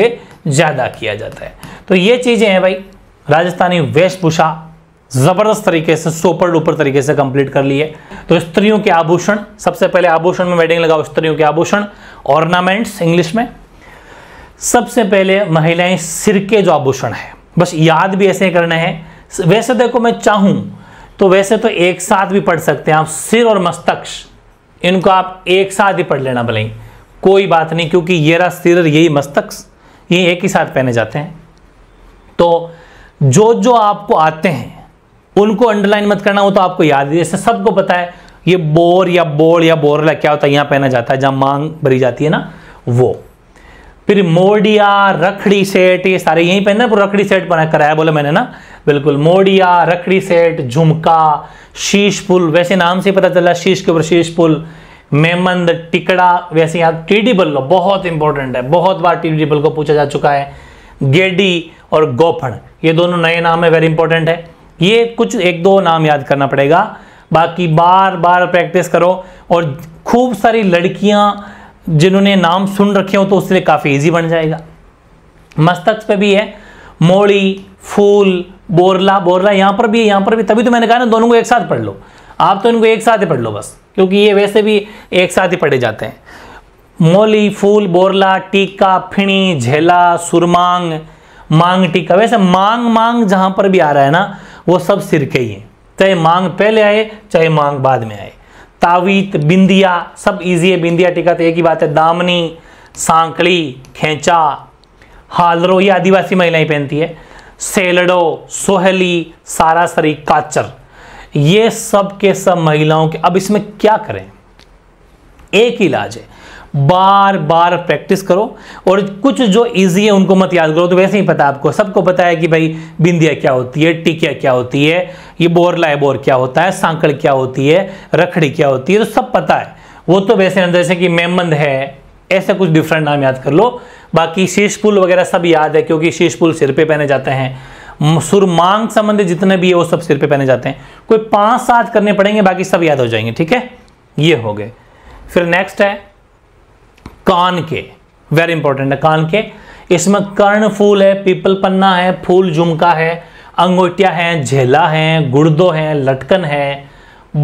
ज़्यादा किया जाता है तो ये चीज़ें हैं भाई राजस्थानी वेशभूषा ज़बरदस्त तरीके से सोपर डुपर तरीके से कंप्लीट कर ली है तो स्त्रियों के आभूषण सबसे पहले आभूषण में वेडिंग लगाओ स्त्रियों के आभूषण ऑर्नामेंट्स इंग्लिश में सबसे पहले महिलाएं सिर के जो आभूषण है बस याद भी ऐसे करना है वैसे देखो मैं चाहूँ तो वैसे तो एक साथ भी पढ़ सकते हैं आप सिर और मस्तक्ष इनको आप एक साथ ही पढ़ लेना भले ही कोई बात नहीं क्योंकि ये रहा सिर और यही मस्तक्ष ये एक ही साथ पहने जाते हैं तो जो जो आपको आते हैं उनको अंडरलाइन मत करना हो तो आपको याद है जैसे सबको पता है ये बोर या बोर या बोरला क्या होता है यहां पहना जाता है जहां मांग भरी जाती है ना वो फिर मोडिया रखड़ी सेट ये सारे यहीं पे ना रखड़ी सेट बना कराया बोले मैंने ना बिल्कुल मोडिया रखड़ी सेट झुमका शीश पुल वैसे नाम से पता चला शीश के ऊपर शीश पुल मेमंद टिकड़ा वैसे यहाँ टीडीबल बल्लो बहुत इंपॉर्टेंट है बहुत बार बल को पूछा जा चुका है गेडी और गोफण ये दोनों नए नाम है वेरी इंपॉर्टेंट है ये कुछ एक दो नाम याद करना पड़ेगा बाकी बार बार प्रैक्टिस करो और खूब सारी लड़कियां जिन्होंने नाम सुन रखे हो तो उसके लिए काफ़ी इजी बन जाएगा मस्तक पे भी है मोड़ी फूल बोरला बोरला यहां पर भी है यहां पर भी तभी तो मैंने कहा ना दोनों को एक साथ पढ़ लो आप तो इनको एक साथ ही पढ़ लो बस क्योंकि ये वैसे भी एक साथ ही पढ़े जाते हैं मोली फूल बोरला टीका फिणी झेला सुरमांग मांग टीका वैसे मांग मांग जहां पर भी आ रहा है ना वो सब सिर के ही है चाहे मांग पहले आए चाहे मांग बाद में आए तावीत बिंदिया सब इजी है बिंदिया टीका तो एक ही बात है दामनी सांकड़ी खेचा हालरो ये आदिवासी महिलाएं पहनती है सेलडो सोहली सारासरी काचर ये सब के सब महिलाओं के अब इसमें क्या करें एक इलाज है बार बार प्रैक्टिस करो और कुछ जो इजी है उनको मत याद करो तो वैसे ही पता आपको सबको पता है कि भाई बिंदिया क्या होती है टिकिया क्या होती है ये बोरला है बोर क्या होता है सांकड़ क्या होती है रखड़ी क्या होती है तो सब पता है वो तो वैसे अंदर जैसे कि मेमंद है ऐसा कुछ डिफरेंट नाम याद कर लो बाकी शीश पुल वगैरह सब याद है क्योंकि शीश पुल सिर पर पहने जाते हैं सुरमांग संबंधित जितने भी है वो सब सिर पर पहने जाते हैं कोई पांच सात करने पड़ेंगे बाकी सब याद हो जाएंगे ठीक है ये हो गए फिर नेक्स्ट है कान के वेरी इंपॉर्टेंट है कान के इसमें कर्ण फूल है पीपल पन्ना है फूल झुमका है अंगोटिया है झेला है गुर्दो है लटकन है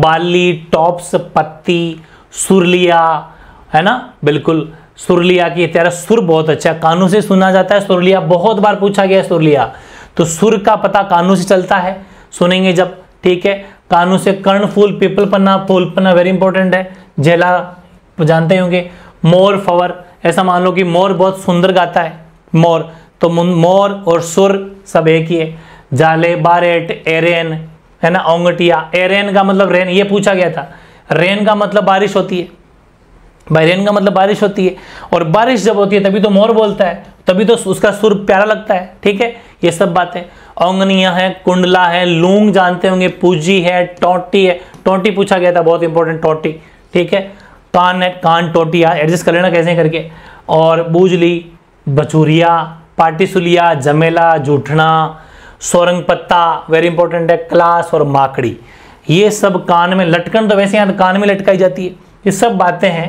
बाली टॉप्स पत्ती सुरलिया है ना बिल्कुल सुरलिया की तेरा सुर बहुत अच्छा कानों से सुना जाता है सुरलिया बहुत बार पूछा गया सुरलिया तो सुर का पता कानों से चलता है सुनेंगे जब ठीक है कानों से कर्ण फूल पीपल पन्ना फूल पन्ना वेरी इंपॉर्टेंट है झेला जानते होंगे मोर फवर ऐसा मान लो कि मोर बहुत सुंदर गाता है मोर तो मोर और सुर सब एक ही है जाले बारेट एरेन है ना ओंगटिया एरेन का मतलब रेन ये पूछा गया था रेन का मतलब बारिश होती है भाई रेन का मतलब बारिश होती है और बारिश जब होती है तभी तो मोर बोलता है तभी तो उसका सुर प्यारा लगता है ठीक है ये सब बातें औंगनिया है कुंडला है लूंग जानते होंगे पूजी है टोटी है टोटी पूछा गया था बहुत इंपॉर्टेंट टोटी ठीक है कान नेट कान टोटिया एडजस्ट कर लेना कैसे करके और बूजली बचूरिया पार्टीसुलिया जमेला जूठना सोरंग पत्ता वेरी इंपॉर्टेंट है क्लास और माकड़ी ये सब कान में लटकन तो वैसे यहाँ तो कान में लटकाई जाती है ये सब बातें हैं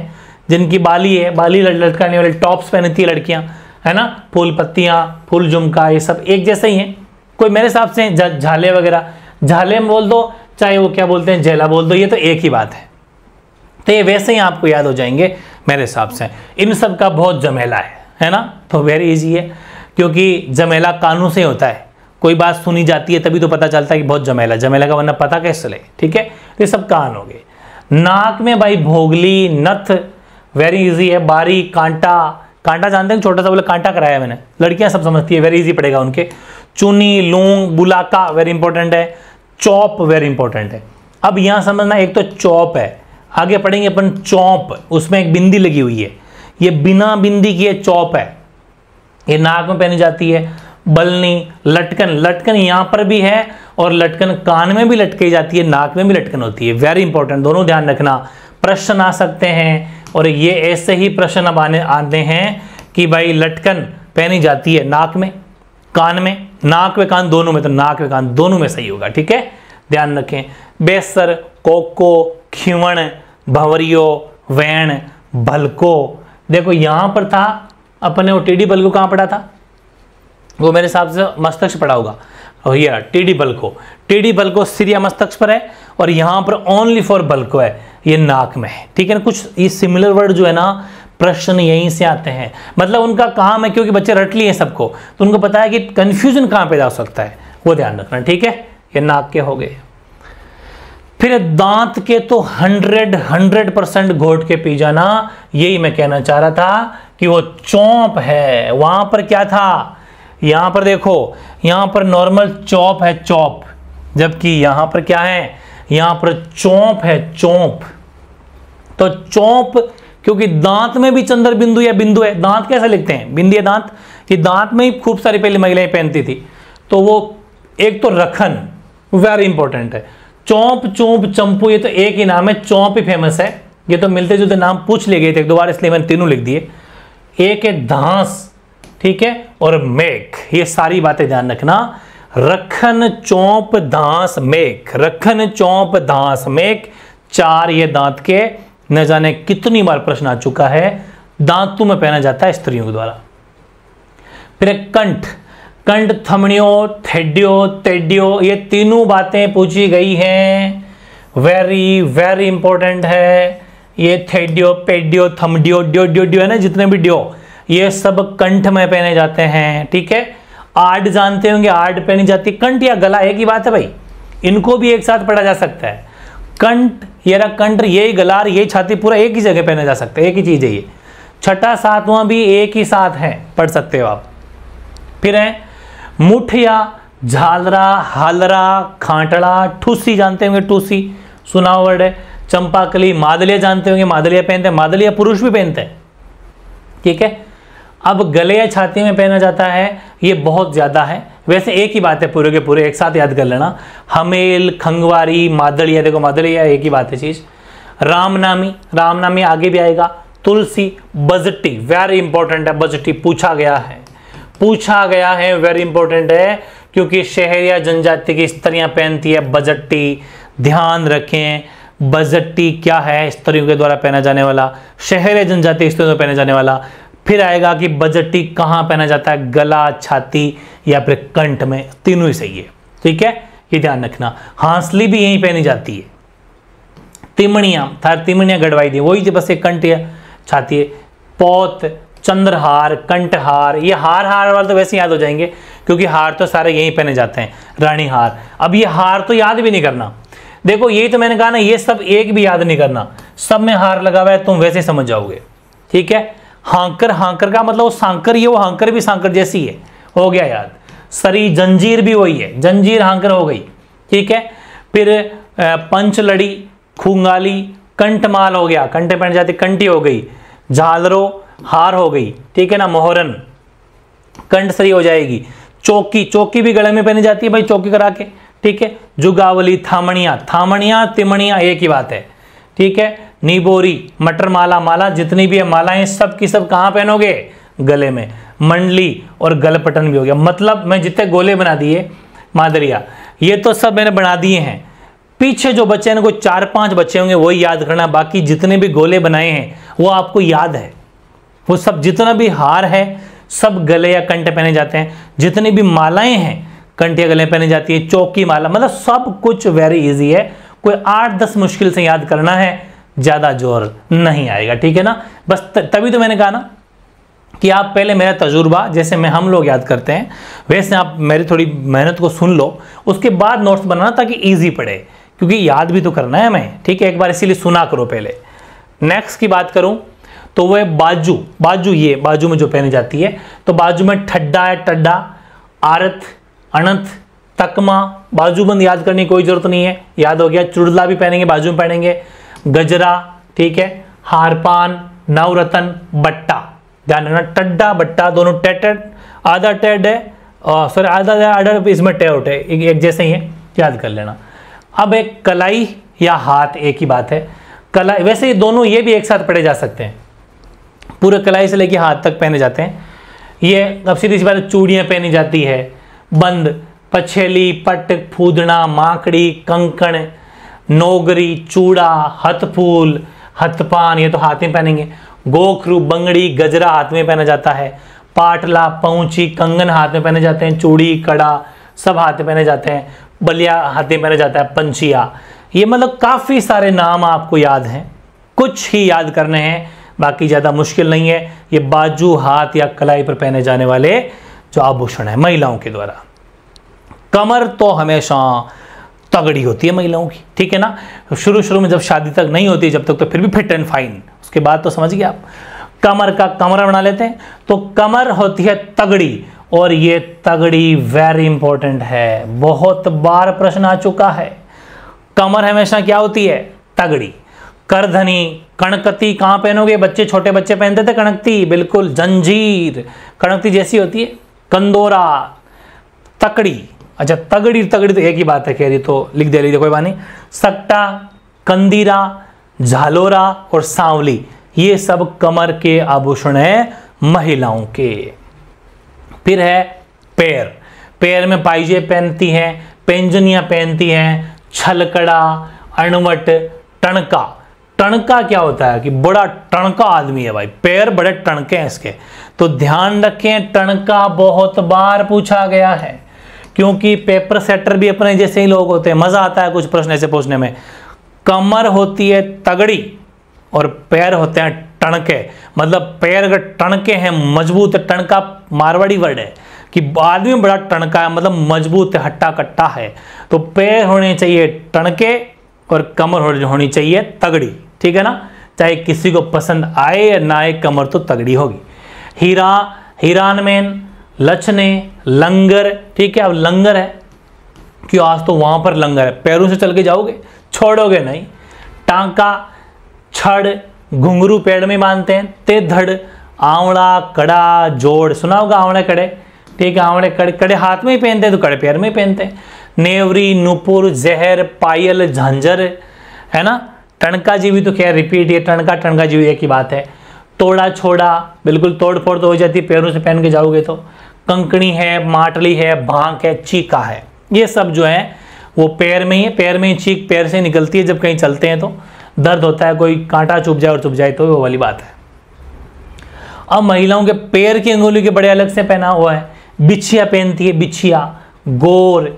जिनकी बाली है बाली लटकाने वाले टॉप्स पहनती है लड़कियाँ है ना फूल पत्तियाँ फूल झुमका ये सब एक जैसे ही हैं कोई मेरे हिसाब से झाले वगैरह झाले में बोल दो चाहे वो क्या बोलते हैं झेला बोल दो ये तो एक ही बात है तो ये वैसे ही आपको याद हो जाएंगे मेरे हिसाब से इन सब का बहुत जमेला है है ना तो वेरी इजी है क्योंकि जमेला कानून से होता है कोई बात सुनी जाती है तभी तो पता चलता है कि बहुत जमेला जमेला का वरना पता कैसे चले ठीक है तो ये सब कान हो गए नाक में भाई भोगली नथ वेरी इजी है बारी कांटा कांटा जानते हैं छोटा सा बोले कांटा कराया मैंने लड़कियां सब समझती है वेरी इजी पड़ेगा उनके चुनी लूंग बुलाका वेरी इंपॉर्टेंट है चौप वेरी इंपॉर्टेंट है अब यहां समझना एक तो चौप है आगे पढ़ेंगे अपन चौप उसमें एक बिंदी लगी हुई है ये बिना बिंदी की चौप है ये नाक में पहनी जाती है बलनी लटकन लटकन यहां पर भी है और लटकन कान में भी लटकी जाती है नाक में भी लटकन होती है वेरी इंपॉर्टेंट दोनों ध्यान रखना प्रश्न आ सकते हैं और ये ऐसे ही प्रश्न अब आने आते हैं कि भाई लटकन पहनी जाती है नाक में कान में नाक व कान दोनों में तो नाक व कान दोनों में सही होगा ठीक है ध्यान रखें बेसर कोको खिवण भंवरियो वैण भलको देखो यहां पर था अपने वो टीडी बल को कहाँ पढ़ा था वो मेरे हिसाब से मस्तिष्क पढ़ा होगा भैया टी टीडी बल को टीडी बल को मस्तक्ष मस्तिष्क पर है और यहां पर ओनली फॉर बल्को है ये नाक में है ठीक है ना कुछ ये सिमिलर वर्ड जो है ना प्रश्न यहीं से आते हैं मतलब उनका काम है क्योंकि बच्चे रट लिए हैं सबको तो उनको पता है कि कंफ्यूजन कहाँ पैदा हो सकता है वो ध्यान रखना ठीक है ये नाक के हो गए फिर दांत के तो हंड्रेड हंड्रेड परसेंट घोट के पी जाना यही मैं कहना चाह रहा था कि वो चौंप है वहां पर क्या था यहां पर देखो यहां पर नॉर्मल चौप है चौप जबकि यहां पर क्या है यहां पर चौंप है चौंप तो चौंप क्योंकि दांत में भी चंद्र बिंदु या बिंदु है दांत कैसे लिखते हैं बिंदी या दांत ये दांत में ही खूब सारी पहली महिलाएं पहनती थी तो वो एक तो रखन वेरी इंपॉर्टेंट है चौंप चौंप चंपू ये तो एक ही नाम है चौंप ही फेमस है ये तो मिलते जुलते नाम पूछ ले गए थे एक दो बार इसलिए मैंने तीनों लिख दिए एक है धांस ठीक है और मेघ ये सारी बातें ध्यान रखना रखन चौंप धांस मेघ रखन चौंप धांस मेघ चार ये दांत के न जाने कितनी बार प्रश्न आ चुका है दांतों में पहना जाता है स्त्रियों के द्वारा फिर कंठ कंड थमणियो थेडियो तेडियो ये तीनों बातें पूछी गई हैं वेरी वेरी इंपॉर्टेंट है ये थेडियो पेडियो थमडियो डियो डियो डियो है ना जितने भी ड्यो ये सब कंठ में पहने जाते हैं ठीक है आड जानते होंगे आड पहनी जाती कंठ या गला एक ही बात है भाई इनको भी एक साथ पढ़ा जा सकता है कंठ ये कंठ ये गलार ये छाती पूरा एक ही जगह पहने जा सकता है एक ही चीज़ है ये छठा सातवां भी एक ही साथ है पढ़ सकते हो आप फिर है मुठिया झालरा हालरा खांटड़ा ठूसी जानते होंगे टूसी सुना वर्ड है चंपाकली मादलिया जानते होंगे मादलिया पहनते हैं मादलिया पुरुष भी पहनते हैं ठीक है अब गले या छाती में पहना जाता है ये बहुत ज़्यादा है वैसे एक ही बात है पूरे के पूरे एक साथ याद कर लेना हमेल खंगवारी मादलिया देखो मादलिया एक ही बात है चीज़ रामनामी रामनामी आगे भी आएगा तुलसी बजटी वेरी इंपॉर्टेंट है बजटी पूछा गया है पूछा गया है वेरी इंपॉर्टेंट है क्योंकि शहर या जनजाति की स्त्रियां पहनती है बजट्टी ध्यान रखें बजट्टी क्या है स्त्रियों के द्वारा पहना जाने वाला या जनजाति स्त्रियों द्वारा पहना जाने वाला फिर आएगा कि बजट्टी कहाँ पहना जाता है गला छाती या फिर कंठ में तीनों ही सही है ठीक है ये ध्यान रखना हांसली भी यही पहनी जाती है तिमणिया थार तिमणिया गढ़वाई दी वही तो बस एक कंठ या छाती है पौत चंद्रहार कंठहार ये हार हार वाले तो वैसे याद हो जाएंगे क्योंकि हार तो सारे यहीं पहने जाते हैं रानी हार अब ये हार तो याद भी नहीं करना देखो यही तो मैंने कहा ना ये सब एक भी याद नहीं करना सब में हार लगा हुआ है तुम वैसे समझ जाओगे ठीक है हांकर हांकर का मतलब वो सांकर ये वो हांकर भी सांकर जैसी है हो गया याद सरी जंजीर भी वही है जंजीर हांकर हो गई ठीक है फिर पंचलड़ी खूंगाली कंठमाल हो गया कंठे पहन जाती कंटी हो गई झालरों हार हो गई ठीक है ना मोहरन कंठ सही हो जाएगी चौकी चौकी भी गले में पहनी जाती है भाई चौकी करा के ठीक है जुगावली थामणिया थामणिया तिमणिया एक ही बात है ठीक है नीबोरी मटर माला माला जितनी भी है मालाएं सब की सब कहां पहनोगे गले में मंडली और गलपटन भी हो गया मतलब मैं जितने गोले बना दिए मादरिया ये तो सब मैंने बना दिए हैं पीछे जो बच्चे हैं कोई चार पांच बच्चे होंगे वही याद करना बाकी जितने भी गोले बनाए हैं वो आपको याद है वो सब जितना भी हार है सब गले या कंठे पहने जाते हैं जितनी भी मालाएं हैं कंठे गले पहने जाती है चौकी माला मतलब सब कुछ वेरी इजी है कोई आठ दस मुश्किल से याद करना है ज़्यादा जोर नहीं आएगा ठीक है ना बस तभी तो मैंने कहा ना कि आप पहले मेरा तजुर्बा जैसे मैं हम लोग याद करते हैं वैसे आप मेरी थोड़ी मेहनत को सुन लो उसके बाद नोट्स बनाना ताकि ईजी पड़े क्योंकि याद भी तो करना है हमें ठीक है एक बार इसीलिए सुना करो पहले नेक्स्ट की बात करूं तो वह बाजू बाजू ये बाजू में जो पहनी जाती है तो बाजू में ठड्डा है टड्डा आरत अनंत तकमा बाजूबंद याद करने की कोई जरूरत नहीं है याद हो गया चुड़ला भी पहनेंगे बाजू में पहनेंगे गजरा ठीक है हारपान नवरतन बट्टा ध्यान रखना टड्डा बट्टा दोनों टेटेड आधा टेड है सॉरी आधा आधा इसमें टे उठे एक जैसे ही है याद कर लेना अब एक कलाई या हाथ एक ही बात है कलाई वैसे दोनों ये भी एक साथ पढ़े जा सकते हैं पूरे कलाई से लेके हाथ तक पहने जाते हैं ये अब सीधी सी बात चूड़ियाँ पहनी जाती है बंद पछेली पट फूदना माकड़ी कंकण नोगरी चूड़ा हथफूल हथपान ये तो हाथ में पहनेंगे गोखरू बंगड़ी गजरा हाथ में पहना जाता है पाटला पहुँची कंगन हाथ में पहने जाते हैं चूड़ी कड़ा सब हाथ में पहने जाते हैं बलिया हाथ में पहना जाता है पंचिया ये मतलब काफ़ी सारे नाम आपको याद हैं कुछ ही याद करने हैं बाकी ज़्यादा मुश्किल नहीं है ये बाजू हाथ या कलाई पर पहने जाने वाले जो आभूषण है महिलाओं के द्वारा कमर तो हमेशा तगड़ी होती है महिलाओं की ठीक है ना शुरू शुरू में जब शादी तक नहीं होती जब तक तो फिर भी फिट एंड फाइन उसके बाद तो समझ गए आप कमर का कमरा बना लेते हैं तो कमर होती है तगड़ी और ये तगड़ी वेरी इंपॉर्टेंट है बहुत बार प्रश्न आ चुका है कमर हमेशा क्या होती है तगड़ी करधनी कणकती कहाँ पहनोगे बच्चे छोटे बच्चे पहनते थे कणकती बिल्कुल जंजीर कणकती जैसी होती है कंदोरा तकड़ी अच्छा तगड़ी तगड़ी तो एक ही बात है कह रही तो लिख दे लीजिए कोई बात नहीं सट्टा कंदीरा झालोरा और सांवली ये सब कमर के आभूषण है महिलाओं के फिर है पैर पैर में पाइजे पहनती हैं पेंजनियाँ पहनती हैं छलकड़ा अणवट टणका टणका क्या होता है कि बड़ा टणका आदमी है भाई पैर बड़े टणके हैं इसके तो ध्यान रखें टणका बहुत बार पूछा गया है क्योंकि पेपर सेटर भी अपने जैसे ही लोग होते हैं मज़ा आता है कुछ प्रश्न ऐसे पूछने में कमर होती है तगड़ी और पैर होते हैं टणके मतलब पैर अगर टणके हैं मजबूत टणका मारवाड़ी वर्ड है कि आदमी बड़ा टणका है मतलब मजबूत हट्टा कट्टा है तो पैर होने चाहिए टणके और कमर होनी चाहिए तगड़ी ठीक है ना चाहे किसी को पसंद आए या ना आए कमर तो तगड़ी होगी हीरा हीरानमेन लचने लंगर ठीक है अब लंगर है क्यों आज तो वहां पर लंगर है पैरों से चल के जाओगे छोड़ोगे नहीं टांका छड़ घुंगरू पेड़ में बांधते हैं ते धड़ आंवड़ा कड़ा जोड़ सुना होगा आंवड़े कड़े ठीक है आंवड़े कड़े कड़े हाथ में ही पहनते हैं तो कड़े पैर में ही पहनते हैं नेवरी नूपुर जहर पायल झंझर है ना टणका जी भी तो खैर रिपीट ये टणका टणका जी भी एक ही बात है तोड़ा छोड़ा बिल्कुल तोड़ फोड़ तो हो जाती पैरों से पहन के जाओगे तो कंकड़ी है माटली है भांक है चीका है ये सब जो है वो पैर में ही है पैर में ही चीख पैर से निकलती है जब कहीं चलते हैं तो दर्द होता है कोई कांटा चुप जाए और चुप जाए तो वो वाली बात है अब महिलाओं के पैर की अंगुली के बड़े अलग से पहना हुआ है बिछिया पहनती है बिछिया गोर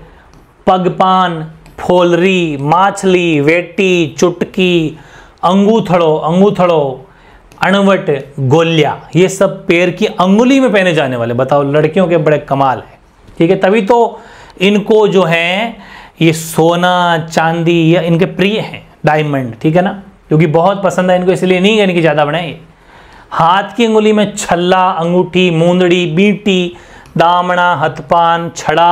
पगपान फोलरी माछली वेटी चुटकी अंगूथड़ो अंगूथड़ो अणवट गोलिया ये सब पैर की अंगुली में पहने जाने वाले बताओ लड़कियों के बड़े कमाल है ठीक है तभी तो इनको जो है ये सोना चांदी या इनके प्रिय हैं डायमंड ठीक है ना क्योंकि बहुत पसंद है इनको इसलिए नहीं है इनकी ज़्यादा बनाए हाथ की अंगुली में छल्ला अंगूठी मूंदड़ी बीटी दामणा हथपान छड़ा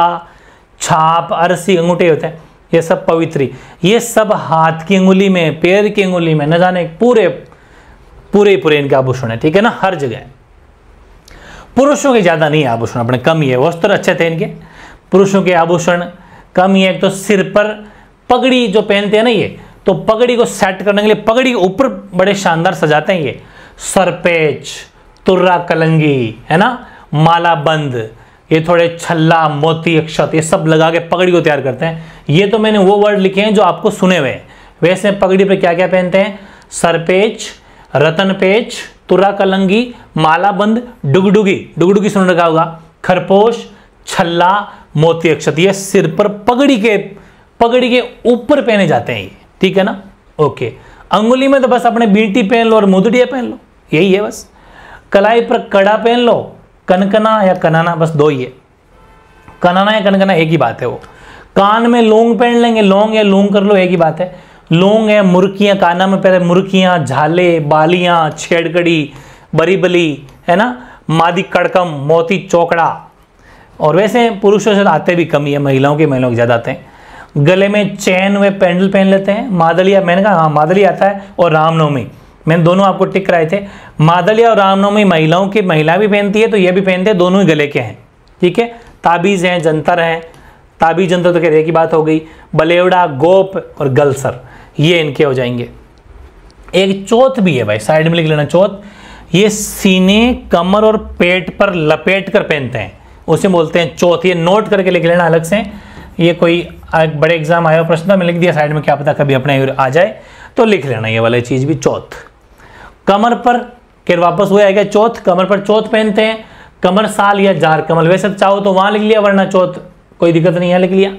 छाप अरसी अंगूठे होते हैं ये सब पवित्री ये सब हाथ की अंगुली में पैर की अंगुली में न जाने पूरे पूरे पूरे इनके आभूषण है ठीक है ना हर जगह पुरुषों के ज़्यादा नहीं आभूषण अपने कम ही है वस्त्र अच्छे थे इनके पुरुषों के आभूषण कम ही है तो सिर पर पगड़ी जो पहनते हैं ना ये तो पगड़ी को सेट करने के लिए पगड़ी ऊपर बड़े शानदार सजाते हैं ये सरपेच तुर्रा कलंगी है ना माला बंद ये थोड़े छल्ला मोती अक्षत ये सब लगा के पगड़ी को तैयार करते हैं ये तो मैंने वो वर्ड लिखे हैं जो आपको सुने हुए हैं वैसे पगड़ी पे क्या क्या पहनते हैं सरपेच रतन पेच तुरा कलंगी मालाबंद डुगडुगी डुगडुगी सुन रखा होगा खरपोश छल्ला मोती अक्षत ये सिर पर पगड़ी के पगड़ी के ऊपर पहने जाते हैं ये ठीक है ना ओके अंगुली में तो बस अपने बीटी पहन लो और मुदड़िया पहन लो यही है बस कलाई पर कड़ा पहन लो कनकना या कनाना बस दो ही है कनाना या कनकना एक ही बात है वो कान में लोंग पहन लेंगे लोंग या लोंग कर लो एक ही बात है लोंग है मुर्कियां काना में पहले मुर्कियां झाले बालियां छेड़कड़ी बरीबली है ना मादी कड़कम मोती चौकड़ा और वैसे पुरुषों से तो आते भी कम ही है महिलाओं के महिलाओं के ज़्यादा आते हैं गले में चैन वे पैंडल पहन लेते हैं मादलिया मैंने कहा हाँ मादली आता है और रामनवमी मैंने दोनों आपको टिक कराए थे मादलिया और रामनवमी महिलाओं की महिला भी पहनती है तो ये भी पहनते हैं दोनों ही गले के हैं ठीक है ताबीज़ हैं जंतर हैं ताबीज जंतर तो कहते की बात हो गई बलेवड़ा गोप और गलसर ये इनके हो जाएंगे एक चौथ भी है भाई साइड में लिख लेना चौथ ये सीने कमर और पेट पर लपेट कर पहनते हैं उसे बोलते हैं चौथ ये नोट करके लिख लेना अलग से ये कोई बड़े एग्जाम आया प्रश्न था मैं लिख दिया साइड में क्या पता कभी अपने आ जाए तो लिख लेना ये वाली चीज़ भी चौथ कमर पर फिर वापस हुए आएगा चौथ कमर पर चौथ पहनते हैं कमर साल या जार कमल वैसे तो चाहो तो वहां लिख लिया वरना चौथ कोई दिक्कत नहीं है लिख लिया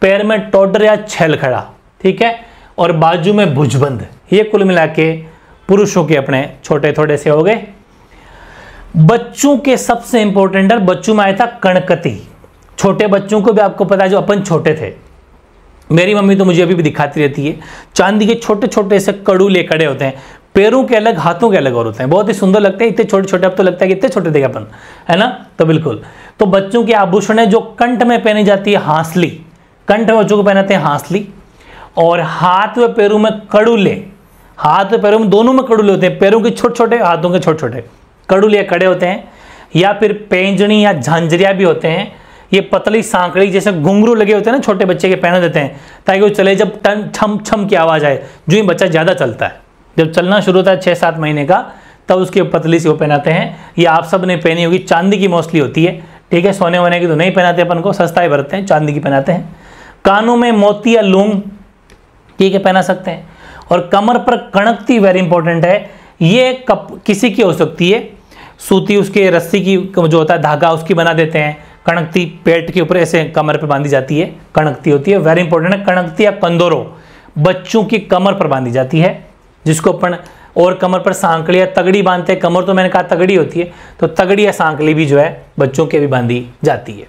पैर में टोडर या छल खड़ा ठीक है और बाजू में भुजबंद ये कुल मिला के पुरुषों के अपने छोटे थोड़े से हो गए बच्चों के सबसे इंपॉर्टेंट और बच्चों में आया था कणकती छोटे बच्चों को भी आपको पता है जो अपन छोटे थे मेरी मम्मी तो मुझे अभी भी दिखाती रहती है चांदी के छोटे छोटे से कड़ू ले कड़े होते हैं पैरों के अलग हाथों के अलग और होते हैं बहुत ही सुंदर लगते हैं इतने छोटे छोटे अब तो लगता है कि इतने छोटे थे अपन है ना तो बिल्कुल तो बच्चों के आभूषण है जो कंठ में पहनी जाती है हांसली कंठ में बच्चों को पहनाते हैं हांसली और हाथ व पैरों में कड़ूले हाथ व पैरों में दोनों में कड़ूले होते हैं पैरों के छोटे छोटे हाथों के छोटे छोटे कड़ूले या कड़े होते हैं या फिर पेंजनी या झांझरिया भी होते हैं ये पतली सांकड़ी जैसे घुंघरू लगे होते हैं ना छोटे बच्चे के पहने देते हैं ताकि वो चले जब टन छम छम की आवाज़ आए जो ही बच्चा ज़्यादा चलता है जब चलना शुरू होता है छः सात महीने का तब उसकी पतली सी वो पहनाते हैं ये आप सब ने पहनी होगी चांदी की मोस्टली होती है ठीक है सोने वोने की तो नहीं पहनाते अपन को सस्ता ही भरते हैं चांदी की पहनाते हैं कानों में मोती या लूंग ठीक है पहना सकते हैं और कमर पर कणकती वेरी इंपॉर्टेंट है ये कप किसी की हो सकती है सूती उसके रस्सी की जो होता है धागा उसकी बना देते हैं कणकती पेट के ऊपर ऐसे कमर पर बांधी जाती है कणकती होती है वेरी इंपॉर्टेंट है कणकती या कंदोरो बच्चों की कमर पर बांधी जाती है जिसको अपन और कमर पर सांकड़ी या तगड़ी बांधते हैं कमर तो मैंने कहा तगड़ी होती है तो तगड़ी या सांकड़ी भी जो है बच्चों के भी बांधी जाती है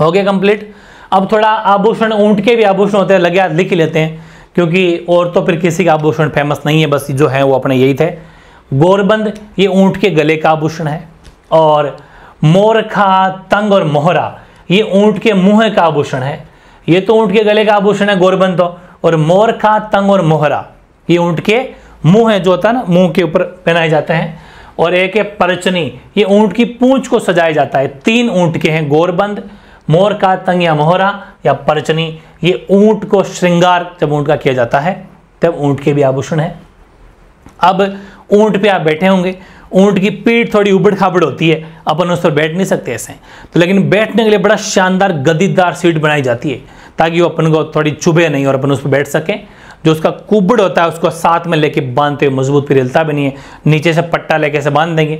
हो गया कंप्लीट अब थोड़ा आभूषण ऊँट के भी आभूषण होते हैं लगे हाथ लिख लेते हैं क्योंकि और तो फिर किसी का आभूषण फेमस नहीं है बस जो है वो अपने यही थे गोरबंद ये ऊँट के गले का आभूषण है और मोरखा तंग और मोहरा ये ऊंट के मुंह का आभूषण है ये तो ऊँट के गले का आभूषण है गोरबंद तो और मोरखा तंग और मोहरा ये ऊँट के मुंह है जो होता है ना मुंह के ऊपर पहनाए जाते हैं और एक है परचनी ये ऊँट की पूंछ को सजाया जाता है तीन ऊँट के हैं गोरबंद मोर का तंग या मोहरा या परचनी ये ऊँट को श्रृंगार जब ऊँट का किया जाता है तब ऊँट के भी आभूषण है अब ऊँट पे आप बैठे होंगे ऊँट की पीठ थोड़ी उबड़ खाबड़ होती है अपन उस पर बैठ नहीं सकते ऐसे तो लेकिन बैठने के लिए बड़ा शानदार गद्दीदार सीट बनाई जाती है ताकि वो अपन को थोड़ी चुभे नहीं और अपन उस पर बैठ सकें जो उसका कुबड़ होता है उसको साथ में लेके बांधते हुए मजबूत फिर हिलता भी नहीं है नीचे से पट्टा लेके से बांध देंगे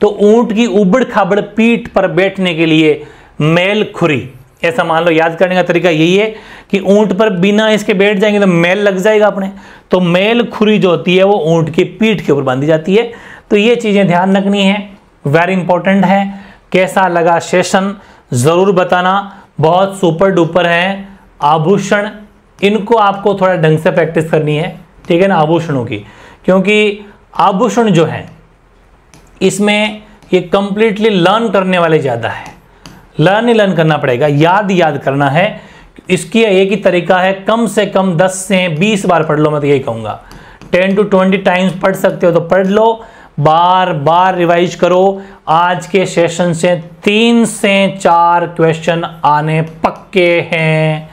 तो ऊंट की उबड़ खाबड़ पीठ पर बैठने के लिए मेल खुरी ऐसा मान लो याद करने का तरीका यही है कि ऊंट पर बिना इसके बैठ जाएंगे तो मेल लग जाएगा अपने तो मेल खुरी जो होती है वो ऊंट की पीठ के ऊपर बांधी जाती है तो ये चीज़ें ध्यान रखनी है वेरी इंपॉर्टेंट है कैसा लगा सेशन ज़रूर बताना बहुत सुपर डुपर है आभूषण इनको आपको थोड़ा ढंग से प्रैक्टिस करनी है ठीक है ना आभूषणों की क्योंकि आभूषण जो है इसमें ये कंप्लीटली लर्न करने वाले ज़्यादा है लर्न ही लर्न करना पड़ेगा याद याद करना है इसकी एक ही तरीका है कम से कम 10 से 20 बार पढ़ लो मैं तो यही कहूंगा 10 टू 20 टाइम्स पढ़ सकते हो तो पढ़ लो बार बार रिवाइज करो आज के सेशन से तीन से चार क्वेश्चन आने पक्के हैं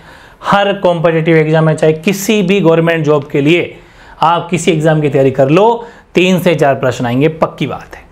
हर कॉम्पिटेटिव एग्जाम में चाहे किसी भी गवर्नमेंट जॉब के लिए आप किसी एग्जाम की तैयारी कर लो तीन से चार प्रश्न आएंगे पक्की बात है